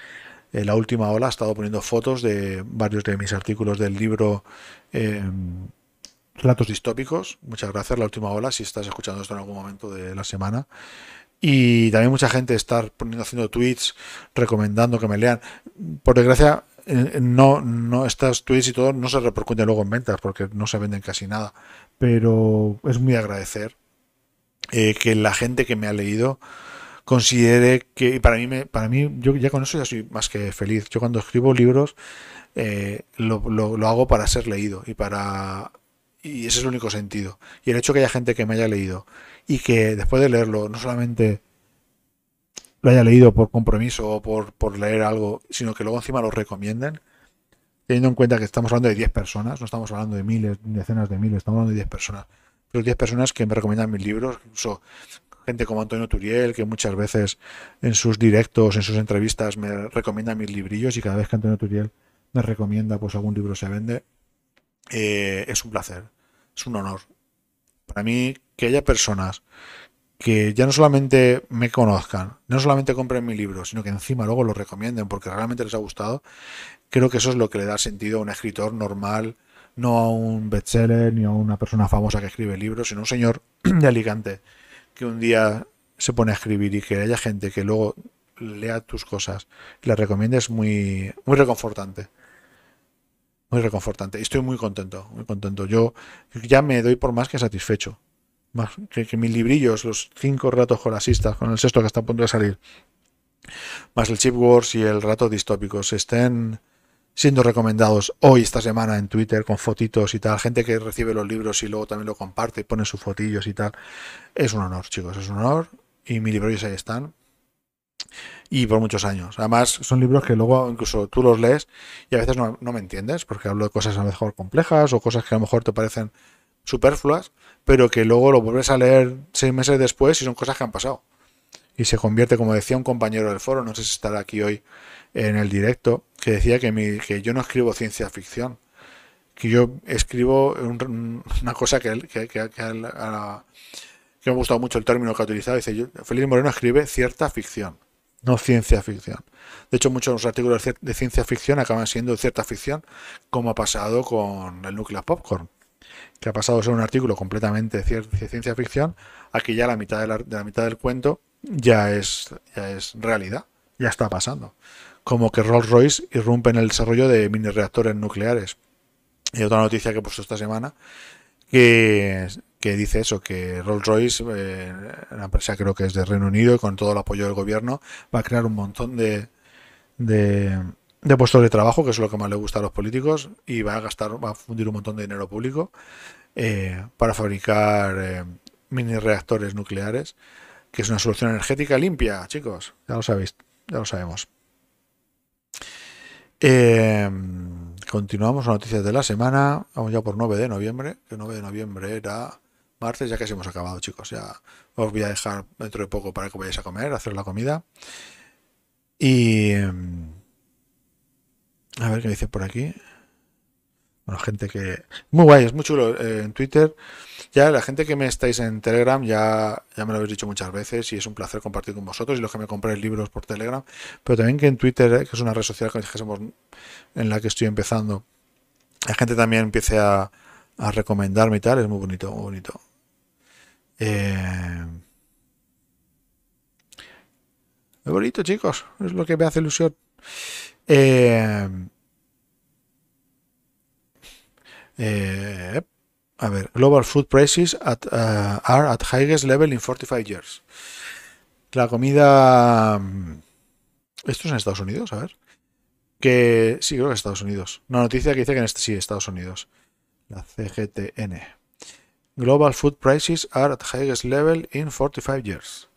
la última ola ha estado poniendo fotos de varios de mis artículos del libro eh, Relatos distópicos. Muchas gracias, la última ola, si estás escuchando esto en algún momento de la semana. Y también mucha gente está poniendo, haciendo tweets recomendando que me lean. Por desgracia, eh, eh, no, no, estas tweets y todo no se repercuten luego en ventas porque no se venden casi nada. Pero es muy agradecer eh, que la gente que me ha leído considere que para mí, me, para mí yo ya con eso ya soy más que feliz. Yo cuando escribo libros eh, lo, hago para ser leído y para... Y ese es el único sentido. Y el hecho que haya gente que me haya leído y que después de leerlo no solamente lo haya leído por compromiso o por, por leer algo, sino que luego encima lo recomienden, teniendo en cuenta que estamos hablando de 10 personas, no estamos hablando de miles, decenas de miles, estamos hablando de 10 personas. Pero 10 personas que me recomiendan mis libros, incluso como Antonio Turiel, que muchas veces en sus directos, en sus entrevistas, me recomienda mis librillos y cada vez que Antonio Turiel me recomienda pues algún libro se vende, eh, es un placer, es un honor. Para mí, que haya personas que ya no solamente me conozcan, no solamente compren mi libro, sino que encima luego lo recomienden porque realmente les ha gustado, creo que eso es lo que le da sentido a un escritor normal, no a un bestseller ni a una persona famosa que escribe libros, sino a un señor de Alicante que un día se pone a escribir y que haya gente que luego lea tus cosas y las recomiende es muy, muy reconfortante. Muy reconfortante. Y estoy muy contento, muy contento. Yo ya me doy por más que satisfecho. Más que, mis librillos, los cinco ratos jorasistas, con el sexto que está a punto de salir, más el Chip y el rato distópicos, estén siendo recomendados hoy, esta semana, en Twitter, con fotitos y tal. Gente que recibe los libros y luego también lo comparte y pone sus fotillos y tal. Es un honor, chicos, es un honor. Y mis libros ahí están. Y por muchos años. Además, son libros que luego incluso tú los lees y a veces no, no me entiendes, porque hablo de cosas a lo mejor complejas o cosas que a lo mejor te parecen superfluas, pero que luego lo vuelves a leer seis meses después y son cosas que han pasado. Y se convierte, como decía un compañero del foro, no sé si estará aquí hoy en el directo, que decía que, que yo no escribo ciencia ficción, que yo escribo una cosa que, me ha gustado mucho el término que ha utilizado, dice, yo, Moreno escribe cierta ficción, no ciencia ficción. De hecho, muchos de los artículos de ciencia ficción acaban siendo cierta ficción, como ha pasado con el núcleo Popcorn, que ha pasado a ser un artículo completamente de ciencia ficción, aquí ya la mitad de la mitad del cuento ya es, ya es realidad, ya está pasando como que Rolls-Royce irrumpe en el desarrollo de mini reactores nucleares. Y otra noticia que he puesto esta semana, que, dice eso, que Rolls-Royce, eh, la empresa creo que es de Reino Unido y con todo el apoyo del gobierno, va a crear un montón de, de, puestos de trabajo, que es lo que más le gusta a los políticos, y va a gastar, va a fundir un montón de dinero público eh, para fabricar eh, mini reactores nucleares, que es una solución energética limpia, chicos, ya lo sabéis, ya lo sabemos. Em, continuamos las noticias de la semana. Vamos ya por 9 de noviembre. Que 9 de noviembre era martes. Ya casi hemos acabado, chicos. Ya os voy a dejar dentro de poco para que vayáis a comer, a hacer la comida. Y. Em, a ver qué dice por aquí. Bueno, gente que. Muy guay, es muy chulo eh, en Twitter. Ya la gente que me estáis en Telegram, ya, ya me lo habéis dicho muchas veces y es un placer compartir con vosotros y los que me compréis libros por Telegram. Pero también que en Twitter, eh, que es una red social que somos, en la que estoy empezando, la gente también empiece a, a recomendarme y tal. Es muy bonito, muy bonito. Muy eh, bonito, chicos. Es lo que me hace ilusión. Eh. Eh, a ver, global food prices at, uh, are at highest level in 45 years. La comida... Mm, esto es en Estados Unidos, a ver. Que sí, creo que es Estados Unidos. Una noticia que dice que en este sí, Estados Unidos. La CGTN. Global food prices are at highest level in 45 years.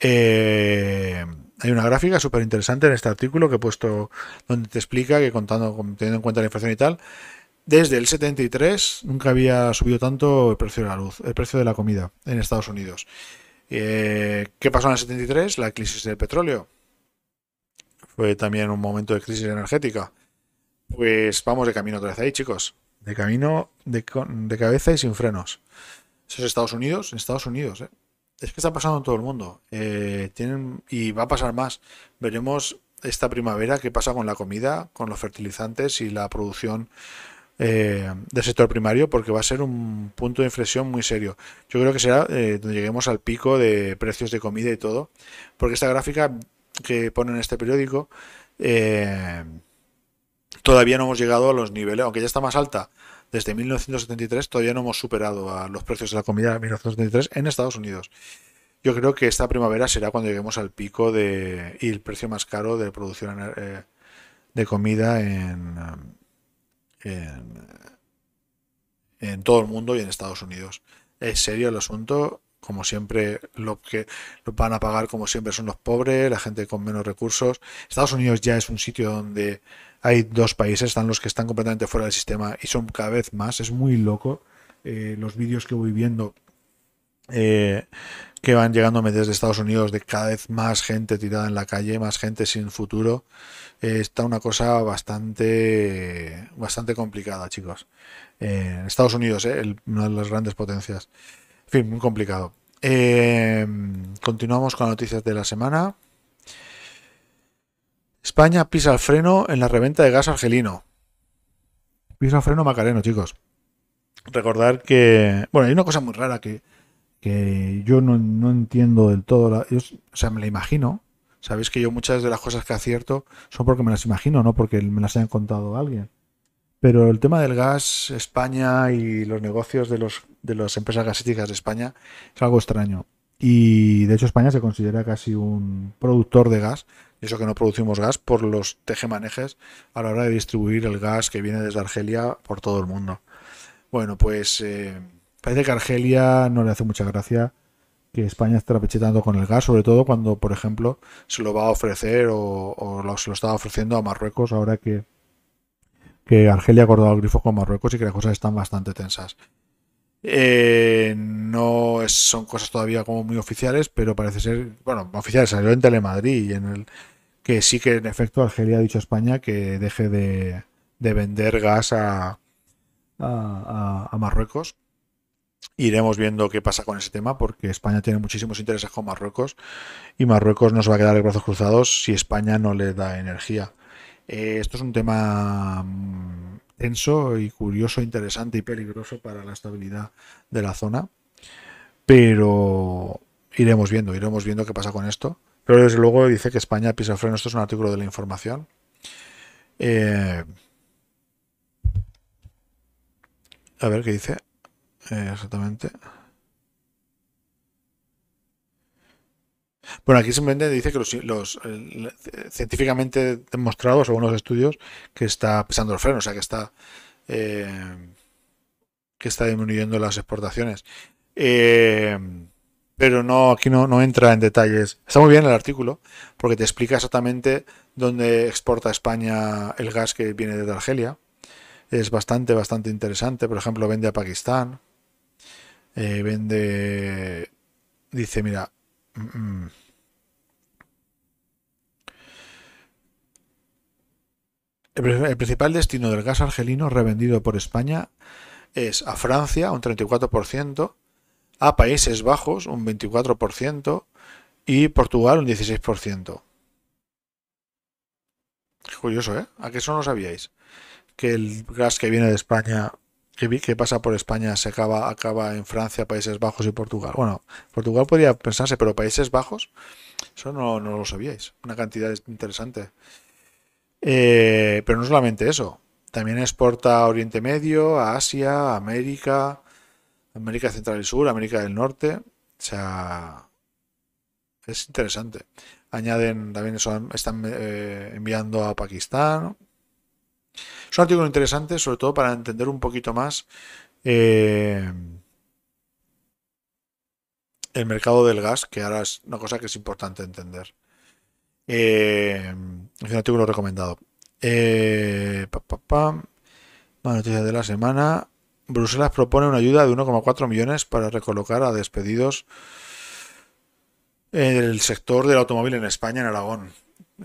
Eh, hay una gráfica súper interesante en este artículo que he puesto donde te explica que contando, teniendo en cuenta la inflación y tal, desde el 73 nunca había subido tanto el precio de la luz, el precio de la comida en Estados Unidos. Eh, ¿Qué pasó en el 73? La crisis del petróleo. Fue también un momento de crisis energética. Pues vamos de camino otra vez ahí, chicos. De camino de, cabeza y sin frenos. Eso es Estados Unidos, en Estados Unidos. ¿eh? Es que está pasando en todo el mundo. Eh, y va a pasar más. Veremos esta primavera qué pasa con la comida, con los fertilizantes y la producción eh, del sector primario porque va a ser un punto de inflexión muy serio. Yo creo que será eh, donde lleguemos al pico de precios de comida y todo, porque esta gráfica que pone en este periódico eh, todavía no hemos llegado a los niveles, aunque ya está más alta. Desde 1973 todavía no hemos superado a los precios de la comida de 1973 en Estados Unidos. Yo creo que esta primavera será cuando lleguemos al pico de, y el precio más caro de producción de comida en, en, todo el mundo y en Estados Unidos. Es serio el asunto, como siempre, lo que lo van a pagar, como siempre, son los pobres, la gente con menos recursos. Estados Unidos ya es un sitio donde hay dos países, están los que están completamente fuera del sistema y son cada vez más, es muy loco. Eh, los vídeos que voy viendo eh, que van llegándome desde Estados Unidos de cada vez más gente tirada en la calle, más gente sin futuro. Eh, está una cosa bastante, bastante complicada, chicos. Eh, Estados Unidos, eh, una de las grandes potencias. En fin, muy complicado. continuamos con las noticias de la semana. España pisa el freno en la reventa de gas argelino. Pisa el freno macareno, chicos. Recordar que. Bueno, hay una cosa muy rara que que yo no, entiendo del todo. La, o sea, me la imagino. Sabéis que yo muchas de las cosas que acierto son porque me las imagino, no porque me las hayan contado alguien. Pero el tema del gas, España y los negocios de, los, de las empresas gasísticas de España es algo extraño. Y de hecho España se considera casi un productor de gas, eso que no producimos gas, por los tejemanejes a la hora de distribuir el gas que viene desde Argelia por todo el mundo. Bueno, pues... Eh, parece que Argelia no le hace mucha gracia que España esté trapechetando con el gas, sobre todo cuando, por ejemplo, se lo va a ofrecer o, lo, se lo está ofreciendo a Marruecos ahora que, que Argelia ha acordado el grifo con Marruecos y que las cosas están bastante tensas. Eh, no son cosas todavía como muy oficiales, pero parece ser, bueno, oficiales salió en Telemadrid y en el que sí que en efecto Argelia ha dicho a España que deje de, vender gas a, a Marruecos Iremos viendo qué pasa con ese tema, porque España tiene muchísimos intereses con Marruecos y Marruecos nos va a quedar de brazos cruzados si España no le da energía. Eh, esto es un tema mm, tenso y curioso, interesante y peligroso para la estabilidad de la zona, pero iremos viendo, iremos viendo qué pasa con esto. Pero desde luego dice que España pisa freno. Esto es un artículo de la información. Eh, a ver qué dice exactamente. Bueno, aquí simplemente dice que los, eh, científicamente demostrados, según los estudios, que está pesando el freno, o sea que está eh, que está disminuyendo las exportaciones. Eh, pero no, aquí no, no entra en detalles. Está muy bien el artículo, porque te explica exactamente dónde exporta España el gas que viene de Argelia. Es bastante, bastante interesante. Por ejemplo, vende a Pakistán. Eh, vende. Dice, mira. Mm, mm. El principal destino del gas argelino revendido por España es a Francia, un 34%, a Países Bajos, un 24%, y Portugal, un 16%. curioso, ¿eh? ¿A qué eso no sabíais? Que el gas que viene de España que, pasa por España se acaba, acaba en Francia, Países Bajos y Portugal. Bueno, Portugal podría pensarse, pero Países Bajos, eso no, lo sabíais. Una cantidad interesante. Eh, pero no solamente eso, también exporta Oriente Medio, a Asia, América, América Central y Sur, América del Norte. O sea, es interesante. Añaden, también eso, están eh, enviando a Pakistán, es un artículo interesante, sobre todo para entender un poquito más eh, el mercado del gas, que ahora es una cosa que es importante entender. Eh, es un artículo recomendado. Eh, pa, Más noticias de la semana. Bruselas propone una ayuda de 1,4 millones para recolocar a despedidos en el sector del automóvil en España, en Aragón.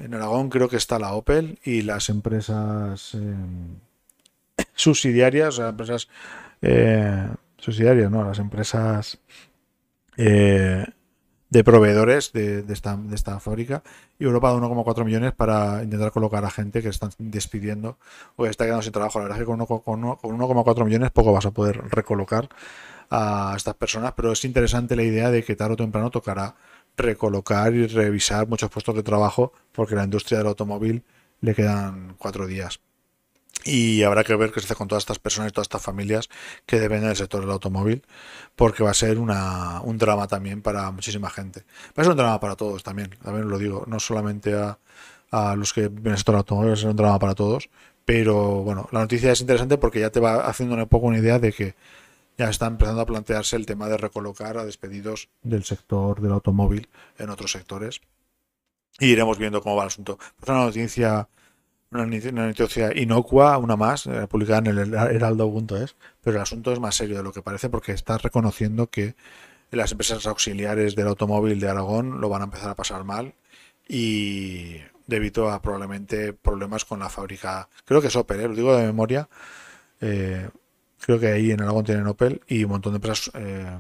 En Aragón creo que está la Opel y las empresas em, subsidiarias, empresas eh, subsidiarias, no, las empresas eh, de proveedores de, esta, fábrica. Y Europa da 1,4 millones para intentar colocar a gente que están despidiendo o que está quedando sin trabajo. La verdad es que con 1,4 millones poco vas a poder recolocar a estas personas, pero es interesante la idea de que tarde o temprano tocará recolocar y revisar muchos puestos de trabajo porque la industria del automóvil le quedan cuatro días. Y habrá que ver qué se hace con todas estas personas y todas estas familias que dependen del sector del automóvil, porque va a ser un drama también para muchísima gente. Va a un drama para todos también, también lo digo, no solamente a, los que viven el sector del automóvil, va un drama para todos. Pero bueno, la noticia es interesante porque ya te va haciendo un poco una idea de que ya está empezando a plantearse el tema de recolocar a despedidos del sector del automóvil en otros sectores. Y iremos viendo cómo va el asunto. Es una noticia, una, noticia inocua, una más, eh, publicada en el heraldo.es, pero el asunto es más serio de lo que parece porque está reconociendo que las empresas auxiliares del automóvil de Aragón lo van a empezar a pasar mal y debido a probablemente problemas con la fábrica, creo que es Opel, eh, lo digo de memoria, eh, Creo que ahí en Aragón tienen Opel y un montón de empresas. Eh,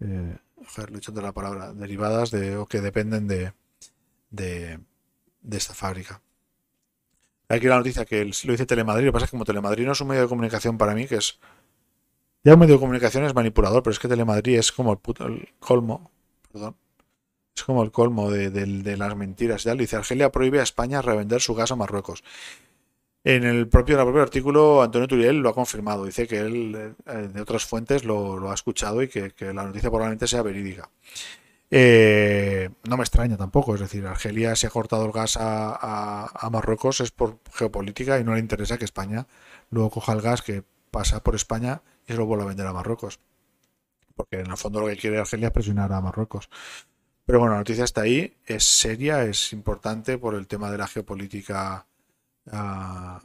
eh la palabra. Derivadas de, o que dependen de, de, de esta fábrica. Aquí la noticia que lo dice Telemadrid. Lo que pasa es que como Telemadrid no es un medio de comunicación para mí, que es. Ya un medio de comunicación es manipulador, pero es que Telemadrid es como el, puto, colmo. Perdón. Es como el colmo de, las mentiras. Ya lo dice Argelia prohíbe a España revender su gas a Marruecos. En el propio, propio artículo, Antonio Turiel lo ha confirmado. Dice que él, eh, de otras fuentes, lo, ha escuchado y que, la noticia probablemente sea verídica. Eh, no me extraña tampoco, es decir, Argelia se ha cortado el gas a, a, Marruecos, es por geopolítica y no le interesa que España luego coja el gas que pasa por España y se lo vuelva a vender a Marruecos. Porque en el fondo lo que quiere Argelia es presionar a Marruecos. Pero bueno, la noticia está ahí, es seria, es importante por el tema de la geopolítica Ah,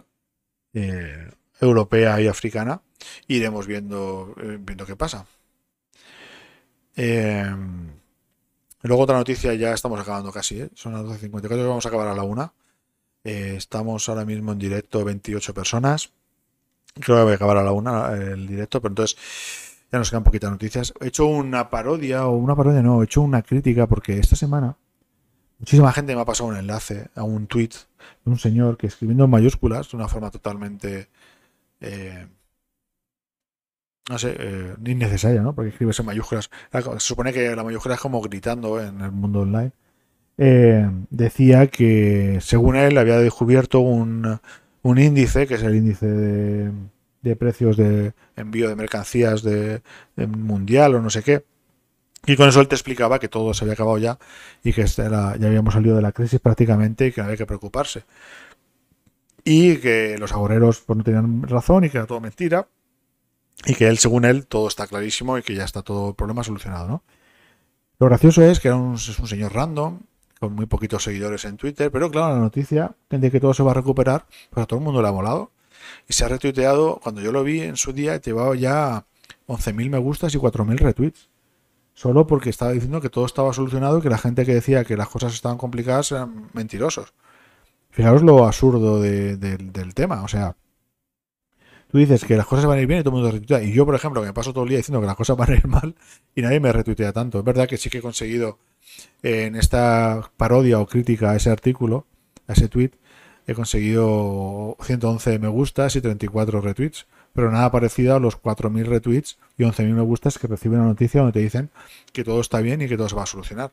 eh, europea y africana, iremos viendo, eh, viendo qué pasa. Eh, luego otra noticia, ya estamos acabando casi, son las 12.54, vamos a acabar a la una. estamos ahora mismo en directo 28 personas. Creo que voy a acabar a la una el directo, pero entonces ya nos quedan poquitas noticias. He hecho una parodia, o una parodia no, he hecho una crítica porque esta semana Muchísima gente me ha pasado un enlace a un tweet de un señor que escribiendo en mayúsculas de una forma totalmente. Eh, no sé, eh, innecesaria, ¿no? Porque escribe en mayúsculas. Se supone que la mayúscula es como gritando ¿eh? en el mundo online. Eh, decía que, según él, había descubierto un, índice, que es el índice de, precios de envío de mercancías de mundial o no sé qué, y con eso él te explicaba que todo se había acabado ya y que este ya habíamos salido de la crisis prácticamente y que no había que preocuparse. Y que los agoreros pues, no tenían razón y que era todo mentira. Y que él, según él, todo está clarísimo y que ya está todo el problema solucionado, ¿no? Lo gracioso es que es un señor random, con muy poquitos seguidores en Twitter, pero claro, la noticia de que todo se va a recuperar, pues a todo el mundo le ha molado. Y se ha retuiteado, cuando yo lo vi en su día, he llevado ya 11.000 me gustas y 4.000 retweets solo porque estaba diciendo que todo estaba solucionado y que la gente que decía que las cosas estaban complicadas eran mentirosos. Fijaros lo absurdo del tema, o sea, tú dices que las cosas van a ir bien y todo el mundo retuitea. Y yo, por ejemplo, me paso todo el día diciendo que las cosas van a ir mal y nadie me retuitea tanto. Es verdad que sí que he conseguido eh, en esta parodia o crítica a ese artículo, a ese tweet, he conseguido 111 me gustas y 34 retweets pero nada parecido a los 4.000 retweets y 11.000 me gustas que recibe una noticia donde te dicen que todo está bien y que todo se va a solucionar.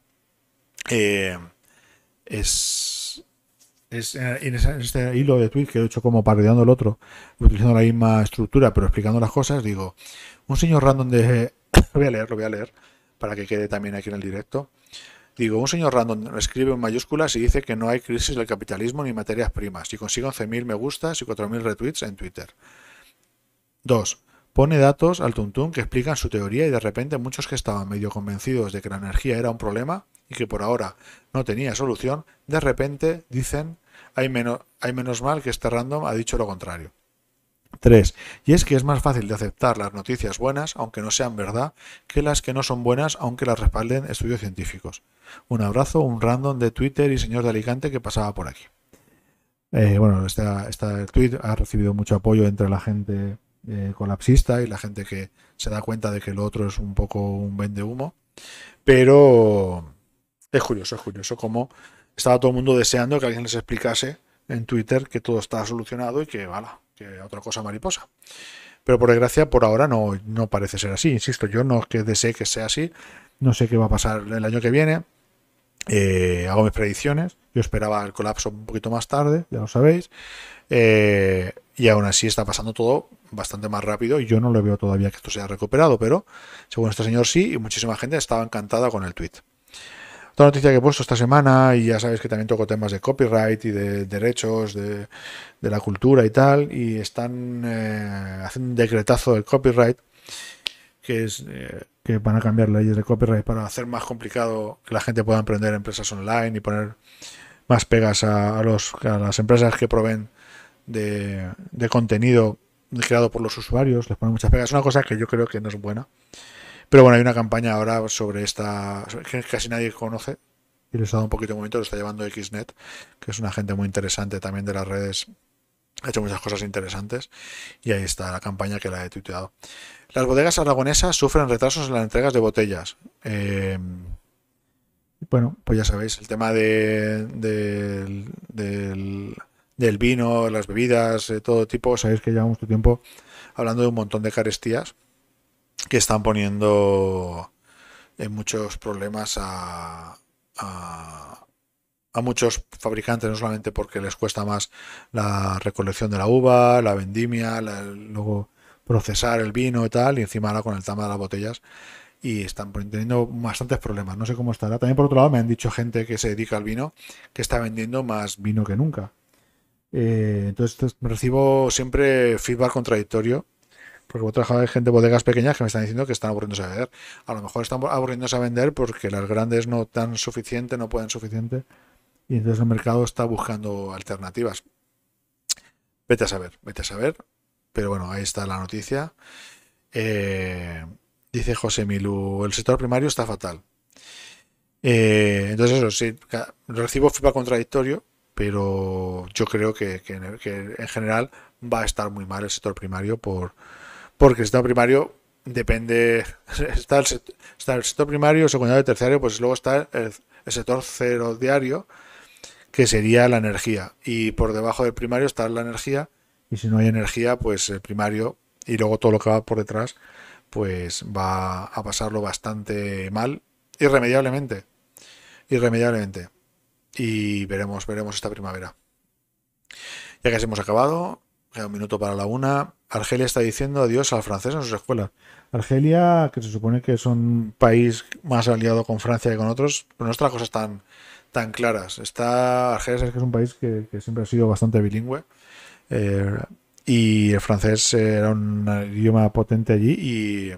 Eh, es, eh, en, este hilo de tweet que he hecho como parodiando el otro, utilizando la misma estructura pero explicando las cosas, digo, un señor random de... voy a leer, lo voy a leer para que quede también aquí en el directo. Digo, un señor random escribe en mayúsculas y dice que no hay crisis del capitalismo ni materias primas y consigue 11.000 me gustas y 4.000 retweets en Twitter. 2. Pone datos al tuntún que explican su teoría y de repente muchos que estaban medio convencidos de que la energía era un problema y que por ahora no tenía solución, de repente dicen hay, menos, hay menos mal que este random ha dicho lo contrario. 3. Y es que es más fácil de aceptar las noticias buenas, aunque no sean verdad, que las que no son buenas, aunque las respalden estudios científicos. Un abrazo, un random de Twitter y señor de Alicante que pasaba por aquí. Eh, bueno, este, este, tweet ha recibido mucho apoyo entre la gente eh, colapsista y la gente que se da cuenta de que lo otro es un poco un vende humo. Pero es curioso, es curioso como estaba todo el mundo deseando que alguien les explicase en Twitter que todo está solucionado y que, vala, que otra cosa mariposa. Pero por desgracia, por ahora no, no parece ser así. Insisto, yo no que desee que sea así. No sé qué va a pasar el año que viene. Eh, hago mis predicciones. Yo esperaba el colapso un poquito más tarde, ya lo sabéis. Eh, y aún así está pasando todo bastante más rápido y yo no le veo todavía que esto se haya recuperado, pero según este señor sí, y muchísima gente estaba encantada con el tweet. Otra noticia que he puesto esta semana, y ya sabéis que también toco temas de copyright y de derechos de, la cultura y tal, y están eh, haciendo un decretazo del copyright, que es eh, que van a cambiar leyes de copyright para hacer más complicado que la gente pueda emprender empresas online y poner más pegas a, las empresas que proveen de, de contenido creado por los usuarios, les ponen muchas pegas. Es una cosa que yo creo que no es buena. Pero bueno, hay una campaña ahora sobre esta que casi nadie conoce y les he dado un poquito de momento, lo está llevando XNet, que es una gente muy interesante también de las redes. Ha hecho muchas cosas interesantes y ahí está la campaña que la he tuiteado. Las bodegas aragonesas sufren retrasos en las entregas de botellas. Em, bueno, pues ya sabéis, el tema de, del, del vino, las bebidas, de eh, todo tipo. Sabéis que llevamos mucho tiempo hablando de un montón de carestías que están poniendo en muchos problemas a, a, muchos fabricantes, no solamente porque les cuesta más la recolección de la uva, la vendimia, luego procesar el vino y tal, y encima ahora con el tema de las botellas, y están teniendo bastantes problemas, no sé cómo estará. También por otro lado me han dicho gente que se dedica al vino que está vendiendo más vino que nunca. Eh, entonces recibo siempre feedback contradictorio. Porque he trabajado gente gente bodegas pequeñas que me están diciendo que están aburriéndose a vender. A lo mejor están aburriéndose a vender porque las grandes no tan suficiente, no pueden suficiente. Y entonces el mercado está buscando alternativas. Vete a saber, vete a saber. Pero bueno, ahí está la noticia. Eh, dice José Milu, el sector primario está fatal. Eh, entonces eso, sí, recibo feedback contradictorio pero yo creo que, en general va a estar muy mal el sector primario porque el sector primario depende está el, sector primario secundario terciario pues luego está el sector cero diario que sería la energía y por debajo del primario está la energía y si no hay energía pues el primario y luego todo lo que va por detrás pues va a pasarlo bastante mal irremediablemente irremediablemente y veremos, veremos esta primavera. Ya casi hemos acabado, queda un minuto para la una. Argelia está diciendo adiós al francés en sus escuelas. Argelia, que se supone que es un país más aliado con Francia que con otros, pero no está cosas tan, claras. Está, Argelia es, que es un país que, siempre ha sido bastante bilingüe. Eh, y el francés era un idioma potente allí y,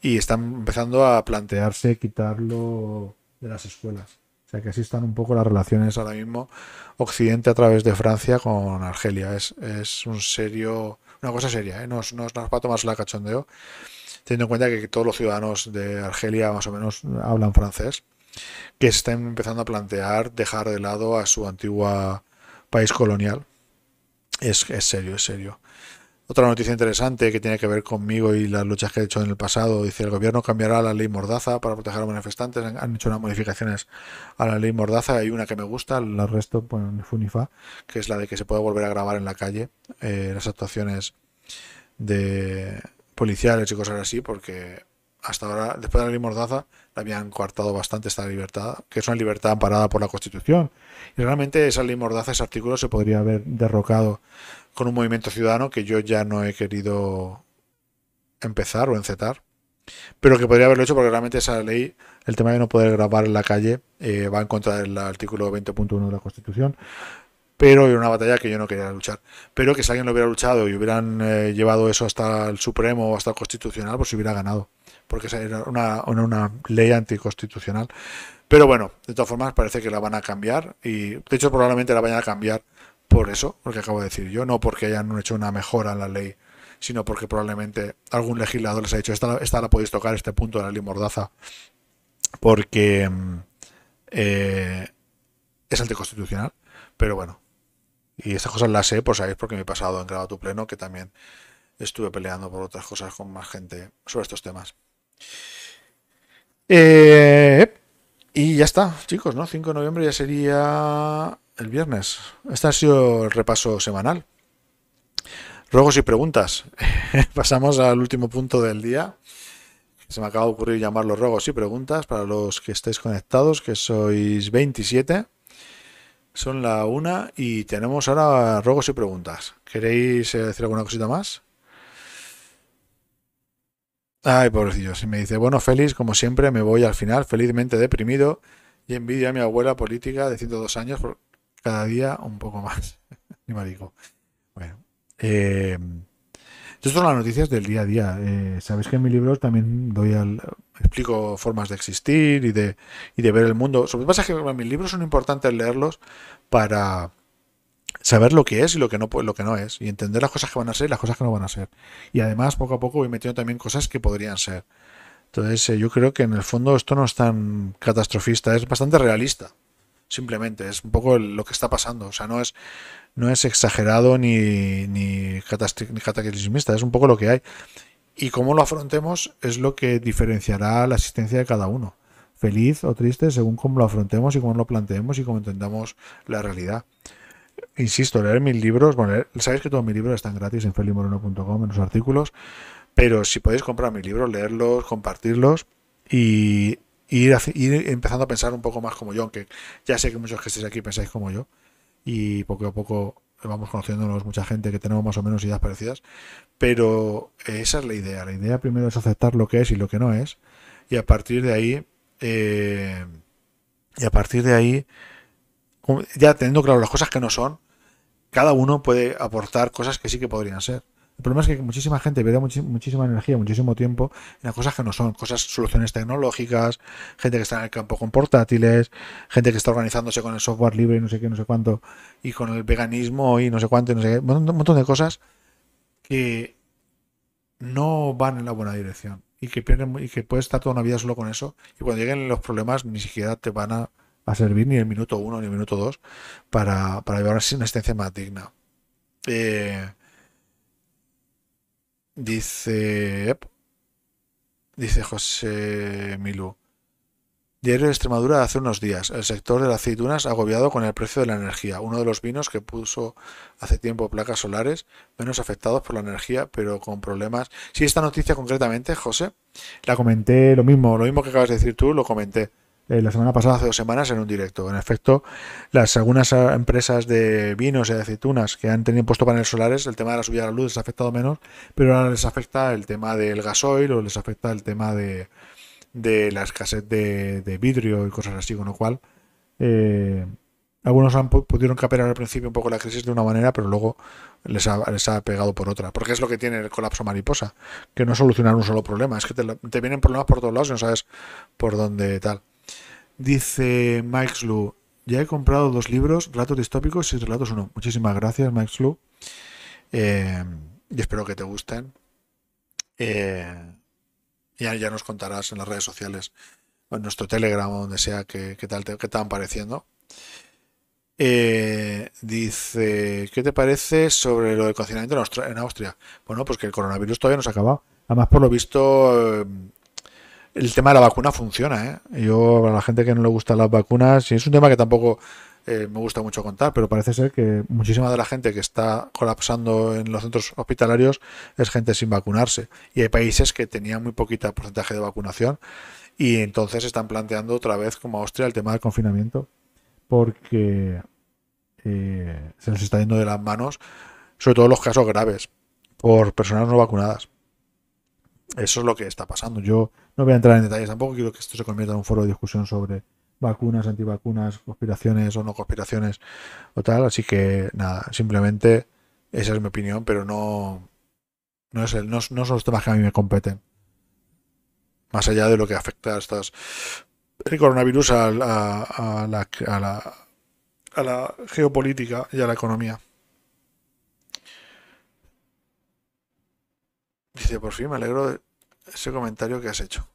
y están empezando a plantearse quitarlo de las escuelas sea que así están un poco las relaciones ahora mismo Occidente a través de Francia con Argelia. Es, un serio, una cosa seria, ¿eh? no, es para tomarse la cachondeo, teniendo en cuenta que todos los ciudadanos de Argelia más o menos hablan francés, que están empezando a plantear dejar de lado a su antigua país colonial. es serio, es serio. Otra noticia interesante que tiene que ver conmigo y las luchas que he hecho en el pasado, dice el gobierno cambiará la ley Mordaza para proteger a los manifestantes. Han hecho unas modificaciones a la ley Mordaza. Hay una que me gusta, el resto, pues, Funifa, que es la de que se puede volver a grabar en la calle eh, las actuaciones de policiales y cosas así, porque hasta ahora, después de la ley Mordaza, la habían coartado bastante esta libertad, que es una libertad amparada por la Constitución. Y realmente esa ley Mordaza, ese artículo, se podría haber derrocado con un movimiento ciudadano que yo ya no he querido empezar o encetar, pero que podría haberlo hecho porque realmente esa ley, el tema de no poder grabar en la calle, eh, va en contra del artículo 20.1 de la Constitución pero era una batalla que yo no quería luchar. Pero que si alguien lo hubiera luchado y hubieran eh, llevado eso hasta el Supremo o hasta el Constitucional, pues hubiera ganado porque era una, ley anticonstitucional. Pero bueno, de todas formas parece que la van a cambiar y de hecho probablemente la vayan a cambiar por eso, porque acabo de decir yo, no porque hayan hecho una mejora en la ley, sino porque probablemente algún legislador les ha dicho, esta, la podéis tocar, este punto de la ley mordaza, porque mm, eh, es anticonstitucional, pero bueno. Y estas cosas las sé, pues sabéis, porque me he pasado en grado tu pleno, que también estuve peleando por otras cosas con más gente sobre estos temas. Eh, y ya está, chicos, ¿no? 5 de noviembre ya sería el viernes. Este ha sido el repaso semanal. rogos y preguntas. Pasamos al último punto del día. Se me acaba de ocurrir llamar los y preguntas para los que estéis conectados, que sois 27. Son la una y tenemos ahora rogos y preguntas. ¿Queréis eh, decir alguna cosita más? Ay, pobrecillo. Si me dice, bueno, feliz como siempre, me voy al final felizmente deprimido y envidio a mi abuela política de 102 años por cada día un poco más. Ni marico. Bueno. Em, estas son las noticias del día a día. Eh, Sabéis que en mi libro también doy al, explico formas de existir y de, de ver el mundo. lo que pasa es que mis libros son importantes leerlos para saber lo que es y lo que no lo que no es y entender las cosas que van a ser y las cosas que no van a ser y además poco a poco voy metiendo también cosas que podrían ser entonces eh, yo creo que en el fondo esto no es tan catastrofista es bastante realista simplemente es un poco lo que está pasando o sea no es no es exagerado ni ni, ni cataclismista es un poco lo que hay y cómo lo afrontemos es lo que diferenciará la existencia de cada uno feliz o triste según cómo lo afrontemos y cómo lo planteemos y cómo entendamos la realidad insisto, leer mis libros, bueno, sabéis que todos mis libros están gratis en felimoreno.com en los artículos, pero si podéis comprar mis libros, leerlos, compartirlos y, ir, empezando a pensar un poco más como yo, aunque ya sé que muchos que estéis aquí pensáis como yo y poco a poco vamos conociéndonos mucha gente que tenemos más o menos ideas parecidas, pero esa es la idea, la idea primero es aceptar lo que es y lo que no es y a partir de ahí... Eh, y a partir de ahí ya teniendo claro las cosas que no son, cada uno puede aportar cosas que sí que podrían ser. El problema es que muchísima gente pierde muchísima energía, muchísimo tiempo en las cosas que no son, cosas, soluciones tecnológicas, gente que está en el campo con portátiles, gente que está organizándose con el software libre y no sé qué, no sé cuánto, y con el veganismo y no sé cuánto, no sé un montón de cosas que no van en la buena dirección y que pierden y que puedes estar toda una vida solo con eso y cuando lleguen los problemas ni siquiera te van a va a servir ni el minuto uno ni el minuto dos para, para llevar una asistencia más digna. Eh, dice. Dice José Milú. Diario de Extremadura hace unos días. El sector de las aceitunas agobiado con el precio de la energía. Uno de los vinos que puso hace tiempo placas solares, menos afectados por la energía, pero con problemas. Sí, esta noticia concretamente, José, la comenté lo mismo, lo mismo que acabas de decir tú, lo comenté. Eh, la semana pasada, hace dos semanas, en un directo. En efecto, las algunas ah, empresas de vinos y de aceitunas que han tenido puesto paneles solares, el tema de la subida de la luz les ha afectado menos, pero ahora les afecta el tema del gasoil o les afecta el tema de, la escasez de, vidrio y cosas así, con lo cual eh, algunos han, pudieron caperar al principio un poco la crisis de una manera, pero luego les ha, les ha, pegado por otra. Porque es lo que tiene el colapso mariposa, que no solucionar un solo problema, es que te vienen problemas por todos lados y no sabes por dónde tal. Dice Mike Lu, ya he comprado dos libros, Relatos Distópicos y Relatos uno Muchísimas gracias, Mike Lu. Eh, y espero que te gusten. Eh, ya, nos contarás en las redes sociales, en nuestro Telegram o donde sea, qué, tal te, qué están pareciendo. Eh, dice, ¿qué te parece sobre lo del cocinamiento en Austria? Bueno, pues que el coronavirus todavía no se ha acabado. Además, por lo visto, eh, el tema de la vacuna funciona. ¿eh? Yo, a la gente que no le gustan las vacunas, y es un tema que tampoco eh, me gusta mucho contar, pero parece ser que muchísima de la gente que está colapsando en los centros hospitalarios es gente sin vacunarse. Y hay países que tenían muy poquita porcentaje de vacunación y entonces están planteando otra vez, como Austria, el tema del confinamiento, porque eh, se nos está yendo de las manos, sobre todo los casos graves, por personas no vacunadas. Eso es lo que está pasando. Yo no voy a entrar en detalles tampoco, quiero que esto se convierta en un foro de discusión sobre vacunas, antivacunas, conspiraciones o no conspiraciones o tal. Así que nada, simplemente esa es mi opinión, pero no, no, es el, no, son los temas que a mí me competen. Más allá de lo que afecta a estas, el coronavirus a, la, a la, a la geopolítica y a la economía. Dice, por fin me alegro de, ese comentario que has hecho.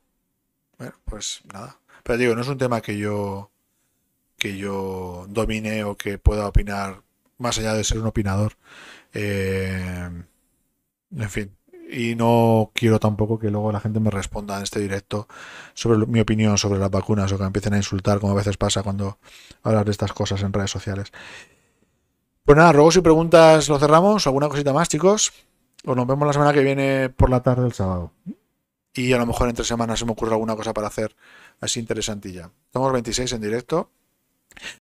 Bueno, pues nada. Pero digo, no es un tema que yo que yo domine o que pueda opinar más allá de ser un opinador. Eh, en fin, y no quiero tampoco que luego la gente me responda en este directo sobre mi opinión sobre las vacunas o que me empiecen a insultar, como a veces pasa cuando hablas de estas cosas en redes sociales. Pues nada, ruegos y preguntas lo cerramos. ¿Alguna cosita más, chicos? O nos vemos la semana que viene por la tarde del sábado. Y a lo mejor entre semanas se me ocurre alguna cosa para hacer así interesantilla. Estamos 26 en directo.